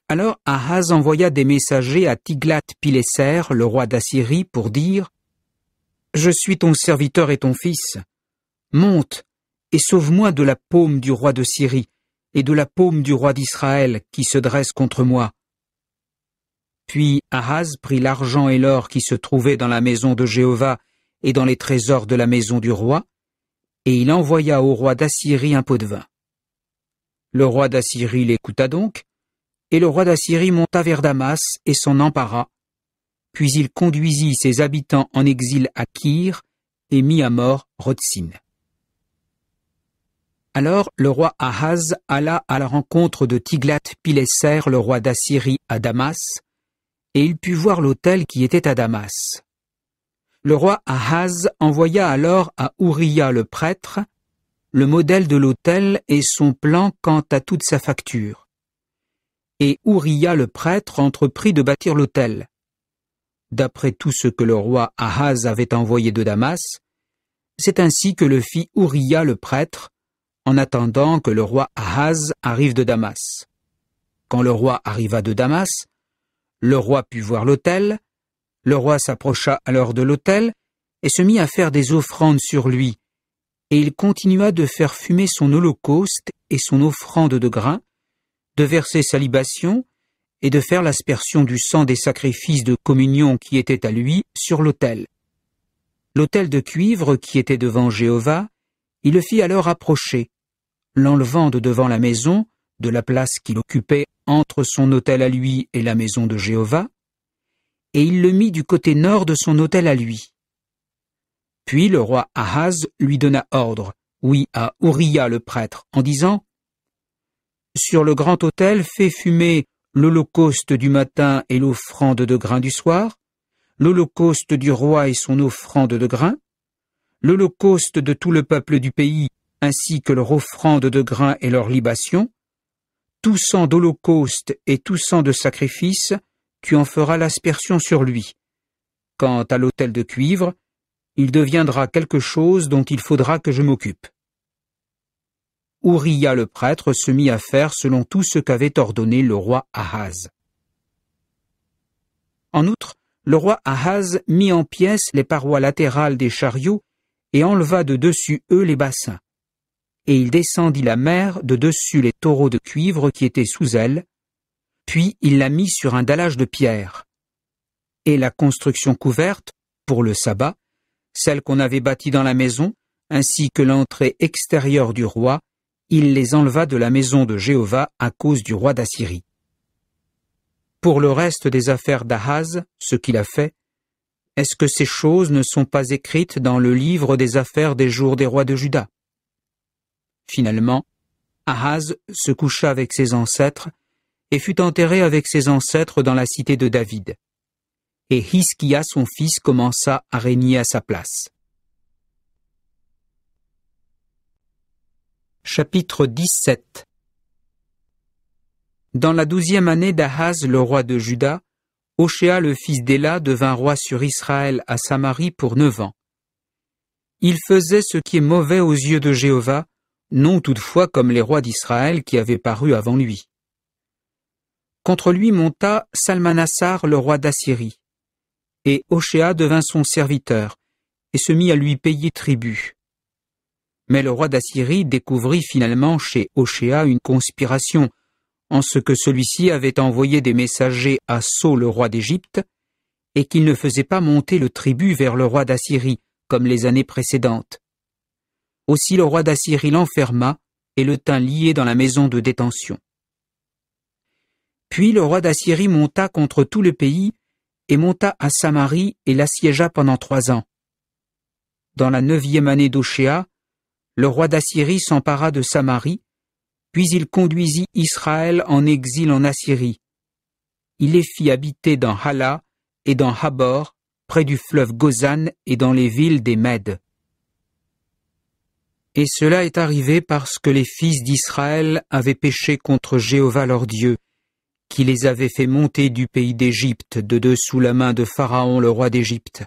Alors Ahaz envoya des messagers à Tiglath-Pileser, le roi d'Assyrie, pour dire Je suis ton serviteur et ton fils. Monte et sauve-moi de la paume du roi de Syrie et de la paume du roi d'Israël qui se dresse contre moi. Puis Ahaz prit l'argent et l'or qui se trouvaient dans la maison de Jéhovah et dans les trésors de la maison du roi, et il envoya au roi d'Assyrie un pot de vin. Le roi d'Assyrie l'écouta donc, et le roi d'Assyrie monta vers Damas et s'en empara. Puis il conduisit ses habitants en exil à Kyr et mit à mort Rotsin. Alors le roi Ahaz alla à la rencontre de Tiglath-Pileser, le roi d'Assyrie, à Damas, et il put voir l'autel qui était à Damas. Le roi Ahaz envoya alors à Ouria le prêtre le modèle de l'autel et son plan quant à toute sa facture et Ouria le prêtre entreprit de bâtir l'autel. D'après tout ce que le roi Ahaz avait envoyé de Damas, c'est ainsi que le fit Ouria le prêtre, en attendant que le roi Ahaz arrive de Damas. Quand le roi arriva de Damas, le roi put voir l'autel, le roi s'approcha alors de l'autel et se mit à faire des offrandes sur lui, et il continua de faire fumer son holocauste et son offrande de grains, de verser sa libation et de faire l'aspersion du sang des sacrifices de communion qui étaient à lui sur l'autel. L'autel de cuivre qui était devant Jéhovah, il le fit alors approcher, l'enlevant de devant la maison, de la place qu'il occupait entre son autel à lui et la maison de Jéhovah, et il le mit du côté nord de son autel à lui. Puis le roi Ahaz lui donna ordre, oui à Uriah le prêtre, en disant sur le grand autel fait fumer l'holocauste du matin et l'offrande de grain du soir, l'holocauste du roi et son offrande de grain, l'holocauste de tout le peuple du pays ainsi que leur offrande de grain et leur libation, tout sang d'holocauste et tout sang de sacrifice, tu en feras l'aspersion sur lui. Quant à l'autel de cuivre, il deviendra quelque chose dont il faudra que je m'occupe. Ouria le prêtre se mit à faire selon tout ce qu'avait ordonné le roi Ahaz. En outre, le roi Ahaz mit en pièces les parois latérales des chariots et enleva de dessus eux les bassins. Et il descendit la mer de dessus les taureaux de cuivre qui étaient sous elle, puis il la mit sur un dallage de pierre. Et la construction couverte, pour le sabbat, celle qu'on avait bâtie dans la maison, ainsi que l'entrée extérieure du roi, il les enleva de la maison de Jéhovah à cause du roi d'Assyrie. Pour le reste des affaires d'Ahaz, ce qu'il a fait, est-ce que ces choses ne sont pas écrites dans le livre des affaires des jours des rois de Juda Finalement, Ahaz se coucha avec ses ancêtres et fut enterré avec ses ancêtres dans la cité de David. Et Hiskia son fils commença à régner à sa place. Chapitre 17 Dans la douzième année d'Ahaz, le roi de Juda, Ochéa le fils d'Éla devint roi sur Israël à Samarie pour neuf ans. Il faisait ce qui est mauvais aux yeux de Jéhovah, non toutefois comme les rois d'Israël qui avaient paru avant lui. Contre lui monta Salmanassar le roi d'Assyrie, et Ochéa devint son serviteur, et se mit à lui payer tribut. Mais le roi d'Assyrie découvrit finalement chez Ochéa une conspiration, en ce que celui-ci avait envoyé des messagers à Sceaux le roi d'Égypte, et qu'il ne faisait pas monter le tribut vers le roi d'Assyrie, comme les années précédentes. Aussi le roi d'Assyrie l'enferma et le tint lié dans la maison de détention. Puis le roi d'Assyrie monta contre tout le pays, et monta à Samarie et l'assiégea pendant trois ans. Dans la neuvième année d'Ochéa, le roi d'Assyrie s'empara de Samarie, puis il conduisit Israël en exil en Assyrie. Il les fit habiter dans Hala et dans Habor, près du fleuve Gozan et dans les villes des Mèdes. Et cela est arrivé parce que les fils d'Israël avaient péché contre Jéhovah leur Dieu, qui les avait fait monter du pays d'Égypte de dessous la main de Pharaon le roi d'Égypte.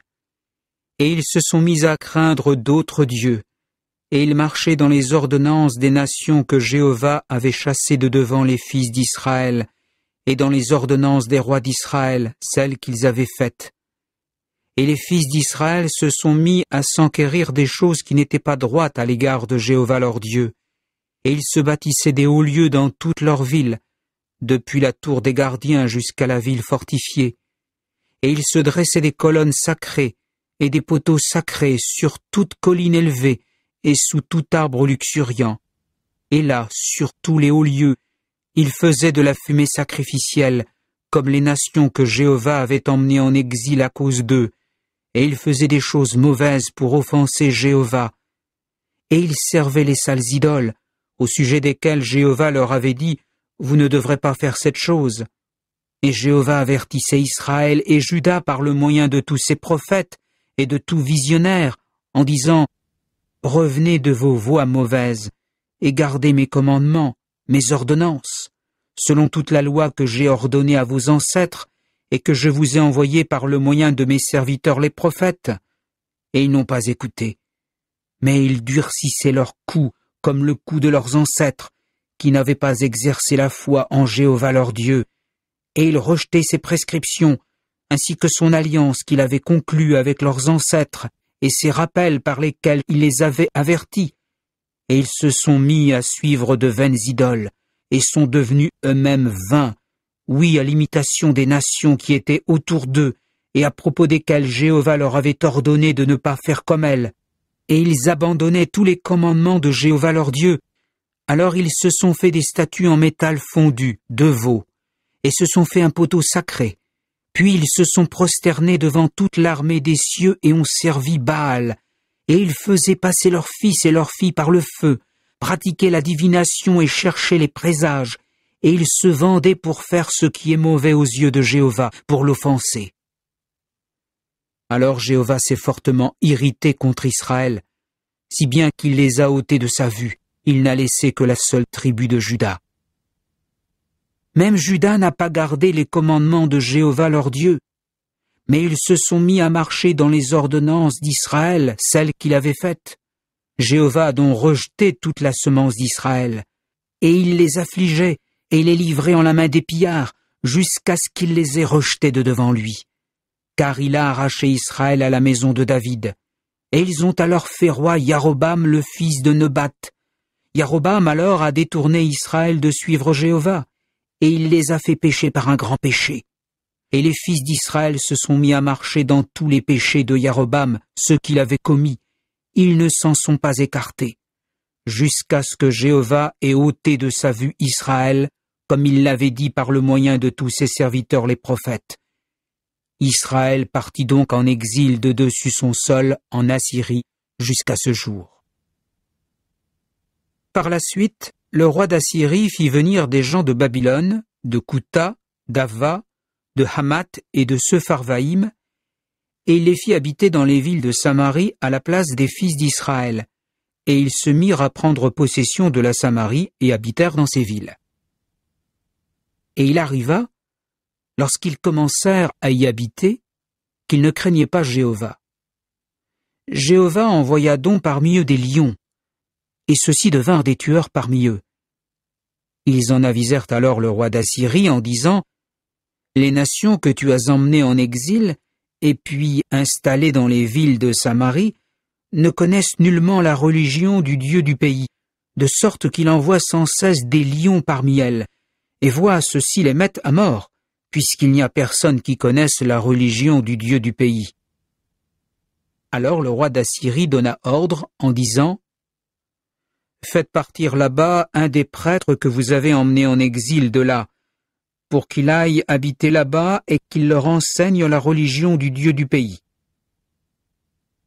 Et ils se sont mis à craindre d'autres dieux, et ils marchaient dans les ordonnances des nations que Jéhovah avait chassées de devant les fils d'Israël, et dans les ordonnances des rois d'Israël, celles qu'ils avaient faites. Et les fils d'Israël se sont mis à s'enquérir des choses qui n'étaient pas droites à l'égard de Jéhovah leur Dieu, et ils se bâtissaient des hauts lieux dans toutes leurs villes, depuis la tour des gardiens jusqu'à la ville fortifiée, et ils se dressaient des colonnes sacrées et des poteaux sacrés sur toute colline élevée, et sous tout arbre luxuriant. Et là, sur tous les hauts lieux, il faisait de la fumée sacrificielle, comme les nations que Jéhovah avait emmenées en exil à cause d'eux, et il faisait des choses mauvaises pour offenser Jéhovah. Et il servait les sales idoles, au sujet desquelles Jéhovah leur avait dit Vous ne devrez pas faire cette chose. Et Jéhovah avertissait Israël et Juda par le moyen de tous ses prophètes et de tout visionnaire, en disant Revenez de vos voies mauvaises, et gardez mes commandements, mes ordonnances, selon toute la loi que j'ai ordonnée à vos ancêtres, et que je vous ai envoyée par le moyen de mes serviteurs les prophètes. Et ils n'ont pas écouté. Mais ils durcissaient leur coups, comme le coup de leurs ancêtres, qui n'avaient pas exercé la foi en Jéhovah leur Dieu, et ils rejetaient ses prescriptions, ainsi que son alliance qu'il avait conclue avec leurs ancêtres, et ces rappels par lesquels il les avait avertis, et ils se sont mis à suivre de vaines idoles, et sont devenus eux-mêmes vains, oui à l'imitation des nations qui étaient autour d'eux, et à propos desquelles Jéhovah leur avait ordonné de ne pas faire comme elles, et ils abandonnaient tous les commandements de Jéhovah leur Dieu, alors ils se sont fait des statues en métal fondu, de veau, et se sont fait un poteau sacré, puis ils se sont prosternés devant toute l'armée des cieux et ont servi Baal. Et ils faisaient passer leurs fils et leurs filles par le feu, pratiquaient la divination et cherchaient les présages. Et ils se vendaient pour faire ce qui est mauvais aux yeux de Jéhovah, pour l'offenser. Alors Jéhovah s'est fortement irrité contre Israël, si bien qu'il les a ôtés de sa vue. Il n'a laissé que la seule tribu de Juda. Même Judas n'a pas gardé les commandements de Jéhovah leur Dieu, mais ils se sont mis à marcher dans les ordonnances d'Israël, celles qu'il avait faites. Jéhovah a donc rejeté toute la semence d'Israël, et il les affligeait, et les livrait en la main des pillards, jusqu'à ce qu'il les ait rejetés de devant lui. Car il a arraché Israël à la maison de David. Et ils ont alors fait roi Yarobam le fils de Nebat. Yarobam alors a détourné Israël de suivre Jéhovah et il les a fait pécher par un grand péché. Et les fils d'Israël se sont mis à marcher dans tous les péchés de Yarobam, ceux qu'il avait commis. Ils ne s'en sont pas écartés, jusqu'à ce que Jéhovah ait ôté de sa vue Israël, comme il l'avait dit par le moyen de tous ses serviteurs les prophètes. Israël partit donc en exil de dessus son sol en Assyrie jusqu'à ce jour. Par la suite, le roi d'Assyrie fit venir des gens de Babylone, de Kuta, d'Ava, de Hamath et de Sepharvaïm, et il les fit habiter dans les villes de Samarie à la place des fils d'Israël, et ils se mirent à prendre possession de la Samarie et habitèrent dans ces villes. Et il arriva, lorsqu'ils commencèrent à y habiter, qu'ils ne craignaient pas Jéhovah. Jéhovah envoya donc parmi eux des lions, et ceux-ci devinrent des tueurs parmi eux. Ils en avisèrent alors le roi d'Assyrie en disant Les nations que tu as emmenées en exil, et puis installées dans les villes de Samarie, ne connaissent nullement la religion du Dieu du pays, de sorte qu'il envoie sans cesse des lions parmi elles, et voit ceux-ci les mettent à mort, puisqu'il n'y a personne qui connaisse la religion du Dieu du pays. Alors le roi d'Assyrie donna ordre en disant faites partir là-bas un des prêtres que vous avez emmené en exil de là, pour qu'il aille habiter là-bas et qu'il leur enseigne la religion du Dieu du pays.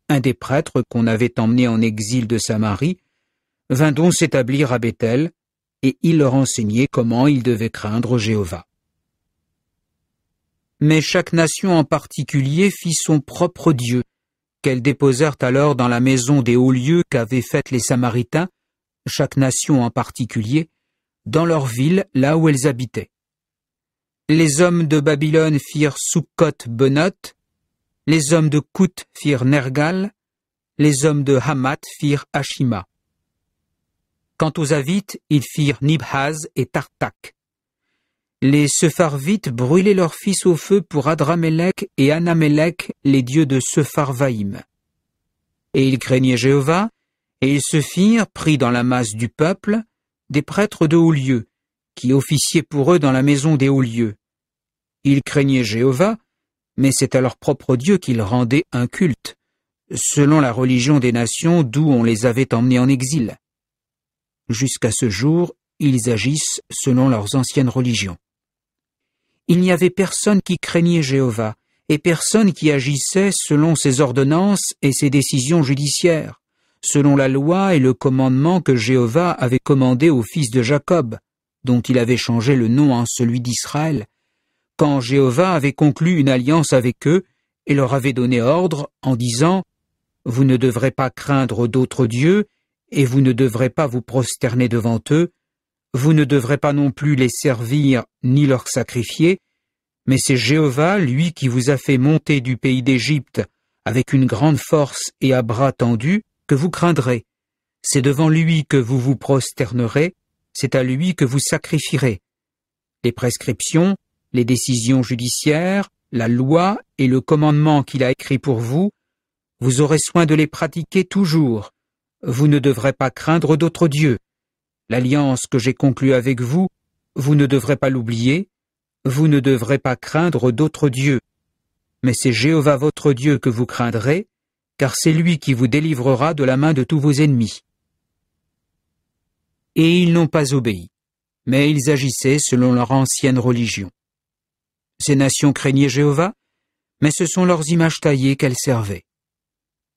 Un des prêtres qu'on avait emmené en exil de Samarie vint donc s'établir à Bethel, et il leur enseignait comment ils devaient craindre Jéhovah. Mais chaque nation en particulier fit son propre Dieu, qu'elles déposèrent alors dans la maison des hauts lieux qu'avaient faites les Samaritains chaque nation en particulier, dans leur ville, là où elles habitaient. Les hommes de Babylone firent Sukkot Benot, les hommes de Kout firent Nergal, les hommes de Hamat firent Ashima. Quant aux Avites, ils firent Nibhaz et Tartak. Les Sepharvites brûlaient leurs fils au feu pour Adramélec et Anamélec, les dieux de Sepharvaïm. Et ils craignaient Jéhovah, et ils se firent, pris dans la masse du peuple, des prêtres de haut lieu, qui officiaient pour eux dans la maison des hauts lieux. Ils craignaient Jéhovah, mais c'est à leur propre Dieu qu'ils rendaient un culte, selon la religion des nations d'où on les avait emmenés en exil. Jusqu'à ce jour, ils agissent selon leurs anciennes religions. Il n'y avait personne qui craignait Jéhovah, et personne qui agissait selon ses ordonnances et ses décisions judiciaires selon la loi et le commandement que Jéhovah avait commandé aux fils de Jacob, dont il avait changé le nom en celui d'Israël, quand Jéhovah avait conclu une alliance avec eux et leur avait donné ordre en disant Vous ne devrez pas craindre d'autres dieux, et vous ne devrez pas vous prosterner devant eux, vous ne devrez pas non plus les servir ni leur sacrifier, mais c'est Jéhovah, lui, qui vous a fait monter du pays d'Égypte avec une grande force et à bras tendus, vous craindrez. C'est devant lui que vous vous prosternerez, c'est à lui que vous sacrifierez. Les prescriptions, les décisions judiciaires, la loi et le commandement qu'il a écrit pour vous, vous aurez soin de les pratiquer toujours. Vous ne devrez pas craindre d'autres dieux. L'alliance que j'ai conclue avec vous, vous ne devrez pas l'oublier, vous ne devrez pas craindre d'autres dieux. Mais c'est Jéhovah votre Dieu que vous craindrez, car c'est lui qui vous délivrera de la main de tous vos ennemis. Et ils n'ont pas obéi, mais ils agissaient selon leur ancienne religion. Ces nations craignaient Jéhovah, mais ce sont leurs images taillées qu'elles servaient.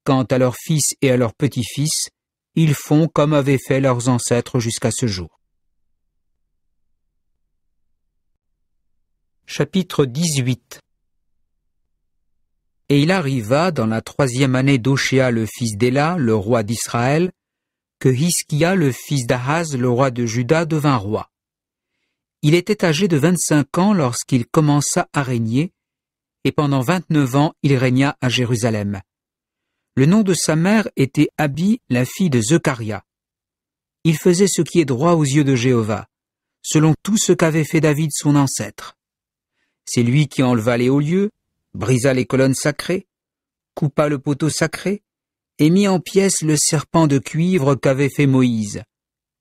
Quant à leurs fils et à leurs petits-fils, ils font comme avaient fait leurs ancêtres jusqu'à ce jour. Chapitre 18 et il arriva dans la troisième année d'Oshéa, le fils d'Ela, le roi d'Israël, que Hiskia le fils d'Ahaz, le roi de Juda, devint roi. Il était âgé de vingt-cinq ans lorsqu'il commença à régner, et pendant vingt-neuf ans il régna à Jérusalem. Le nom de sa mère était Abi, la fille de Zecharia. Il faisait ce qui est droit aux yeux de Jéhovah, selon tout ce qu'avait fait David son ancêtre. C'est lui qui enleva les hauts lieux, brisa les colonnes sacrées, coupa le poteau sacré, et mit en pièces le serpent de cuivre qu'avait fait Moïse,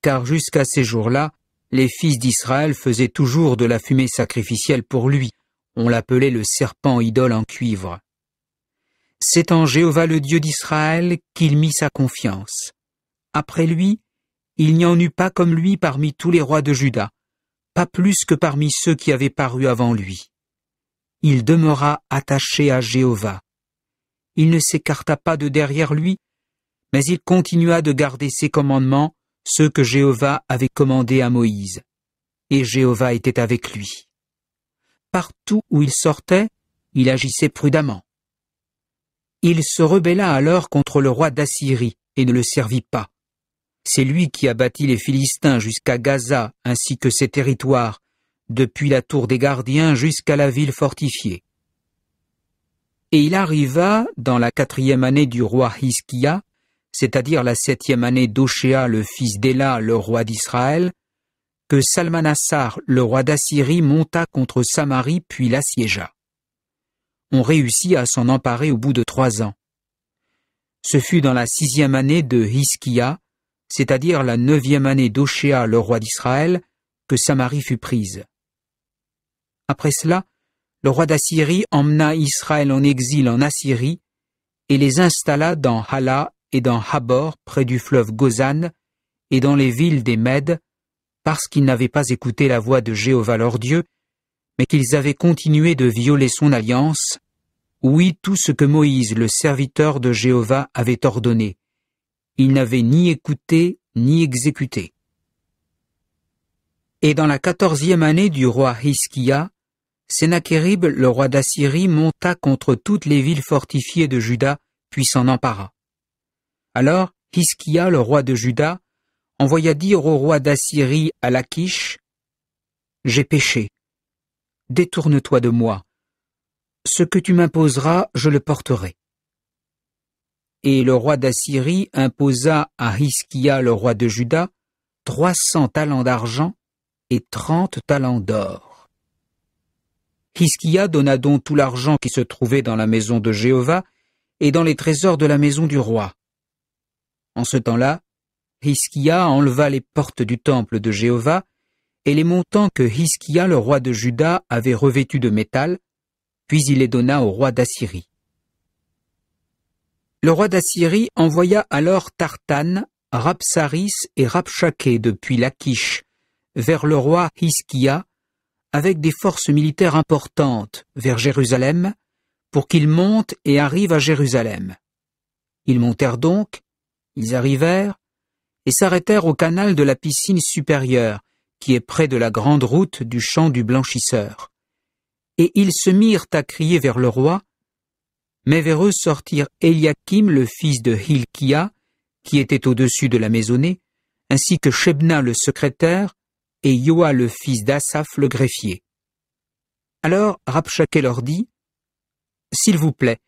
car jusqu'à ces jours-là, les fils d'Israël faisaient toujours de la fumée sacrificielle pour lui, on l'appelait le serpent idole en cuivre. C'est en Jéhovah le Dieu d'Israël qu'il mit sa confiance. Après lui, il n'y en eut pas comme lui parmi tous les rois de Juda, pas plus que parmi ceux qui avaient paru avant lui il demeura attaché à Jéhovah. Il ne s'écarta pas de derrière lui, mais il continua de garder ses commandements, ceux que Jéhovah avait commandés à Moïse. Et Jéhovah était avec lui. Partout où il sortait, il agissait prudemment. Il se rebella alors contre le roi d'Assyrie et ne le servit pas. C'est lui qui abattit les Philistins jusqu'à Gaza ainsi que ses territoires, depuis la tour des gardiens jusqu'à la ville fortifiée. Et il arriva, dans la quatrième année du roi Hiskia, c'est-à-dire la septième année d'Ochéa le fils d'Ela, le roi d'Israël, que Salmanassar, le roi d'Assyrie, monta contre Samarie puis l'assiégea. On réussit à s'en emparer au bout de trois ans. Ce fut dans la sixième année de Hiskia, c'est-à-dire la neuvième année d'Ochéa, le roi d'Israël, que Samarie fut prise. Après cela, le roi d'Assyrie emmena Israël en exil en Assyrie et les installa dans Hala et dans Habor près du fleuve Gozan et dans les villes des Mèdes, parce qu'ils n'avaient pas écouté la voix de Jéhovah leur Dieu, mais qu'ils avaient continué de violer son alliance, oui tout ce que Moïse le serviteur de Jéhovah avait ordonné. Ils n'avaient ni écouté ni exécuté. Et dans la quatorzième année du roi Hiskia, Sennacherib, le roi d'Assyrie, monta contre toutes les villes fortifiées de Juda, puis s'en empara. Alors, Hiskia, le roi de Juda, envoya dire au roi d'Assyrie à Lachish, J'ai péché, détourne-toi de moi, ce que tu m'imposeras, je le porterai. Et le roi d'Assyrie imposa à Hiskia, le roi de Juda, trois cents talents d'argent et trente talents d'or. Hiskia donna donc tout l'argent qui se trouvait dans la maison de Jéhovah et dans les trésors de la maison du roi. En ce temps-là, Hiskia enleva les portes du temple de Jéhovah et les montants que Hiskia le roi de Juda avait revêtus de métal, puis il les donna au roi d'Assyrie. Le roi d'Assyrie envoya alors Tartan, Rapsaris et Rapchaké depuis Lachish vers le roi Hiskia avec des forces militaires importantes vers Jérusalem pour qu'ils montent et arrivent à Jérusalem. Ils montèrent donc, ils arrivèrent, et s'arrêtèrent au canal de la piscine supérieure, qui est près de la grande route du champ du blanchisseur. Et ils se mirent à crier vers le roi, mais vers eux sortirent Eliakim le fils de Hilkiah, qui était au-dessus de la maisonnée, ainsi que Shebna le secrétaire, et Yoa le fils d'Assaf, le greffier. Alors Rabshaké leur dit, S'il vous plaît,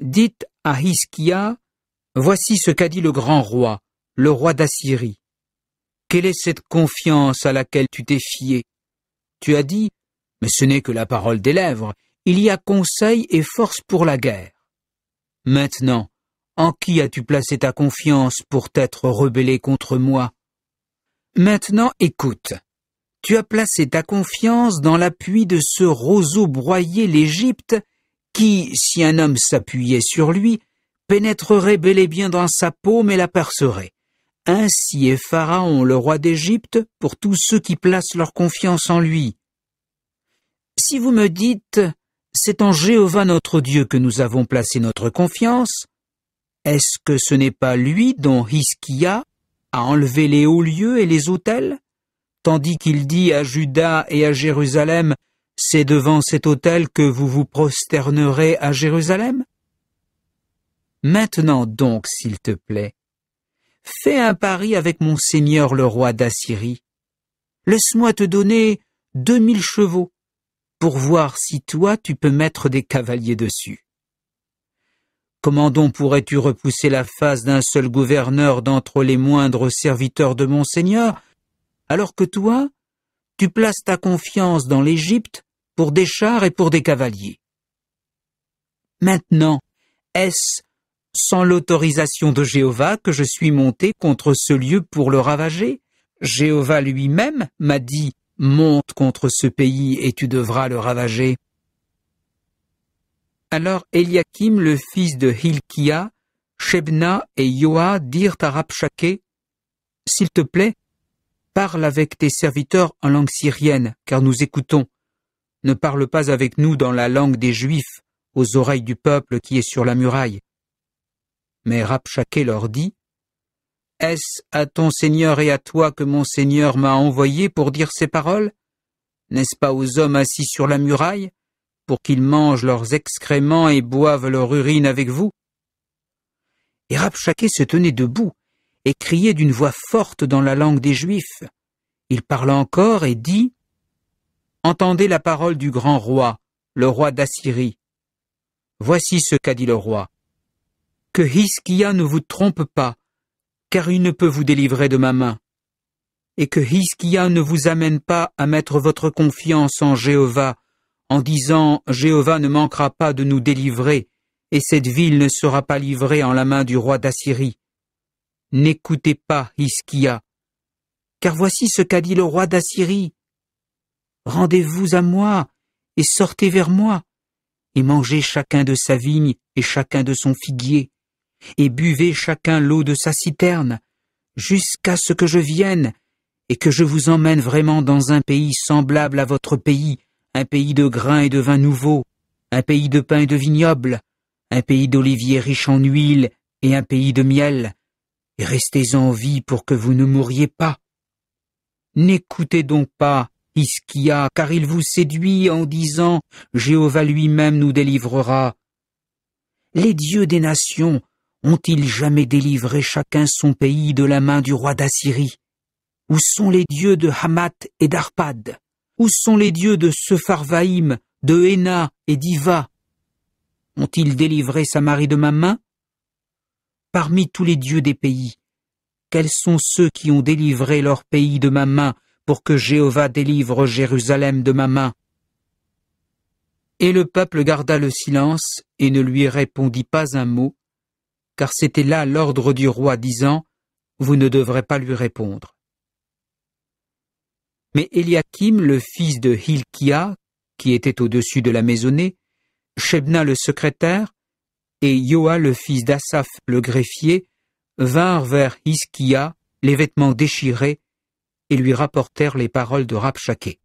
dites à Hiskia, Voici ce qu'a dit le grand roi, le roi d'Assyrie. Quelle est cette confiance à laquelle tu t'es fié Tu as dit, mais ce n'est que la parole des lèvres, il y a conseil et force pour la guerre. Maintenant, en qui as-tu placé ta confiance pour t'être rebellé contre moi Maintenant écoute, tu as placé ta confiance dans l'appui de ce roseau broyé l'Égypte qui, si un homme s'appuyait sur lui, pénétrerait bel et bien dans sa peau mais la percerait. Ainsi est Pharaon le roi d'Égypte pour tous ceux qui placent leur confiance en lui. Si vous me dites c'est en Jéhovah notre Dieu que nous avons placé notre confiance, est-ce que ce n'est pas lui dont Hiskia a enlevé les hauts lieux et les autels tandis qu'il dit à Juda et à Jérusalem, C'est devant cet autel que vous vous prosternerez à Jérusalem Maintenant donc, s'il te plaît, fais un pari avec mon seigneur le roi d'Assyrie. Laisse-moi te donner deux mille chevaux, pour voir si toi tu peux mettre des cavaliers dessus. Comment donc pourrais-tu repousser la face d'un seul gouverneur d'entre les moindres serviteurs de mon seigneur alors que toi, tu places ta confiance dans l'Égypte pour des chars et pour des cavaliers. Maintenant, est-ce sans l'autorisation de Jéhovah que je suis monté contre ce lieu pour le ravager Jéhovah lui-même m'a dit Monte contre ce pays et tu devras le ravager. Alors Eliakim le fils de Hilkiah, Shebna et Yoah dirent à Rabshaké S'il te plaît, Parle avec tes serviteurs en langue syrienne, car nous écoutons. Ne parle pas avec nous dans la langue des Juifs, aux oreilles du peuple qui est sur la muraille. Mais Rapchaké leur dit, Est-ce à ton Seigneur et à toi que mon Seigneur m'a envoyé pour dire ces paroles N'est-ce pas aux hommes assis sur la muraille, pour qu'ils mangent leurs excréments et boivent leur urine avec vous Et Rapchaké se tenait debout, et criait d'une voix forte dans la langue des Juifs. Il parla encore et dit Entendez la parole du grand roi, le roi d'Assyrie. Voici ce qu'a dit le roi. Que Hiskia ne vous trompe pas, car il ne peut vous délivrer de ma main. Et que Hiskia ne vous amène pas à mettre votre confiance en Jéhovah, en disant Jéhovah ne manquera pas de nous délivrer, et cette ville ne sera pas livrée en la main du roi d'Assyrie. N'écoutez pas Ischia, car voici ce qu'a dit le roi d'Assyrie. Rendez-vous à moi, et sortez vers moi, et mangez chacun de sa vigne et chacun de son figuier, et buvez chacun l'eau de sa citerne, jusqu'à ce que je vienne, et que je vous emmène vraiment dans un pays semblable à votre pays, un pays de grains et de vins nouveaux, un pays de pain et de vignobles, un pays d'oliviers riches en huile et un pays de miel, restez en vie pour que vous ne mouriez pas. N'écoutez donc pas Ischia, car il vous séduit en disant Jéhovah lui-même nous délivrera. Les dieux des nations ont-ils jamais délivré chacun son pays de la main du roi d'Assyrie Où sont les dieux de Hamat et d'Arpad Où sont les dieux de Sepharvaïm, de Héna et d'Iva Ont-ils délivré Samarie de ma main parmi tous les dieux des pays. Quels sont ceux qui ont délivré leur pays de ma main pour que Jéhovah délivre Jérusalem de ma main Et le peuple garda le silence et ne lui répondit pas un mot, car c'était là l'ordre du roi disant Vous ne devrez pas lui répondre. Mais Eliakim, le fils de Hilkiah, qui était au-dessus de la maisonnée, Shebna le secrétaire, et Yoa le fils d'Asaph le greffier vinrent vers Hiskia, les vêtements déchirés, et lui rapportèrent les paroles de Rabshakeh.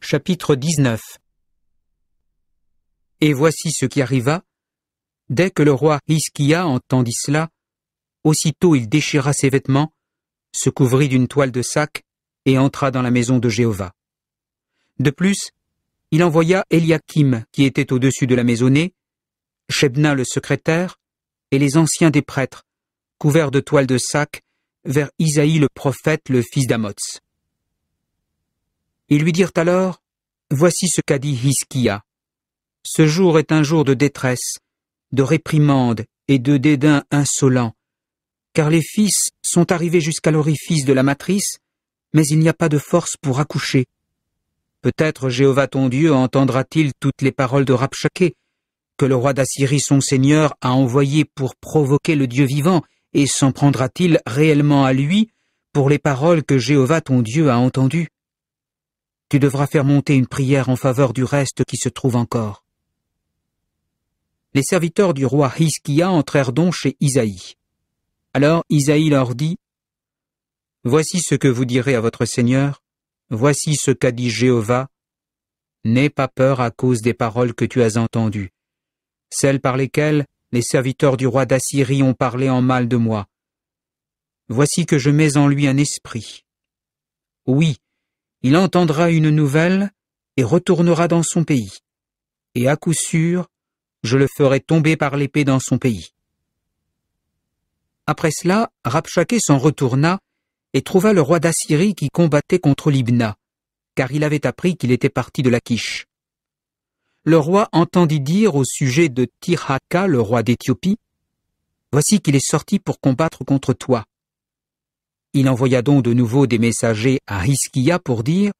Chapitre 19 Et voici ce qui arriva. Dès que le roi Hiskia entendit cela, aussitôt il déchira ses vêtements, se couvrit d'une toile de sac et entra dans la maison de Jéhovah. De plus, il envoya Eliakim, qui était au-dessus de la maisonnée, Shebna le secrétaire, et les anciens des prêtres, couverts de toiles de sac, vers Isaïe le prophète, le fils d'Amoz. Ils lui dirent alors, Voici ce qu'a dit Hiskia. Ce jour est un jour de détresse, de réprimande et de dédain insolent, car les fils sont arrivés jusqu'à l'orifice de la matrice, mais il n'y a pas de force pour accoucher, Peut-être Jéhovah ton Dieu entendra-t-il toutes les paroles de Rabshaké, que le roi d'Assyrie son seigneur a envoyées pour provoquer le Dieu vivant, et s'en prendra-t-il réellement à lui pour les paroles que Jéhovah ton Dieu a entendues Tu devras faire monter une prière en faveur du reste qui se trouve encore. Les serviteurs du roi Hiskia entrèrent donc chez Isaïe. Alors Isaïe leur dit Voici ce que vous direz à votre seigneur Voici ce qu'a dit Jéhovah. N'aie pas peur à cause des paroles que tu as entendues, celles par lesquelles les serviteurs du roi d'Assyrie ont parlé en mal de moi. Voici que je mets en lui un esprit. Oui, il entendra une nouvelle et retournera dans son pays. Et à coup sûr, je le ferai tomber par l'épée dans son pays. Après cela, Rapchaké s'en retourna et trouva le roi d'Assyrie qui combattait contre Libna, car il avait appris qu'il était parti de la quiche. Le roi entendit dire au sujet de Tirhaka, le roi d'Éthiopie, Voici qu'il est sorti pour combattre contre toi. Il envoya donc de nouveau des messagers à Hiskia pour dire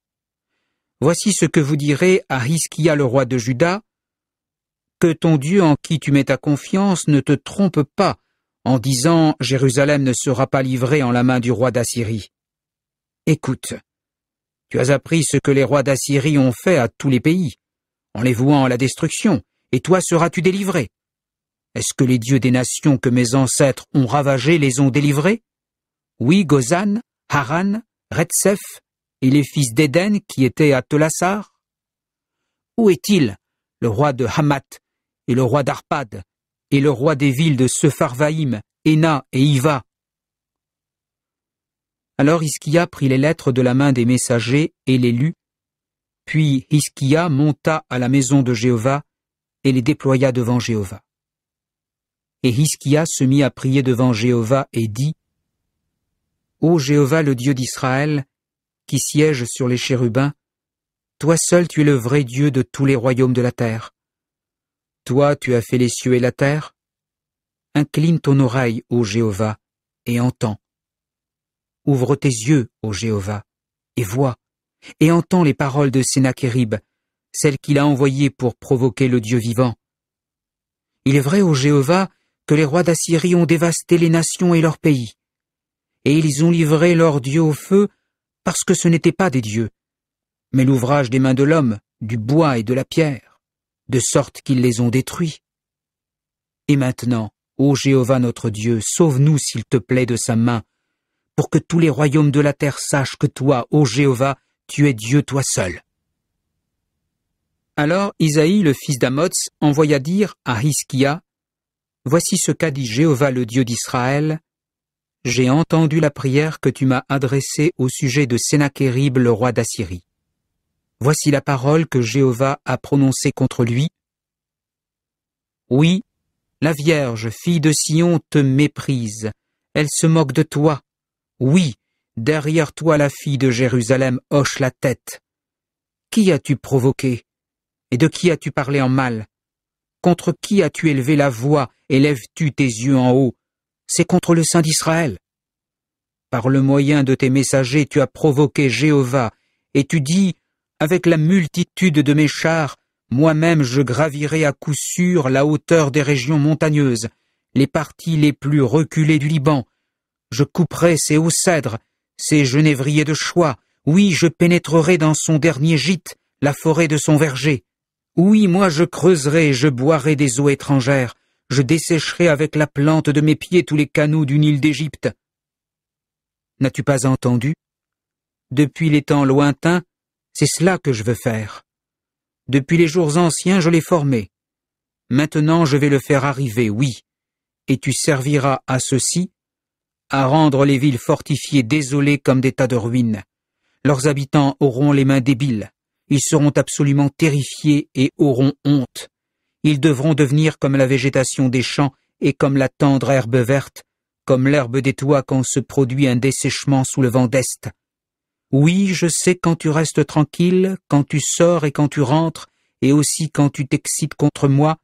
Voici ce que vous direz à Hiskia le roi de Juda, que ton Dieu en qui tu mets ta confiance ne te trompe pas, en disant Jérusalem ne sera pas livrée en la main du roi d'Assyrie. Écoute, tu as appris ce que les rois d'Assyrie ont fait à tous les pays, en les vouant à la destruction, et toi seras-tu délivré Est-ce que les dieux des nations que mes ancêtres ont ravagés les ont délivrés Oui, Gozan, Haran, Retsef et les fils d'Éden qui étaient à Telassar Où est-il, le roi de Hamat et le roi d'Arpad, et le roi des villes de Sepharvaïm, Ena et Iva. Alors Iskia prit les lettres de la main des messagers et les lut, puis Iskia monta à la maison de Jéhovah et les déploya devant Jéhovah. Et Iskia se mit à prier devant Jéhovah et dit, Ô Jéhovah le Dieu d'Israël, qui siège sur les chérubins, toi seul tu es le vrai Dieu de tous les royaumes de la terre. Toi, tu as fait les cieux et la terre Incline ton oreille, ô Jéhovah, et entends. Ouvre tes yeux, ô Jéhovah, et vois, et entends les paroles de Sénachérib, celles qu'il a envoyées pour provoquer le Dieu vivant. Il est vrai, ô Jéhovah, que les rois d'Assyrie ont dévasté les nations et leurs pays, et ils ont livré leurs dieux au feu parce que ce n'étaient pas des dieux, mais l'ouvrage des mains de l'homme, du bois et de la pierre de sorte qu'ils les ont détruits. Et maintenant, ô Jéhovah notre Dieu, sauve-nous s'il te plaît de sa main, pour que tous les royaumes de la terre sachent que toi, ô Jéhovah, tu es Dieu toi seul. Alors Isaïe le fils d'Amoz envoya dire à Hiskia, Voici ce qu'a dit Jéhovah le Dieu d'Israël, J'ai entendu la prière que tu m'as adressée au sujet de Sennacherib le roi d'Assyrie. Voici la parole que Jéhovah a prononcée contre lui. Oui, la Vierge, fille de Sion, te méprise, elle se moque de toi. Oui, derrière toi la fille de Jérusalem hoche la tête. Qui as-tu provoqué Et de qui as-tu parlé en mal Contre qui as-tu élevé la voix et lèves-tu tes yeux en haut C'est contre le Saint d'Israël. Par le moyen de tes messagers, tu as provoqué Jéhovah, et tu dis avec la multitude de mes chars, moi-même je gravirai à coup sûr la hauteur des régions montagneuses, les parties les plus reculées du Liban. Je couperai ses hauts cèdres, ses genévriers de choix. Oui, je pénétrerai dans son dernier gîte, la forêt de son verger. Oui, moi je creuserai, je boirai des eaux étrangères, je dessécherai avec la plante de mes pieds tous les canaux d'une île d'Égypte. N'as-tu pas entendu Depuis les temps lointains, c'est cela que je veux faire. Depuis les jours anciens, je l'ai formé. Maintenant, je vais le faire arriver, oui. Et tu serviras à ceci, à rendre les villes fortifiées désolées comme des tas de ruines. Leurs habitants auront les mains débiles. Ils seront absolument terrifiés et auront honte. Ils devront devenir comme la végétation des champs et comme la tendre herbe verte, comme l'herbe des toits quand se produit un dessèchement sous le vent d'Est, oui, je sais quand tu restes tranquille, quand tu sors et quand tu rentres, et aussi quand tu t'excites contre moi,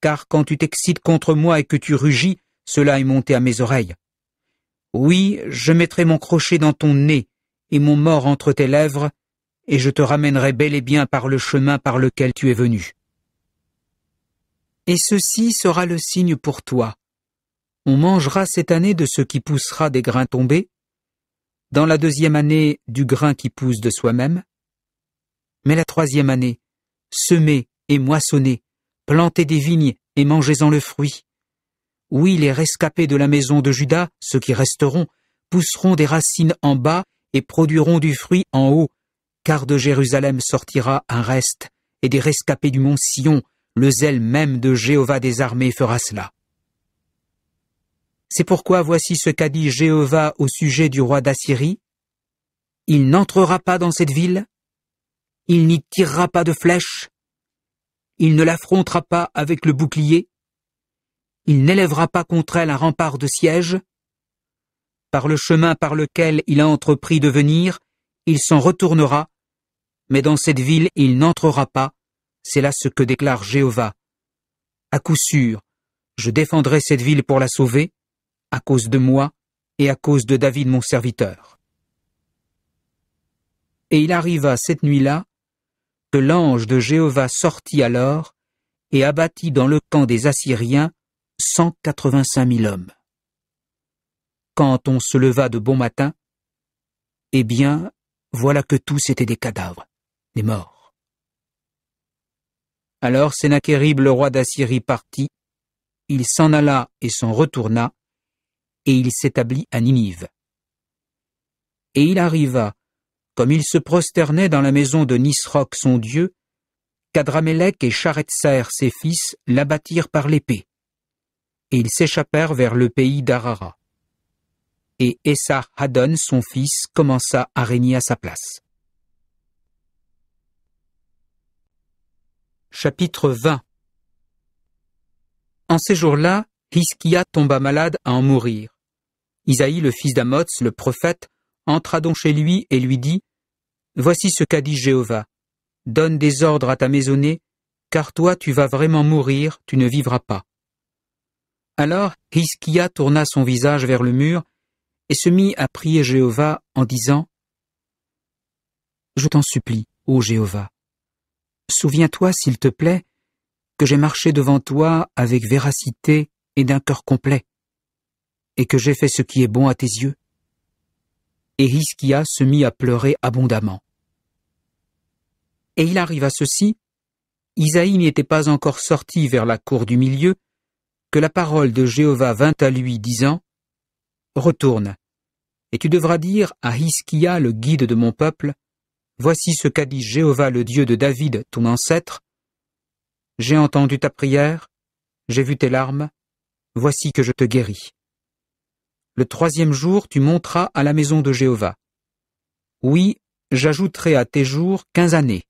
car quand tu t'excites contre moi et que tu rugis, cela est monté à mes oreilles. Oui, je mettrai mon crochet dans ton nez, et mon mort entre tes lèvres, et je te ramènerai bel et bien par le chemin par lequel tu es venu. Et ceci sera le signe pour toi. On mangera cette année de ce qui poussera des grains tombés, dans la deuxième année du grain qui pousse de soi-même, mais la troisième année, semez et moissonnez, plantez des vignes et mangez-en le fruit. Oui, les rescapés de la maison de Judas, ceux qui resteront, pousseront des racines en bas et produiront du fruit en haut, car de Jérusalem sortira un reste, et des rescapés du mont Sion, le zèle même de Jéhovah des armées fera cela. C'est pourquoi voici ce qu'a dit Jéhovah au sujet du roi d'Assyrie. Il n'entrera pas dans cette ville, il n'y tirera pas de flèche, il ne l'affrontera pas avec le bouclier, il n'élèvera pas contre elle un rempart de siège. Par le chemin par lequel il a entrepris de venir, il s'en retournera, mais dans cette ville il n'entrera pas, c'est là ce que déclare Jéhovah. À coup sûr, je défendrai cette ville pour la sauver, à cause de moi et à cause de David mon serviteur. Et il arriva cette nuit-là que l'ange de Jéhovah sortit alors et abattit dans le camp des Assyriens cent quatre-vingt-cinq mille hommes. Quand on se leva de bon matin, eh bien, voilà que tous étaient des cadavres, des morts. Alors Sénachérib, le roi d'Assyrie, partit, il s'en alla et s'en retourna, et il s'établit à Ninive. Et il arriva, comme il se prosternait dans la maison de Nisroch son dieu, qu'Adramélec et Charetzer ses fils l'abattirent par l'épée. Et ils s'échappèrent vers le pays d'Arara. Et Essar son fils commença à régner à sa place. Chapitre 20 En ces jours-là, Hiskia tomba malade à en mourir. Isaïe le fils d'Amoz, le prophète, entra donc chez lui et lui dit Voici ce qu'a dit Jéhovah. Donne des ordres à ta maisonnée, car toi tu vas vraiment mourir, tu ne vivras pas. Alors Hiskia tourna son visage vers le mur et se mit à prier Jéhovah en disant Je t'en supplie, ô Jéhovah, souviens-toi, s'il te plaît, que j'ai marché devant toi avec véracité et d'un cœur complet et que j'ai fait ce qui est bon à tes yeux Et Hiskia se mit à pleurer abondamment. Et il arriva ceci, Isaïe n'était pas encore sorti vers la cour du milieu, que la parole de Jéhovah vint à lui, disant Retourne, et tu devras dire à Hiskia, le guide de mon peuple, Voici ce qu'a dit Jéhovah le Dieu de David, ton ancêtre. J'ai entendu ta prière, j'ai vu tes larmes, voici que je te guéris. Le troisième jour, tu monteras à la maison de Jéhovah. Oui, j'ajouterai à tes jours quinze années.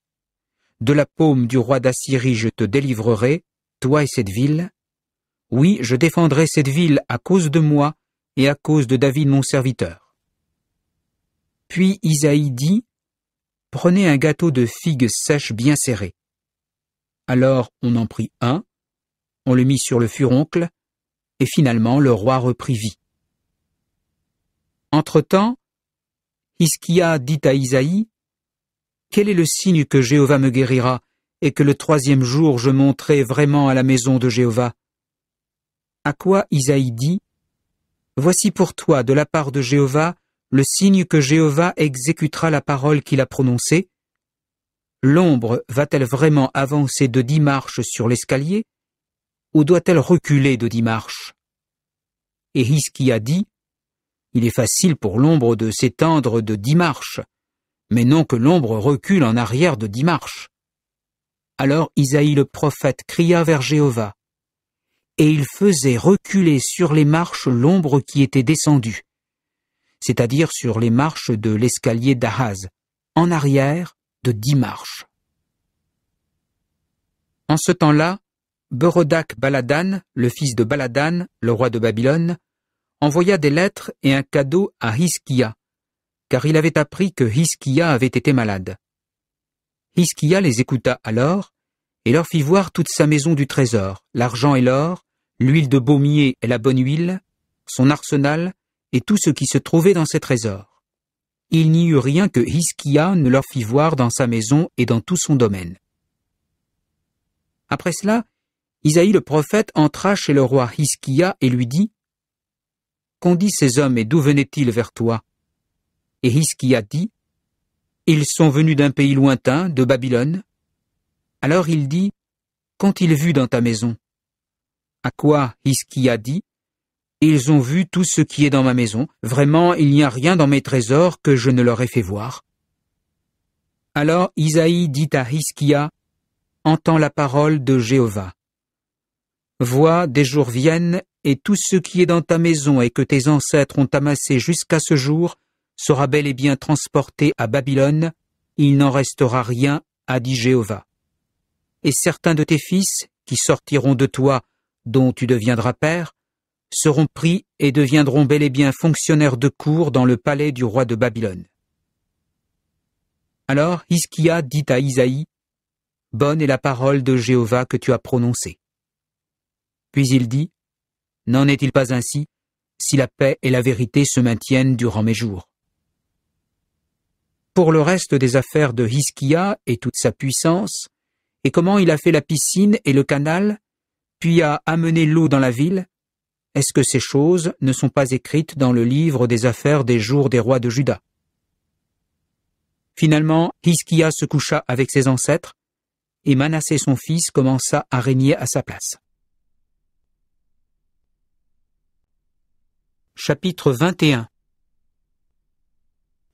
De la paume du roi d'Assyrie je te délivrerai, toi et cette ville. Oui, je défendrai cette ville à cause de moi et à cause de David mon serviteur. Puis Isaïe dit, Prenez un gâteau de figues sèches bien serré. Alors on en prit un, on le mit sur le furoncle, et finalement le roi reprit vie. Entre-temps, Hiskia dit à Isaïe, Quel est le signe que Jéhovah me guérira, et que le troisième jour je monterai vraiment à la maison de Jéhovah À quoi Isaïe dit, Voici pour toi de la part de Jéhovah le signe que Jéhovah exécutera la parole qu'il a prononcée. L'ombre va-t-elle vraiment avancer de dix marches sur l'escalier, ou doit-elle reculer de dix marches Et Hiskia dit, il est facile pour l'ombre de s'étendre de dix marches, mais non que l'ombre recule en arrière de dix marches. Alors Isaïe le prophète cria vers Jéhovah, et il faisait reculer sur les marches l'ombre qui était descendue, c'est-à-dire sur les marches de l'escalier d'Ahaz, en arrière de dix marches. En ce temps-là, Berodac Baladan, le fils de Baladan, le roi de Babylone, envoya des lettres et un cadeau à Hiskia, car il avait appris que Hiskia avait été malade. Hiskia les écouta alors et leur fit voir toute sa maison du trésor, l'argent et l'or, l'huile de baumier et la bonne huile, son arsenal et tout ce qui se trouvait dans ses trésors. Il n'y eut rien que Hiskia ne leur fit voir dans sa maison et dans tout son domaine. Après cela, Isaïe le prophète entra chez le roi Hiskia et lui dit qu'ont dit ces hommes et d'où venaient-ils vers toi Et Hiskia dit, Ils sont venus d'un pays lointain, de Babylone. Alors il dit, Qu'ont-ils vu dans ta maison À quoi Hiskia dit, Ils ont vu tout ce qui est dans ma maison, vraiment il n'y a rien dans mes trésors que je ne leur ai fait voir. Alors Isaïe dit à Hiskia, Entends la parole de Jéhovah. Vois, des jours viennent, et tout ce qui est dans ta maison et que tes ancêtres ont amassé jusqu'à ce jour sera bel et bien transporté à Babylone, il n'en restera rien, a dit Jéhovah. Et certains de tes fils, qui sortiront de toi, dont tu deviendras père, seront pris et deviendront bel et bien fonctionnaires de cour dans le palais du roi de Babylone. Alors Ischia dit à Isaïe, Bonne est la parole de Jéhovah que tu as prononcée. Puis il dit, N'en est-il pas ainsi si la paix et la vérité se maintiennent durant mes jours Pour le reste des affaires de Hiskia et toute sa puissance, et comment il a fait la piscine et le canal, puis a amené l'eau dans la ville, est-ce que ces choses ne sont pas écrites dans le livre des affaires des jours des rois de Juda Finalement, Hiskia se coucha avec ses ancêtres, et Manassé son fils commença à régner à sa place. Chapitre 21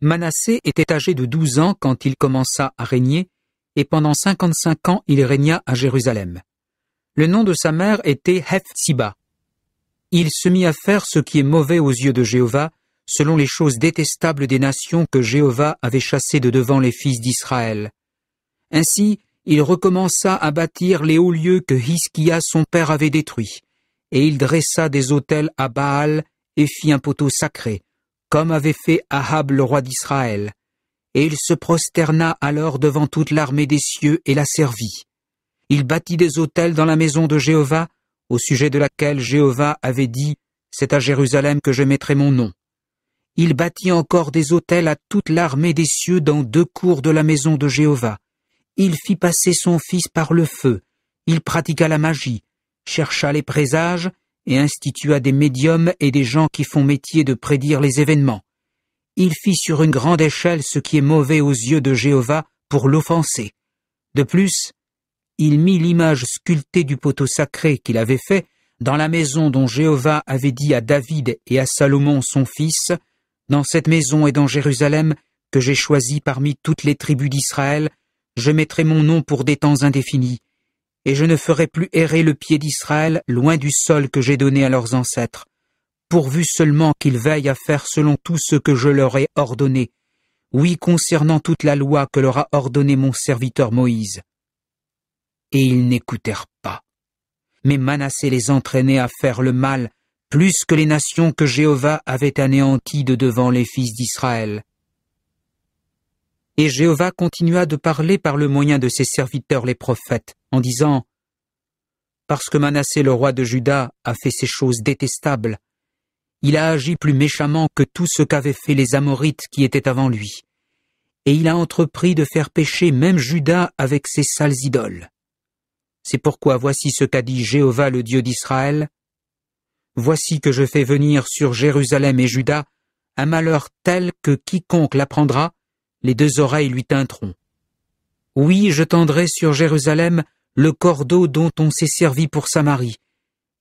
Manassé était âgé de douze ans quand il commença à régner, et pendant cinquante-cinq ans il régna à Jérusalem. Le nom de sa mère était Hephzibah. Il se mit à faire ce qui est mauvais aux yeux de Jéhovah, selon les choses détestables des nations que Jéhovah avait chassées de devant les fils d'Israël. Ainsi, il recommença à bâtir les hauts lieux que Hiskia son père avait détruits, et il dressa des autels à Baal fit un poteau sacré, comme avait fait Ahab le roi d'Israël, et il se prosterna alors devant toute l'armée des cieux et la servit. Il bâtit des autels dans la maison de Jéhovah, au sujet de laquelle Jéhovah avait dit, C'est à Jérusalem que je mettrai mon nom. Il bâtit encore des autels à toute l'armée des cieux dans deux cours de la maison de Jéhovah. Il fit passer son fils par le feu, il pratiqua la magie, chercha les présages, et institua des médiums et des gens qui font métier de prédire les événements. Il fit sur une grande échelle ce qui est mauvais aux yeux de Jéhovah pour l'offenser. De plus, il mit l'image sculptée du poteau sacré qu'il avait fait dans la maison dont Jéhovah avait dit à David et à Salomon son fils, Dans cette maison et dans Jérusalem, que j'ai choisi parmi toutes les tribus d'Israël, je mettrai mon nom pour des temps indéfinis et je ne ferai plus errer le pied d'Israël loin du sol que j'ai donné à leurs ancêtres, pourvu seulement qu'ils veillent à faire selon tout ce que je leur ai ordonné, oui concernant toute la loi que leur a ordonné mon serviteur Moïse. Et ils n'écoutèrent pas. Mais Manassé les entraînait à faire le mal, plus que les nations que Jéhovah avait anéanties de devant les fils d'Israël. Et Jéhovah continua de parler par le moyen de ses serviteurs les prophètes, en disant Parce que Manassé le roi de Juda a fait ces choses détestables, il a agi plus méchamment que tout ce qu'avaient fait les Amorites qui étaient avant lui, et il a entrepris de faire pécher même Juda avec ses sales idoles. C'est pourquoi voici ce qu'a dit Jéhovah le Dieu d'Israël. Voici que je fais venir sur Jérusalem et Juda un malheur tel que quiconque l'apprendra les deux oreilles lui teinteront. Oui, je tendrai sur Jérusalem le cordeau dont on s'est servi pour Samarie,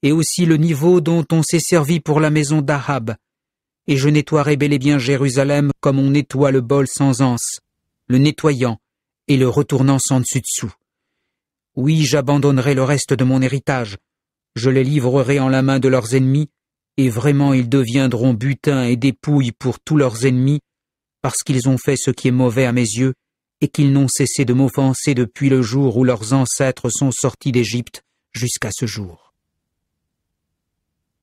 et aussi le niveau dont on s'est servi pour la maison d'Ahab. Et je nettoierai bel et bien Jérusalem comme on nettoie le bol sans anse, le nettoyant et le retournant sans dessus dessous. Oui, j'abandonnerai le reste de mon héritage, je les livrerai en la main de leurs ennemis, et vraiment ils deviendront butin et dépouilles pour tous leurs ennemis, parce qu'ils ont fait ce qui est mauvais à mes yeux, et qu'ils n'ont cessé de m'offenser depuis le jour où leurs ancêtres sont sortis d'Égypte jusqu'à ce jour.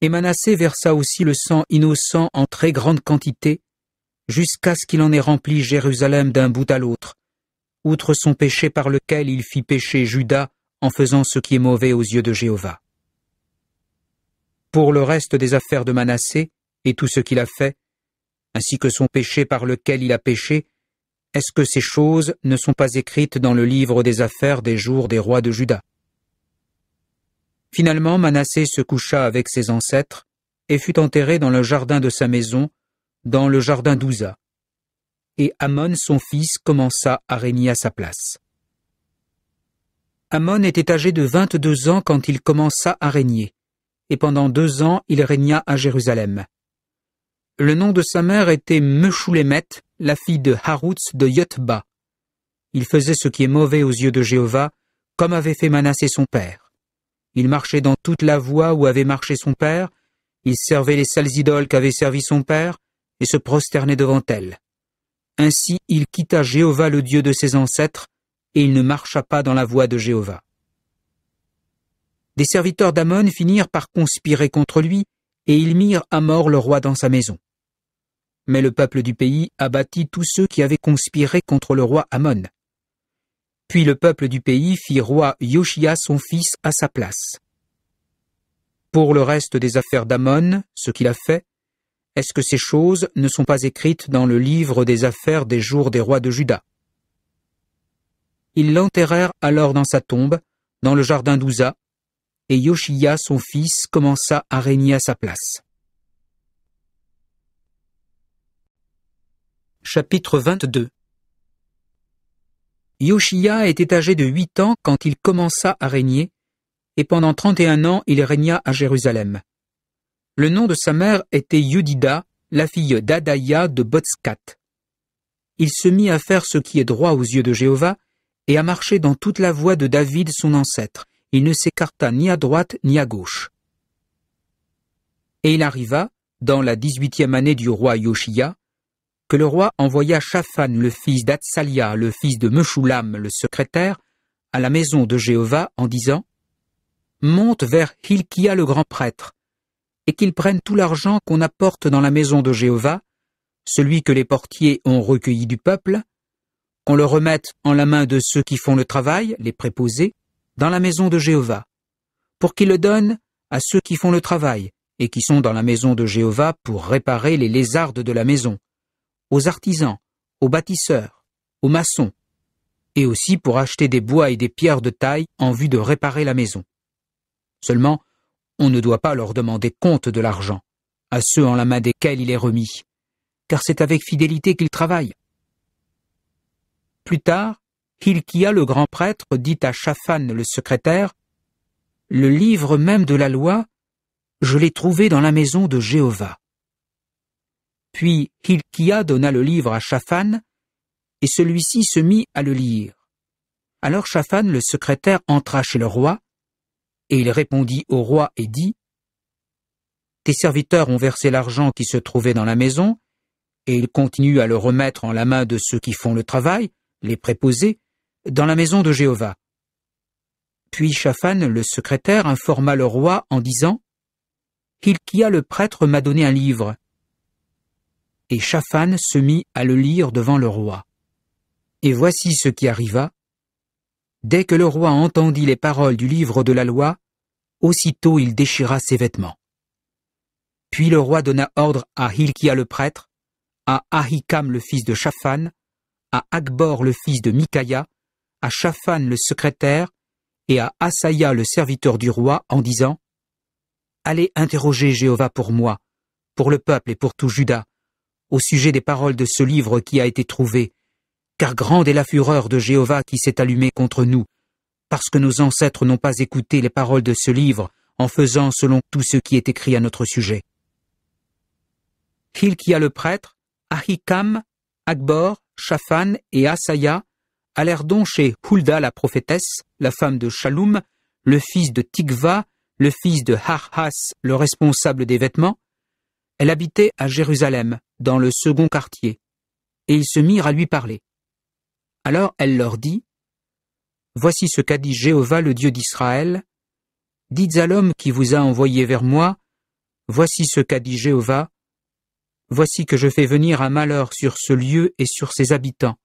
Et Manassé versa aussi le sang innocent en très grande quantité, jusqu'à ce qu'il en ait rempli Jérusalem d'un bout à l'autre, outre son péché par lequel il fit pécher Judas en faisant ce qui est mauvais aux yeux de Jéhovah. Pour le reste des affaires de Manassé, et tout ce qu'il a fait, ainsi que son péché par lequel il a péché, est-ce que ces choses ne sont pas écrites dans le livre des affaires des jours des rois de Juda Finalement, Manassé se coucha avec ses ancêtres et fut enterré dans le jardin de sa maison, dans le jardin d'Ouza. Et Ammon, son fils, commença à régner à sa place. Ammon était âgé de vingt-deux ans quand il commença à régner, et pendant deux ans il régna à Jérusalem. Le nom de sa mère était Meshulemet, la fille de Haroutz de Yotba. Il faisait ce qui est mauvais aux yeux de Jéhovah, comme avait fait Manassé son père. Il marchait dans toute la voie où avait marché son père, il servait les sales idoles qu'avait servi son père, et se prosternait devant elles. Ainsi il quitta Jéhovah le Dieu de ses ancêtres, et il ne marcha pas dans la voie de Jéhovah. Des serviteurs d'Amon finirent par conspirer contre lui, et ils mirent à mort le roi dans sa maison mais le peuple du pays abattit tous ceux qui avaient conspiré contre le roi Amon. Puis le peuple du pays fit roi Yoshia son fils à sa place. Pour le reste des affaires d'Amon, ce qu'il a fait, est-ce que ces choses ne sont pas écrites dans le livre des affaires des jours des rois de Juda Ils l'enterrèrent alors dans sa tombe, dans le jardin d'Ouza, et Yoshia son fils commença à régner à sa place. Chapitre 22 Yoshia était âgé de huit ans quand il commença à régner, et pendant trente et un ans il régna à Jérusalem. Le nom de sa mère était Yudida, la fille d'Adaïa de Botskat. Il se mit à faire ce qui est droit aux yeux de Jéhovah, et à marcher dans toute la voie de David son ancêtre. Il ne s'écarta ni à droite ni à gauche. Et il arriva, dans la dix-huitième année du roi Yoshia, que le roi envoya Chafan, le fils d'Atsalia, le fils de Meshulam, le secrétaire, à la maison de Jéhovah en disant Monte vers Hilkiah le grand prêtre, et qu'il prenne tout l'argent qu'on apporte dans la maison de Jéhovah, celui que les portiers ont recueilli du peuple, qu'on le remette en la main de ceux qui font le travail, les préposés, dans la maison de Jéhovah, pour qu'il le donne à ceux qui font le travail, et qui sont dans la maison de Jéhovah pour réparer les lézardes de la maison, aux artisans, aux bâtisseurs, aux maçons, et aussi pour acheter des bois et des pierres de taille en vue de réparer la maison. Seulement, on ne doit pas leur demander compte de l'argent, à ceux en la main desquels il est remis, car c'est avec fidélité qu'ils travaillent. Plus tard, Hilkia le grand prêtre dit à Chafan le secrétaire Le livre même de la loi, je l'ai trouvé dans la maison de Jéhovah. Puis Hilkia donna le livre à Shaphan, et celui-ci se mit à le lire. Alors Shaphan, le secrétaire, entra chez le roi, et il répondit au roi et dit Tes serviteurs ont versé l'argent qui se trouvait dans la maison, et ils continuent à le remettre en la main de ceux qui font le travail, les préposés, dans la maison de Jéhovah. Puis Shaphan, le secrétaire, informa le roi en disant Hilkia le prêtre m'a donné un livre, et Chafan se mit à le lire devant le roi. Et voici ce qui arriva. Dès que le roi entendit les paroles du livre de la loi, aussitôt il déchira ses vêtements. Puis le roi donna ordre à Hilkiah le prêtre, à Ahikam le fils de Chafan, à Akbor le fils de Mikaïa, à Chafan le secrétaire et à Asaya le serviteur du roi en disant Allez interroger Jéhovah pour moi, pour le peuple et pour tout Juda, au sujet des paroles de ce livre qui a été trouvé, car grande est la fureur de Jéhovah qui s'est allumée contre nous, parce que nos ancêtres n'ont pas écouté les paroles de ce livre en faisant selon tout ce qui est écrit à notre sujet. Hilkia le prêtre, Ahikam, Akbor, Shaphan et Asaya allèrent donc chez Hulda la prophétesse, la femme de Shalum, le fils de Tigva, le fils de Harhas, le responsable des vêtements, elle habitait à Jérusalem, dans le second quartier, et ils se mirent à lui parler. Alors elle leur dit, Voici ce qu'a dit Jéhovah le Dieu d'Israël, Dites à l'homme qui vous a envoyé vers moi, Voici ce qu'a dit Jéhovah, Voici que je fais venir un malheur sur ce lieu et sur ses habitants.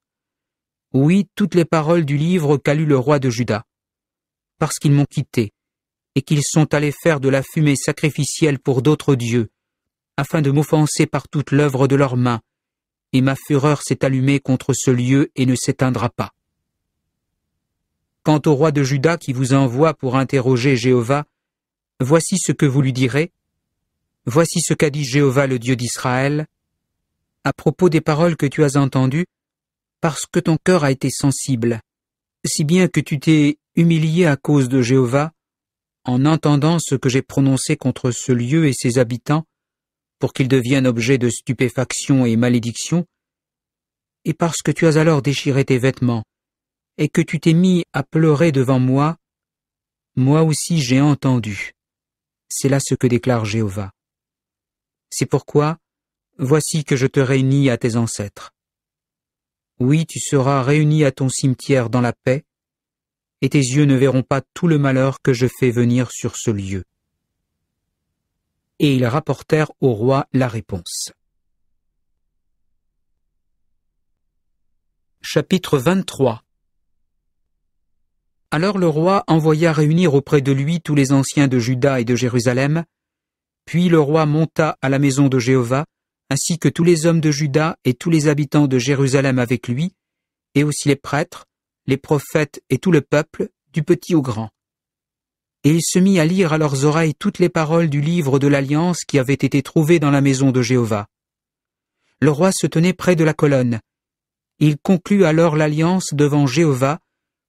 Oui, toutes les paroles du livre qu'a lu le roi de Juda. Parce qu'ils m'ont quitté, et qu'ils sont allés faire de la fumée sacrificielle pour d'autres dieux, afin de m'offenser par toute l'œuvre de leurs mains, et ma fureur s'est allumée contre ce lieu et ne s'éteindra pas. Quant au roi de Juda qui vous envoie pour interroger Jéhovah, voici ce que vous lui direz. Voici ce qu'a dit Jéhovah le Dieu d'Israël, à propos des paroles que tu as entendues, parce que ton cœur a été sensible, si bien que tu t'es humilié à cause de Jéhovah, en entendant ce que j'ai prononcé contre ce lieu et ses habitants, pour qu'il devienne objet de stupéfaction et malédiction, et parce que tu as alors déchiré tes vêtements, et que tu t'es mis à pleurer devant moi, moi aussi j'ai entendu. C'est là ce que déclare Jéhovah. C'est pourquoi, voici que je te réunis à tes ancêtres. Oui, tu seras réuni à ton cimetière dans la paix, et tes yeux ne verront pas tout le malheur que je fais venir sur ce lieu et ils rapportèrent au roi la réponse. Chapitre 23 Alors le roi envoya réunir auprès de lui tous les anciens de Juda et de Jérusalem, puis le roi monta à la maison de Jéhovah, ainsi que tous les hommes de Juda et tous les habitants de Jérusalem avec lui, et aussi les prêtres, les prophètes et tout le peuple, du petit au grand et il se mit à lire à leurs oreilles toutes les paroles du livre de l'Alliance qui avait été trouvé dans la maison de Jéhovah. Le roi se tenait près de la colonne. Il conclut alors l'alliance devant Jéhovah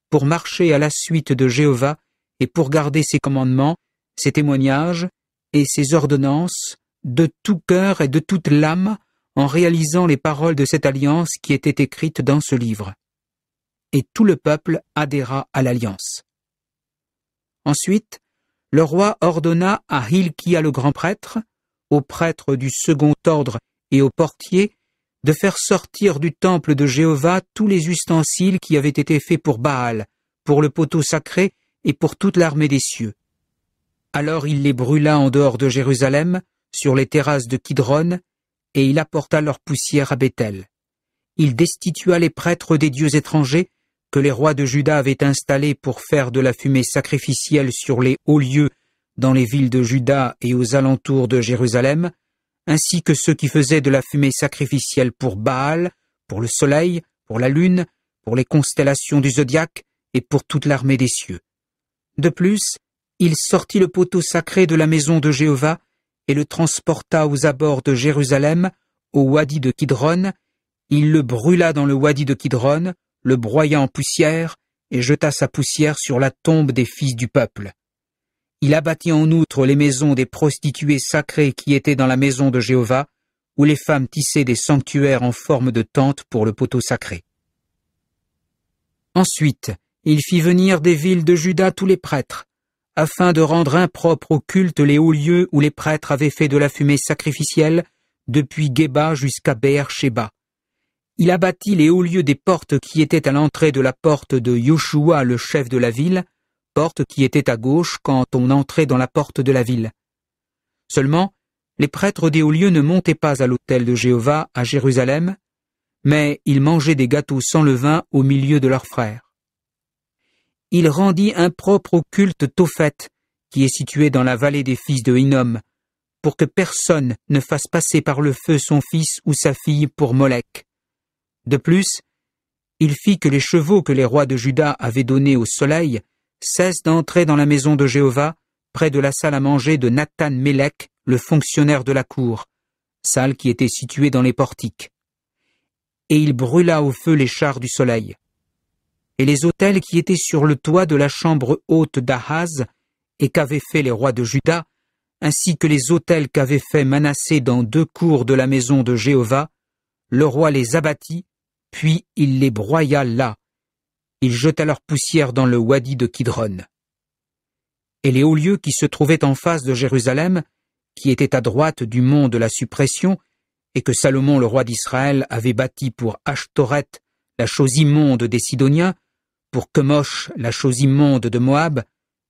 pour marcher à la suite de Jéhovah et pour garder ses commandements, ses témoignages et ses ordonnances de tout cœur et de toute l'âme en réalisant les paroles de cette alliance qui était écrite dans ce livre. Et tout le peuple adhéra à l'alliance. Ensuite, le roi ordonna à Hilkiah le grand prêtre, aux prêtres du second ordre et aux portiers, de faire sortir du temple de Jéhovah tous les ustensiles qui avaient été faits pour Baal, pour le poteau sacré et pour toute l'armée des cieux. Alors il les brûla en dehors de Jérusalem, sur les terrasses de Kidron, et il apporta leur poussière à Bethel. Il destitua les prêtres des dieux étrangers que les rois de Juda avaient installé pour faire de la fumée sacrificielle sur les hauts lieux dans les villes de Juda et aux alentours de Jérusalem, ainsi que ceux qui faisaient de la fumée sacrificielle pour Baal, pour le soleil, pour la lune, pour les constellations du zodiaque et pour toute l'armée des cieux. De plus, il sortit le poteau sacré de la maison de Jéhovah et le transporta aux abords de Jérusalem, au wadi de Kidron, il le brûla dans le wadi de Kidron, le broya en poussière et jeta sa poussière sur la tombe des fils du peuple. Il abattit en outre les maisons des prostituées sacrées qui étaient dans la maison de Jéhovah, où les femmes tissaient des sanctuaires en forme de tente pour le poteau sacré. Ensuite, il fit venir des villes de Juda tous les prêtres, afin de rendre impropres au culte les hauts lieux où les prêtres avaient fait de la fumée sacrificielle, depuis Geba jusqu'à beer il abattit les hauts lieux des portes qui étaient à l'entrée de la porte de Yoshua, le chef de la ville, porte qui était à gauche quand on entrait dans la porte de la ville. Seulement, les prêtres des hauts lieux ne montaient pas à l'autel de Jéhovah à Jérusalem, mais ils mangeaient des gâteaux sans levain au milieu de leurs frères. Il rendit impropre au culte Tophet, qui est situé dans la vallée des fils de Hinnom, pour que personne ne fasse passer par le feu son fils ou sa fille pour Molech. De plus, il fit que les chevaux que les rois de Juda avaient donnés au soleil cessent d'entrer dans la maison de Jéhovah, près de la salle à manger de Nathan Melech, le fonctionnaire de la cour, salle qui était située dans les portiques. Et il brûla au feu les chars du soleil. Et les autels qui étaient sur le toit de la chambre haute d'Ahaz, et qu'avaient fait les rois de Juda, ainsi que les autels qu'avait fait Manassé dans deux cours de la maison de Jéhovah, le roi les abattit puis il les broya là. Il jeta leur poussière dans le wadi de Kidron. Et les hauts lieux qui se trouvaient en face de Jérusalem, qui étaient à droite du mont de la suppression, et que Salomon le roi d'Israël avait bâti pour Ashtoreth la chose immonde des Sidoniens, pour Kemosh, la chose immonde de Moab,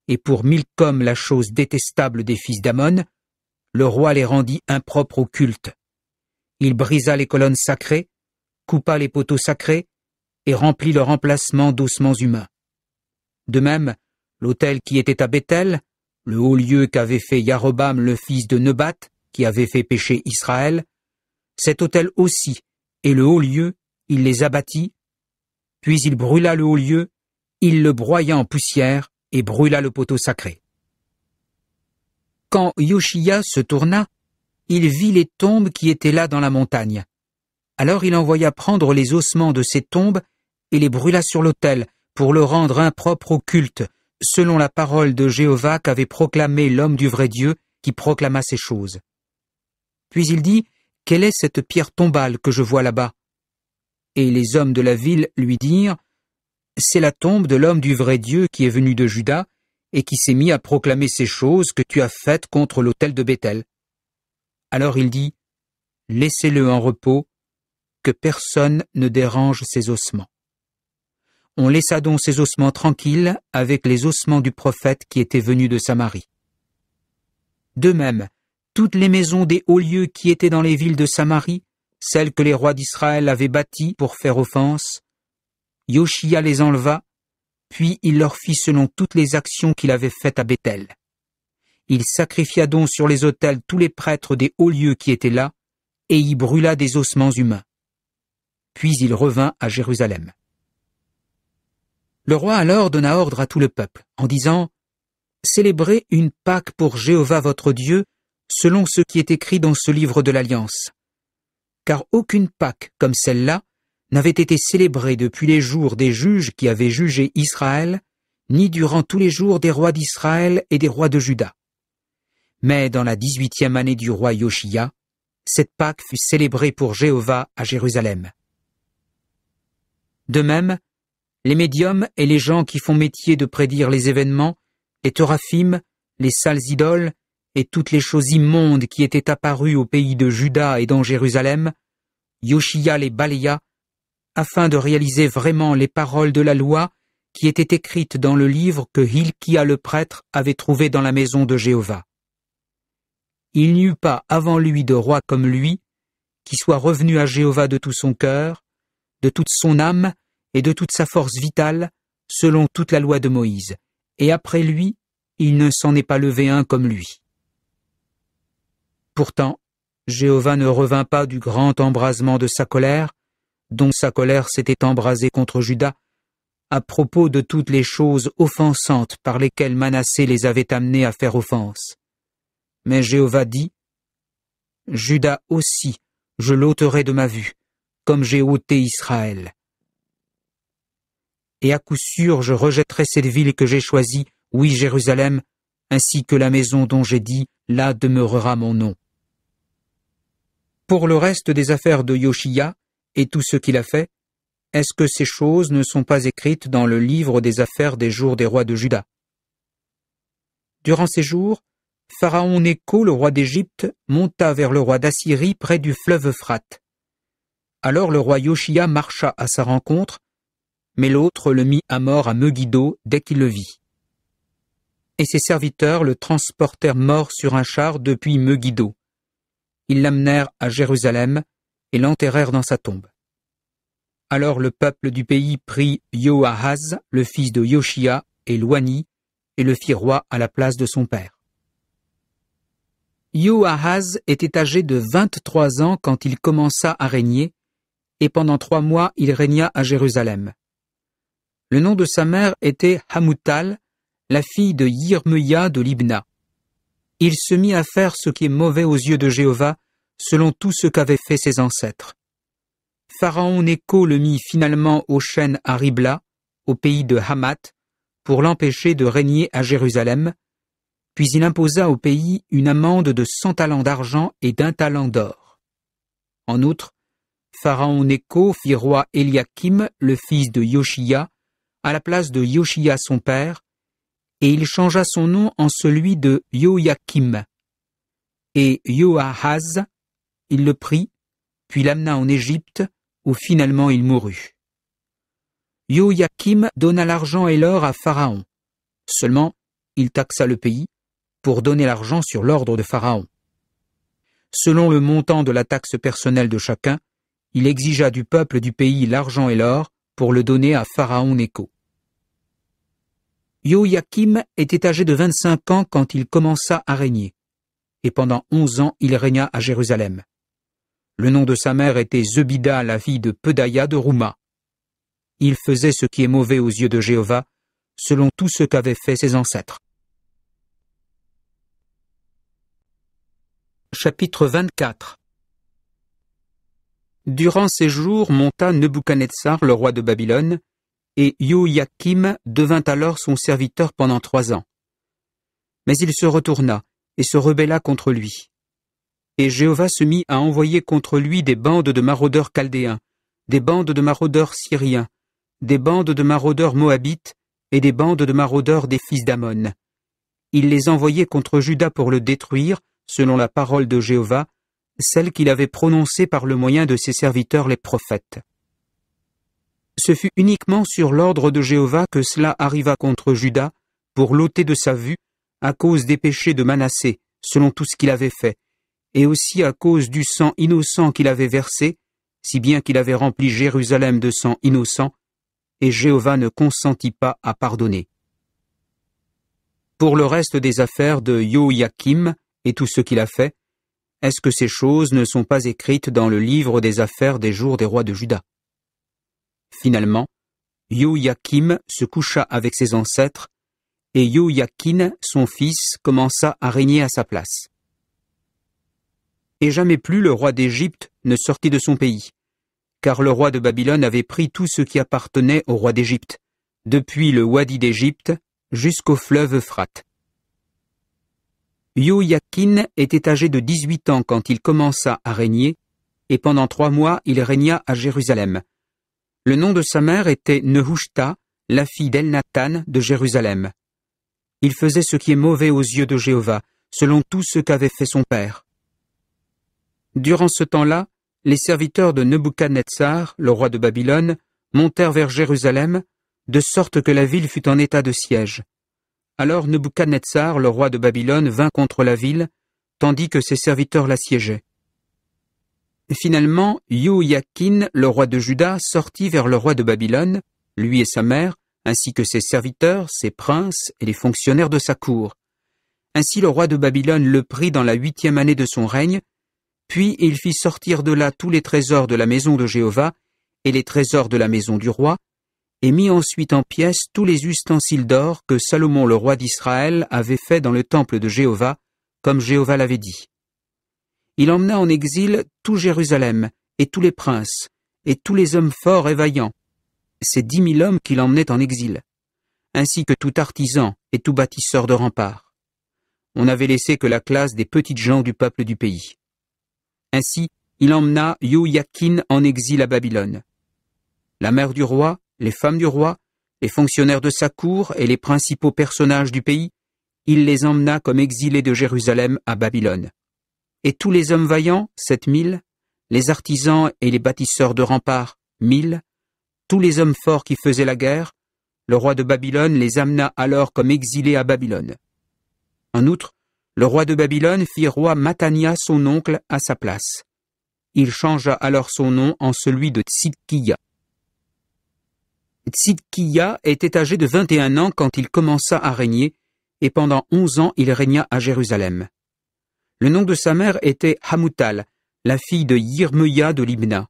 et pour Milcom, la chose détestable des fils d'Amon, le roi les rendit impropres au culte. Il brisa les colonnes sacrées, coupa les poteaux sacrés et remplit leur emplacement d'ossements humains. De même, l'autel qui était à Bethel, le haut lieu qu'avait fait Yarobam le fils de Nebat, qui avait fait pécher Israël, cet autel aussi, et le haut lieu, il les abattit, puis il brûla le haut lieu, il le broya en poussière et brûla le poteau sacré. Quand Yoshia se tourna, il vit les tombes qui étaient là dans la montagne, alors il envoya prendre les ossements de ces tombes et les brûla sur l'autel pour le rendre impropre au culte, selon la parole de Jéhovah qu'avait proclamé l'homme du vrai Dieu qui proclama ces choses. Puis il dit, Quelle est cette pierre tombale que je vois là-bas Et les hommes de la ville lui dirent, C'est la tombe de l'homme du vrai Dieu qui est venu de Juda et qui s'est mis à proclamer ces choses que tu as faites contre l'autel de Bethel. » Alors il dit, Laissez-le en repos, que personne ne dérange ses ossements. On laissa donc ses ossements tranquilles avec les ossements du prophète qui était venu de Samarie. De même, toutes les maisons des hauts lieux qui étaient dans les villes de Samarie, celles que les rois d'Israël avaient bâties pour faire offense, Yoshia les enleva, puis il leur fit selon toutes les actions qu'il avait faites à Bethel. Il sacrifia donc sur les autels tous les prêtres des hauts lieux qui étaient là, et y brûla des ossements humains puis il revint à Jérusalem. Le roi alors donna ordre à tout le peuple, en disant Célébrez une Pâque pour Jéhovah votre Dieu, selon ce qui est écrit dans ce livre de l'Alliance. Car aucune Pâque comme celle-là n'avait été célébrée depuis les jours des juges qui avaient jugé Israël, ni durant tous les jours des rois d'Israël et des rois de Juda. Mais dans la dix-huitième année du roi Yoshia, cette Pâque fut célébrée pour Jéhovah à Jérusalem. De même, les médiums et les gens qui font métier de prédire les événements, les teraphim, les sales idoles et toutes les choses immondes qui étaient apparues au pays de Juda et dans Jérusalem, Yoshia les balaya, afin de réaliser vraiment les paroles de la loi qui étaient écrites dans le livre que Hilkia le prêtre avait trouvé dans la maison de Jéhovah. Il n'y eut pas avant lui de roi comme lui, qui soit revenu à Jéhovah de tout son cœur, de toute son âme et de toute sa force vitale, selon toute la loi de Moïse, et après lui, il ne s'en est pas levé un comme lui. Pourtant, Jéhovah ne revint pas du grand embrasement de sa colère, dont sa colère s'était embrasée contre Judas, à propos de toutes les choses offensantes par lesquelles Manassé les avait amenés à faire offense. Mais Jéhovah dit, Judas aussi, je l'ôterai de ma vue, comme j'ai ôté Israël et à coup sûr je rejetterai cette ville que j'ai choisie, oui Jérusalem, ainsi que la maison dont j'ai dit, là demeurera mon nom. Pour le reste des affaires de Yoshia, et tout ce qu'il a fait, est-ce que ces choses ne sont pas écrites dans le livre des affaires des jours des rois de Juda Durant ces jours, Pharaon Necho, le roi d'Égypte, monta vers le roi d'Assyrie près du fleuve Euphrate. Alors le roi Yoshia marcha à sa rencontre, mais l'autre le mit à mort à Megiddo dès qu'il le vit. Et ses serviteurs le transportèrent mort sur un char depuis Megiddo. Ils l'amenèrent à Jérusalem et l'enterrèrent dans sa tombe. Alors le peuple du pays prit Yoahaz, le fils de Yoshia, et Loani, et le fit roi à la place de son père. Yoahaz était âgé de vingt-trois ans quand il commença à régner, et pendant trois mois il régna à Jérusalem. Le nom de sa mère était Hamutal, la fille de Yirmeya de Libna. Il se mit à faire ce qui est mauvais aux yeux de Jéhovah, selon tout ce qu'avaient fait ses ancêtres. Pharaon Écho le mit finalement aux chêne à Ribla, au pays de Hamat, pour l'empêcher de régner à Jérusalem, puis il imposa au pays une amende de cent talents d'argent et d'un talent d'or. En outre, Pharaon Nécho fit roi Eliakim, le fils de Yoshia, à la place de Yoshia, son père, et il changea son nom en celui de Yo-Yakim. Et Yoahaz, il le prit, puis l'amena en Égypte, où finalement il mourut. Yo-Yakim donna l'argent et l'or à Pharaon. Seulement, il taxa le pays pour donner l'argent sur l'ordre de Pharaon. Selon le montant de la taxe personnelle de chacun, il exigea du peuple du pays l'argent et l'or, pour le donner à Pharaon yo Joachim était âgé de 25 ans quand il commença à régner, et pendant 11 ans il régna à Jérusalem. Le nom de sa mère était Zebida, la fille de Pedaïa de Rouma. Il faisait ce qui est mauvais aux yeux de Jéhovah, selon tout ce qu'avaient fait ses ancêtres. Chapitre 24 Durant ces jours monta Nebuchadnezzar, le roi de Babylone, et Yo-Yakim devint alors son serviteur pendant trois ans. Mais il se retourna et se rebella contre lui. Et Jéhovah se mit à envoyer contre lui des bandes de maraudeurs chaldéens, des bandes de maraudeurs syriens, des bandes de maraudeurs moabites et des bandes de maraudeurs des fils d'Amon. Il les envoyait contre Juda pour le détruire, selon la parole de Jéhovah, celle qu'il avait prononcée par le moyen de ses serviteurs les prophètes. Ce fut uniquement sur l'ordre de Jéhovah que cela arriva contre Judas, pour l'ôter de sa vue, à cause des péchés de Manassé, selon tout ce qu'il avait fait, et aussi à cause du sang innocent qu'il avait versé, si bien qu'il avait rempli Jérusalem de sang innocent, et Jéhovah ne consentit pas à pardonner. Pour le reste des affaires de Yo-Yakim, et tout ce qu'il a fait, est-ce que ces choses ne sont pas écrites dans le livre des affaires des jours des rois de Juda Finalement, Yo-Yakim se coucha avec ses ancêtres, et Yo-Yakin, son fils, commença à régner à sa place. Et jamais plus le roi d'Égypte ne sortit de son pays, car le roi de Babylone avait pris tout ce qui appartenait au roi d'Égypte, depuis le Wadi d'Égypte jusqu'au fleuve Euphrate yo était âgé de dix-huit ans quand il commença à régner, et pendant trois mois il régna à Jérusalem. Le nom de sa mère était Nehushta, la fille d'Elnathan de Jérusalem. Il faisait ce qui est mauvais aux yeux de Jéhovah, selon tout ce qu'avait fait son père. Durant ce temps-là, les serviteurs de Nebuchadnezzar, le roi de Babylone, montèrent vers Jérusalem, de sorte que la ville fut en état de siège. Alors Nebuchadnezzar, le roi de Babylone, vint contre la ville, tandis que ses serviteurs l'assiégeaient. Finalement, Youyakin, le roi de Juda, sortit vers le roi de Babylone, lui et sa mère, ainsi que ses serviteurs, ses princes et les fonctionnaires de sa cour. Ainsi le roi de Babylone le prit dans la huitième année de son règne, puis il fit sortir de là tous les trésors de la maison de Jéhovah, et les trésors de la maison du roi, et mit ensuite en pièces tous les ustensiles d'or que Salomon le roi d'Israël avait fait dans le temple de Jéhovah, comme Jéhovah l'avait dit. Il emmena en exil tout Jérusalem, et tous les princes, et tous les hommes forts et vaillants, ces dix mille hommes qu'il emmenait en exil, ainsi que tout artisan et tout bâtisseur de remparts. On n'avait laissé que la classe des petites gens du peuple du pays. Ainsi, il emmena yakin en exil à Babylone. La mère du roi, les femmes du roi, les fonctionnaires de sa cour et les principaux personnages du pays, il les emmena comme exilés de Jérusalem à Babylone. Et tous les hommes vaillants, sept mille, les artisans et les bâtisseurs de remparts, mille, tous les hommes forts qui faisaient la guerre, le roi de Babylone les amena alors comme exilés à Babylone. En outre, le roi de Babylone fit roi Matania son oncle à sa place. Il changea alors son nom en celui de Tzidkia. Tzidkiya était âgé de 21 ans quand il commença à régner, et pendant 11 ans il régna à Jérusalem. Le nom de sa mère était Hamutal, la fille de Yirmeya de Libna.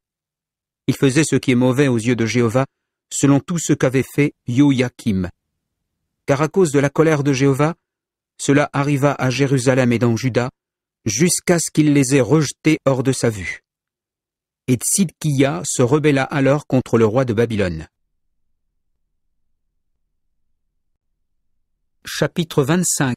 Il faisait ce qui est mauvais aux yeux de Jéhovah, selon tout ce qu'avait fait Yoyakim. Car à cause de la colère de Jéhovah, cela arriva à Jérusalem et dans Juda, jusqu'à ce qu'il les ait rejetés hors de sa vue. Et Tzidkiya se rebella alors contre le roi de Babylone. Chapitre 25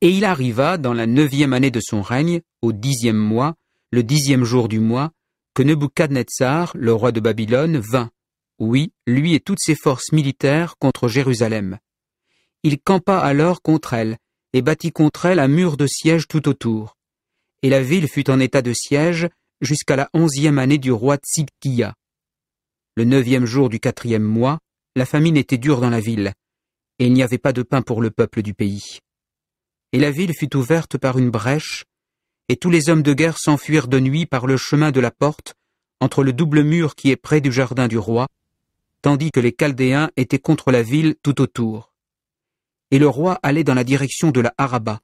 Et il arriva dans la neuvième année de son règne, au dixième mois, le dixième jour du mois, que Nebuchadnezzar, le roi de Babylone, vint, oui, lui et toutes ses forces militaires contre Jérusalem. Il campa alors contre elle, et bâtit contre elle un mur de siège tout autour. Et la ville fut en état de siège jusqu'à la onzième année du roi Tzidkia. Le neuvième jour du quatrième mois, la famine était dure dans la ville, et il n'y avait pas de pain pour le peuple du pays. Et la ville fut ouverte par une brèche, et tous les hommes de guerre s'enfuirent de nuit par le chemin de la porte, entre le double mur qui est près du jardin du roi, tandis que les Chaldéens étaient contre la ville tout autour. Et le roi allait dans la direction de la Haraba.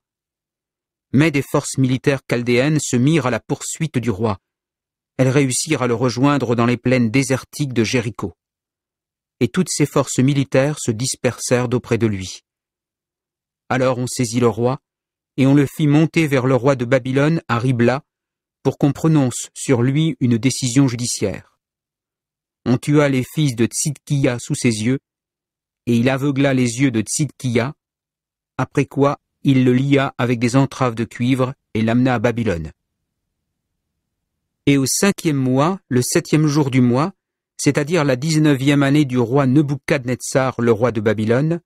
Mais des forces militaires chaldéennes se mirent à la poursuite du roi. Elles réussirent à le rejoindre dans les plaines désertiques de Jéricho et toutes ses forces militaires se dispersèrent auprès de lui. Alors on saisit le roi, et on le fit monter vers le roi de Babylone à Ribla, pour qu'on prononce sur lui une décision judiciaire. On tua les fils de Tzidkia sous ses yeux, et il aveugla les yeux de Tzidkia, après quoi il le lia avec des entraves de cuivre et l'amena à Babylone. Et au cinquième mois, le septième jour du mois, c'est-à-dire la dix-neuvième année du roi Nebuchadnezzar, le roi de Babylone,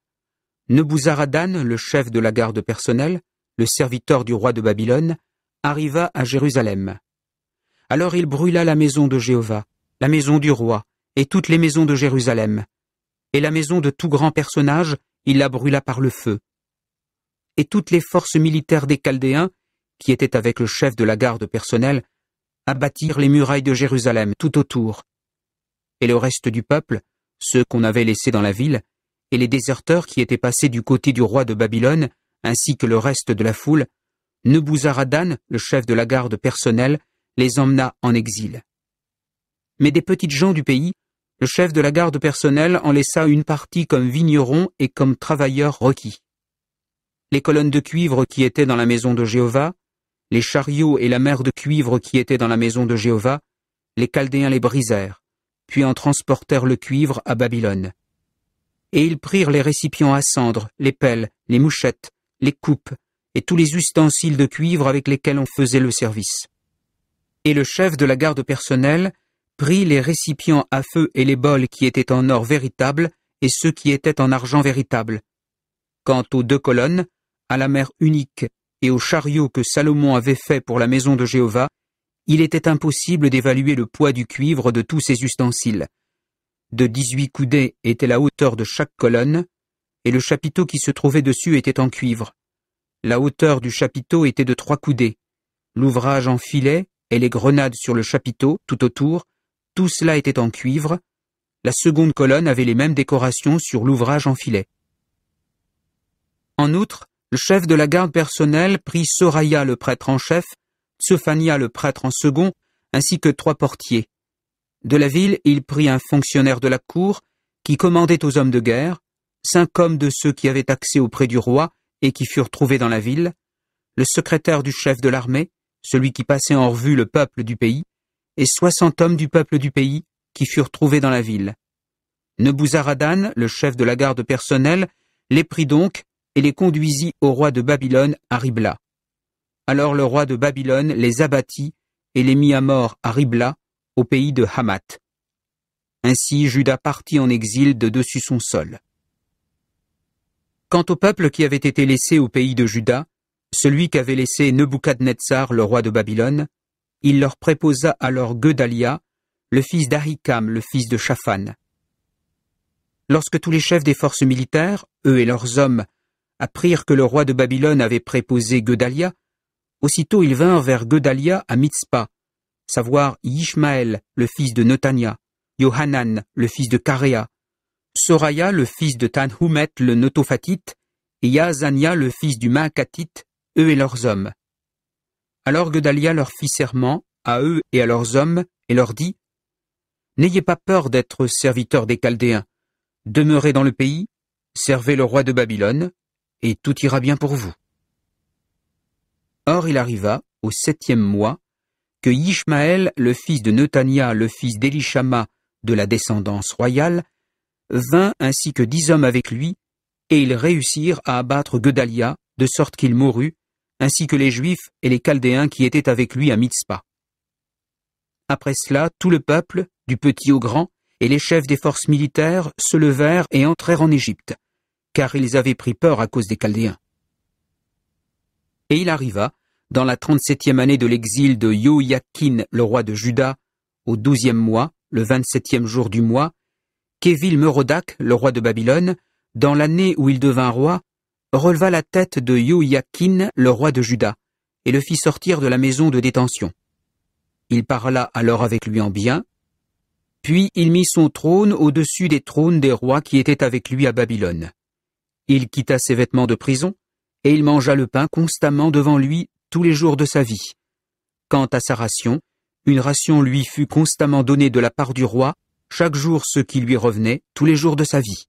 Nebuzaradan, le chef de la garde personnelle, le serviteur du roi de Babylone, arriva à Jérusalem. Alors il brûla la maison de Jéhovah, la maison du roi, et toutes les maisons de Jérusalem. Et la maison de tout grand personnage, il la brûla par le feu. Et toutes les forces militaires des Chaldéens, qui étaient avec le chef de la garde personnelle, abattirent les murailles de Jérusalem tout autour, et le reste du peuple, ceux qu'on avait laissés dans la ville, et les déserteurs qui étaient passés du côté du roi de Babylone, ainsi que le reste de la foule, Nebuzaradan, le chef de la garde personnelle, les emmena en exil. Mais des petites gens du pays, le chef de la garde personnelle en laissa une partie comme vignerons et comme travailleurs requis. Les colonnes de cuivre qui étaient dans la maison de Jéhovah, les chariots et la mer de cuivre qui étaient dans la maison de Jéhovah, les Chaldéens les brisèrent, puis en transportèrent le cuivre à Babylone. Et ils prirent les récipients à cendre, les pelles, les mouchettes, les coupes, et tous les ustensiles de cuivre avec lesquels on faisait le service. Et le chef de la garde personnelle prit les récipients à feu et les bols qui étaient en or véritable et ceux qui étaient en argent véritable. Quant aux deux colonnes, à la mer unique et aux chariots que Salomon avait fait pour la maison de Jéhovah, il était impossible d'évaluer le poids du cuivre de tous ces ustensiles. De dix-huit coudées était la hauteur de chaque colonne, et le chapiteau qui se trouvait dessus était en cuivre. La hauteur du chapiteau était de trois coudées. L'ouvrage en filet et les grenades sur le chapiteau, tout autour, tout cela était en cuivre. La seconde colonne avait les mêmes décorations sur l'ouvrage en filet. En outre, le chef de la garde personnelle prit Soraya le prêtre en chef Sophania le prêtre en second, ainsi que trois portiers. De la ville, il prit un fonctionnaire de la cour, qui commandait aux hommes de guerre, cinq hommes de ceux qui avaient accès auprès du roi et qui furent trouvés dans la ville, le secrétaire du chef de l'armée, celui qui passait en revue le peuple du pays, et soixante hommes du peuple du pays qui furent trouvés dans la ville. Nebuzaradan, le chef de la garde personnelle, les prit donc et les conduisit au roi de Babylone à Ribla. Alors le roi de Babylone les abattit et les mit à mort à Ribla, au pays de Hamath. Ainsi Judas partit en exil de dessus son sol. Quant au peuple qui avait été laissé au pays de Juda, celui qu'avait laissé Nebuchadnezzar, le roi de Babylone, il leur préposa alors Gedalia, le fils d'Ahikam, le fils de Shaphan. Lorsque tous les chefs des forces militaires, eux et leurs hommes, apprirent que le roi de Babylone avait préposé Gedalia, Aussitôt ils vinrent vers Gedalia à Mitzpah, savoir Ishmaël le fils de Notania, Yohanan, le fils de Karea, Soraya, le fils de Tanhumet, le Notophatite, et Yazania, le fils du Maakatite, eux et leurs hommes. Alors Gedalia leur fit serment, à eux et à leurs hommes, et leur dit N'ayez pas peur d'être serviteurs des Chaldéens. Demeurez dans le pays, servez le roi de Babylone, et tout ira bien pour vous. Or il arriva, au septième mois, que Yishmaël, le fils de Netania, le fils d'Elishama, de la descendance royale, vint ainsi que dix hommes avec lui, et ils réussirent à abattre Gedalia, de sorte qu'il mourut, ainsi que les Juifs et les Chaldéens qui étaient avec lui à Mitzpah. Après cela, tout le peuple, du petit au grand, et les chefs des forces militaires se levèrent et entrèrent en Égypte, car ils avaient pris peur à cause des Chaldéens. Et il arriva, dans la trente-septième année de l'exil de Yoyakin, le roi de Juda, au douzième mois, le vingt-septième jour du mois, Kévil Merodach, le roi de Babylone, dans l'année où il devint roi, releva la tête de Yoyakin, le roi de Juda, et le fit sortir de la maison de détention. Il parla alors avec lui en bien, puis il mit son trône au-dessus des trônes des rois qui étaient avec lui à Babylone. Il quitta ses vêtements de prison, et il mangea le pain constamment devant lui tous les jours de sa vie. Quant à sa ration, une ration lui fut constamment donnée de la part du roi, chaque jour ce qui lui revenait, tous les jours de sa vie.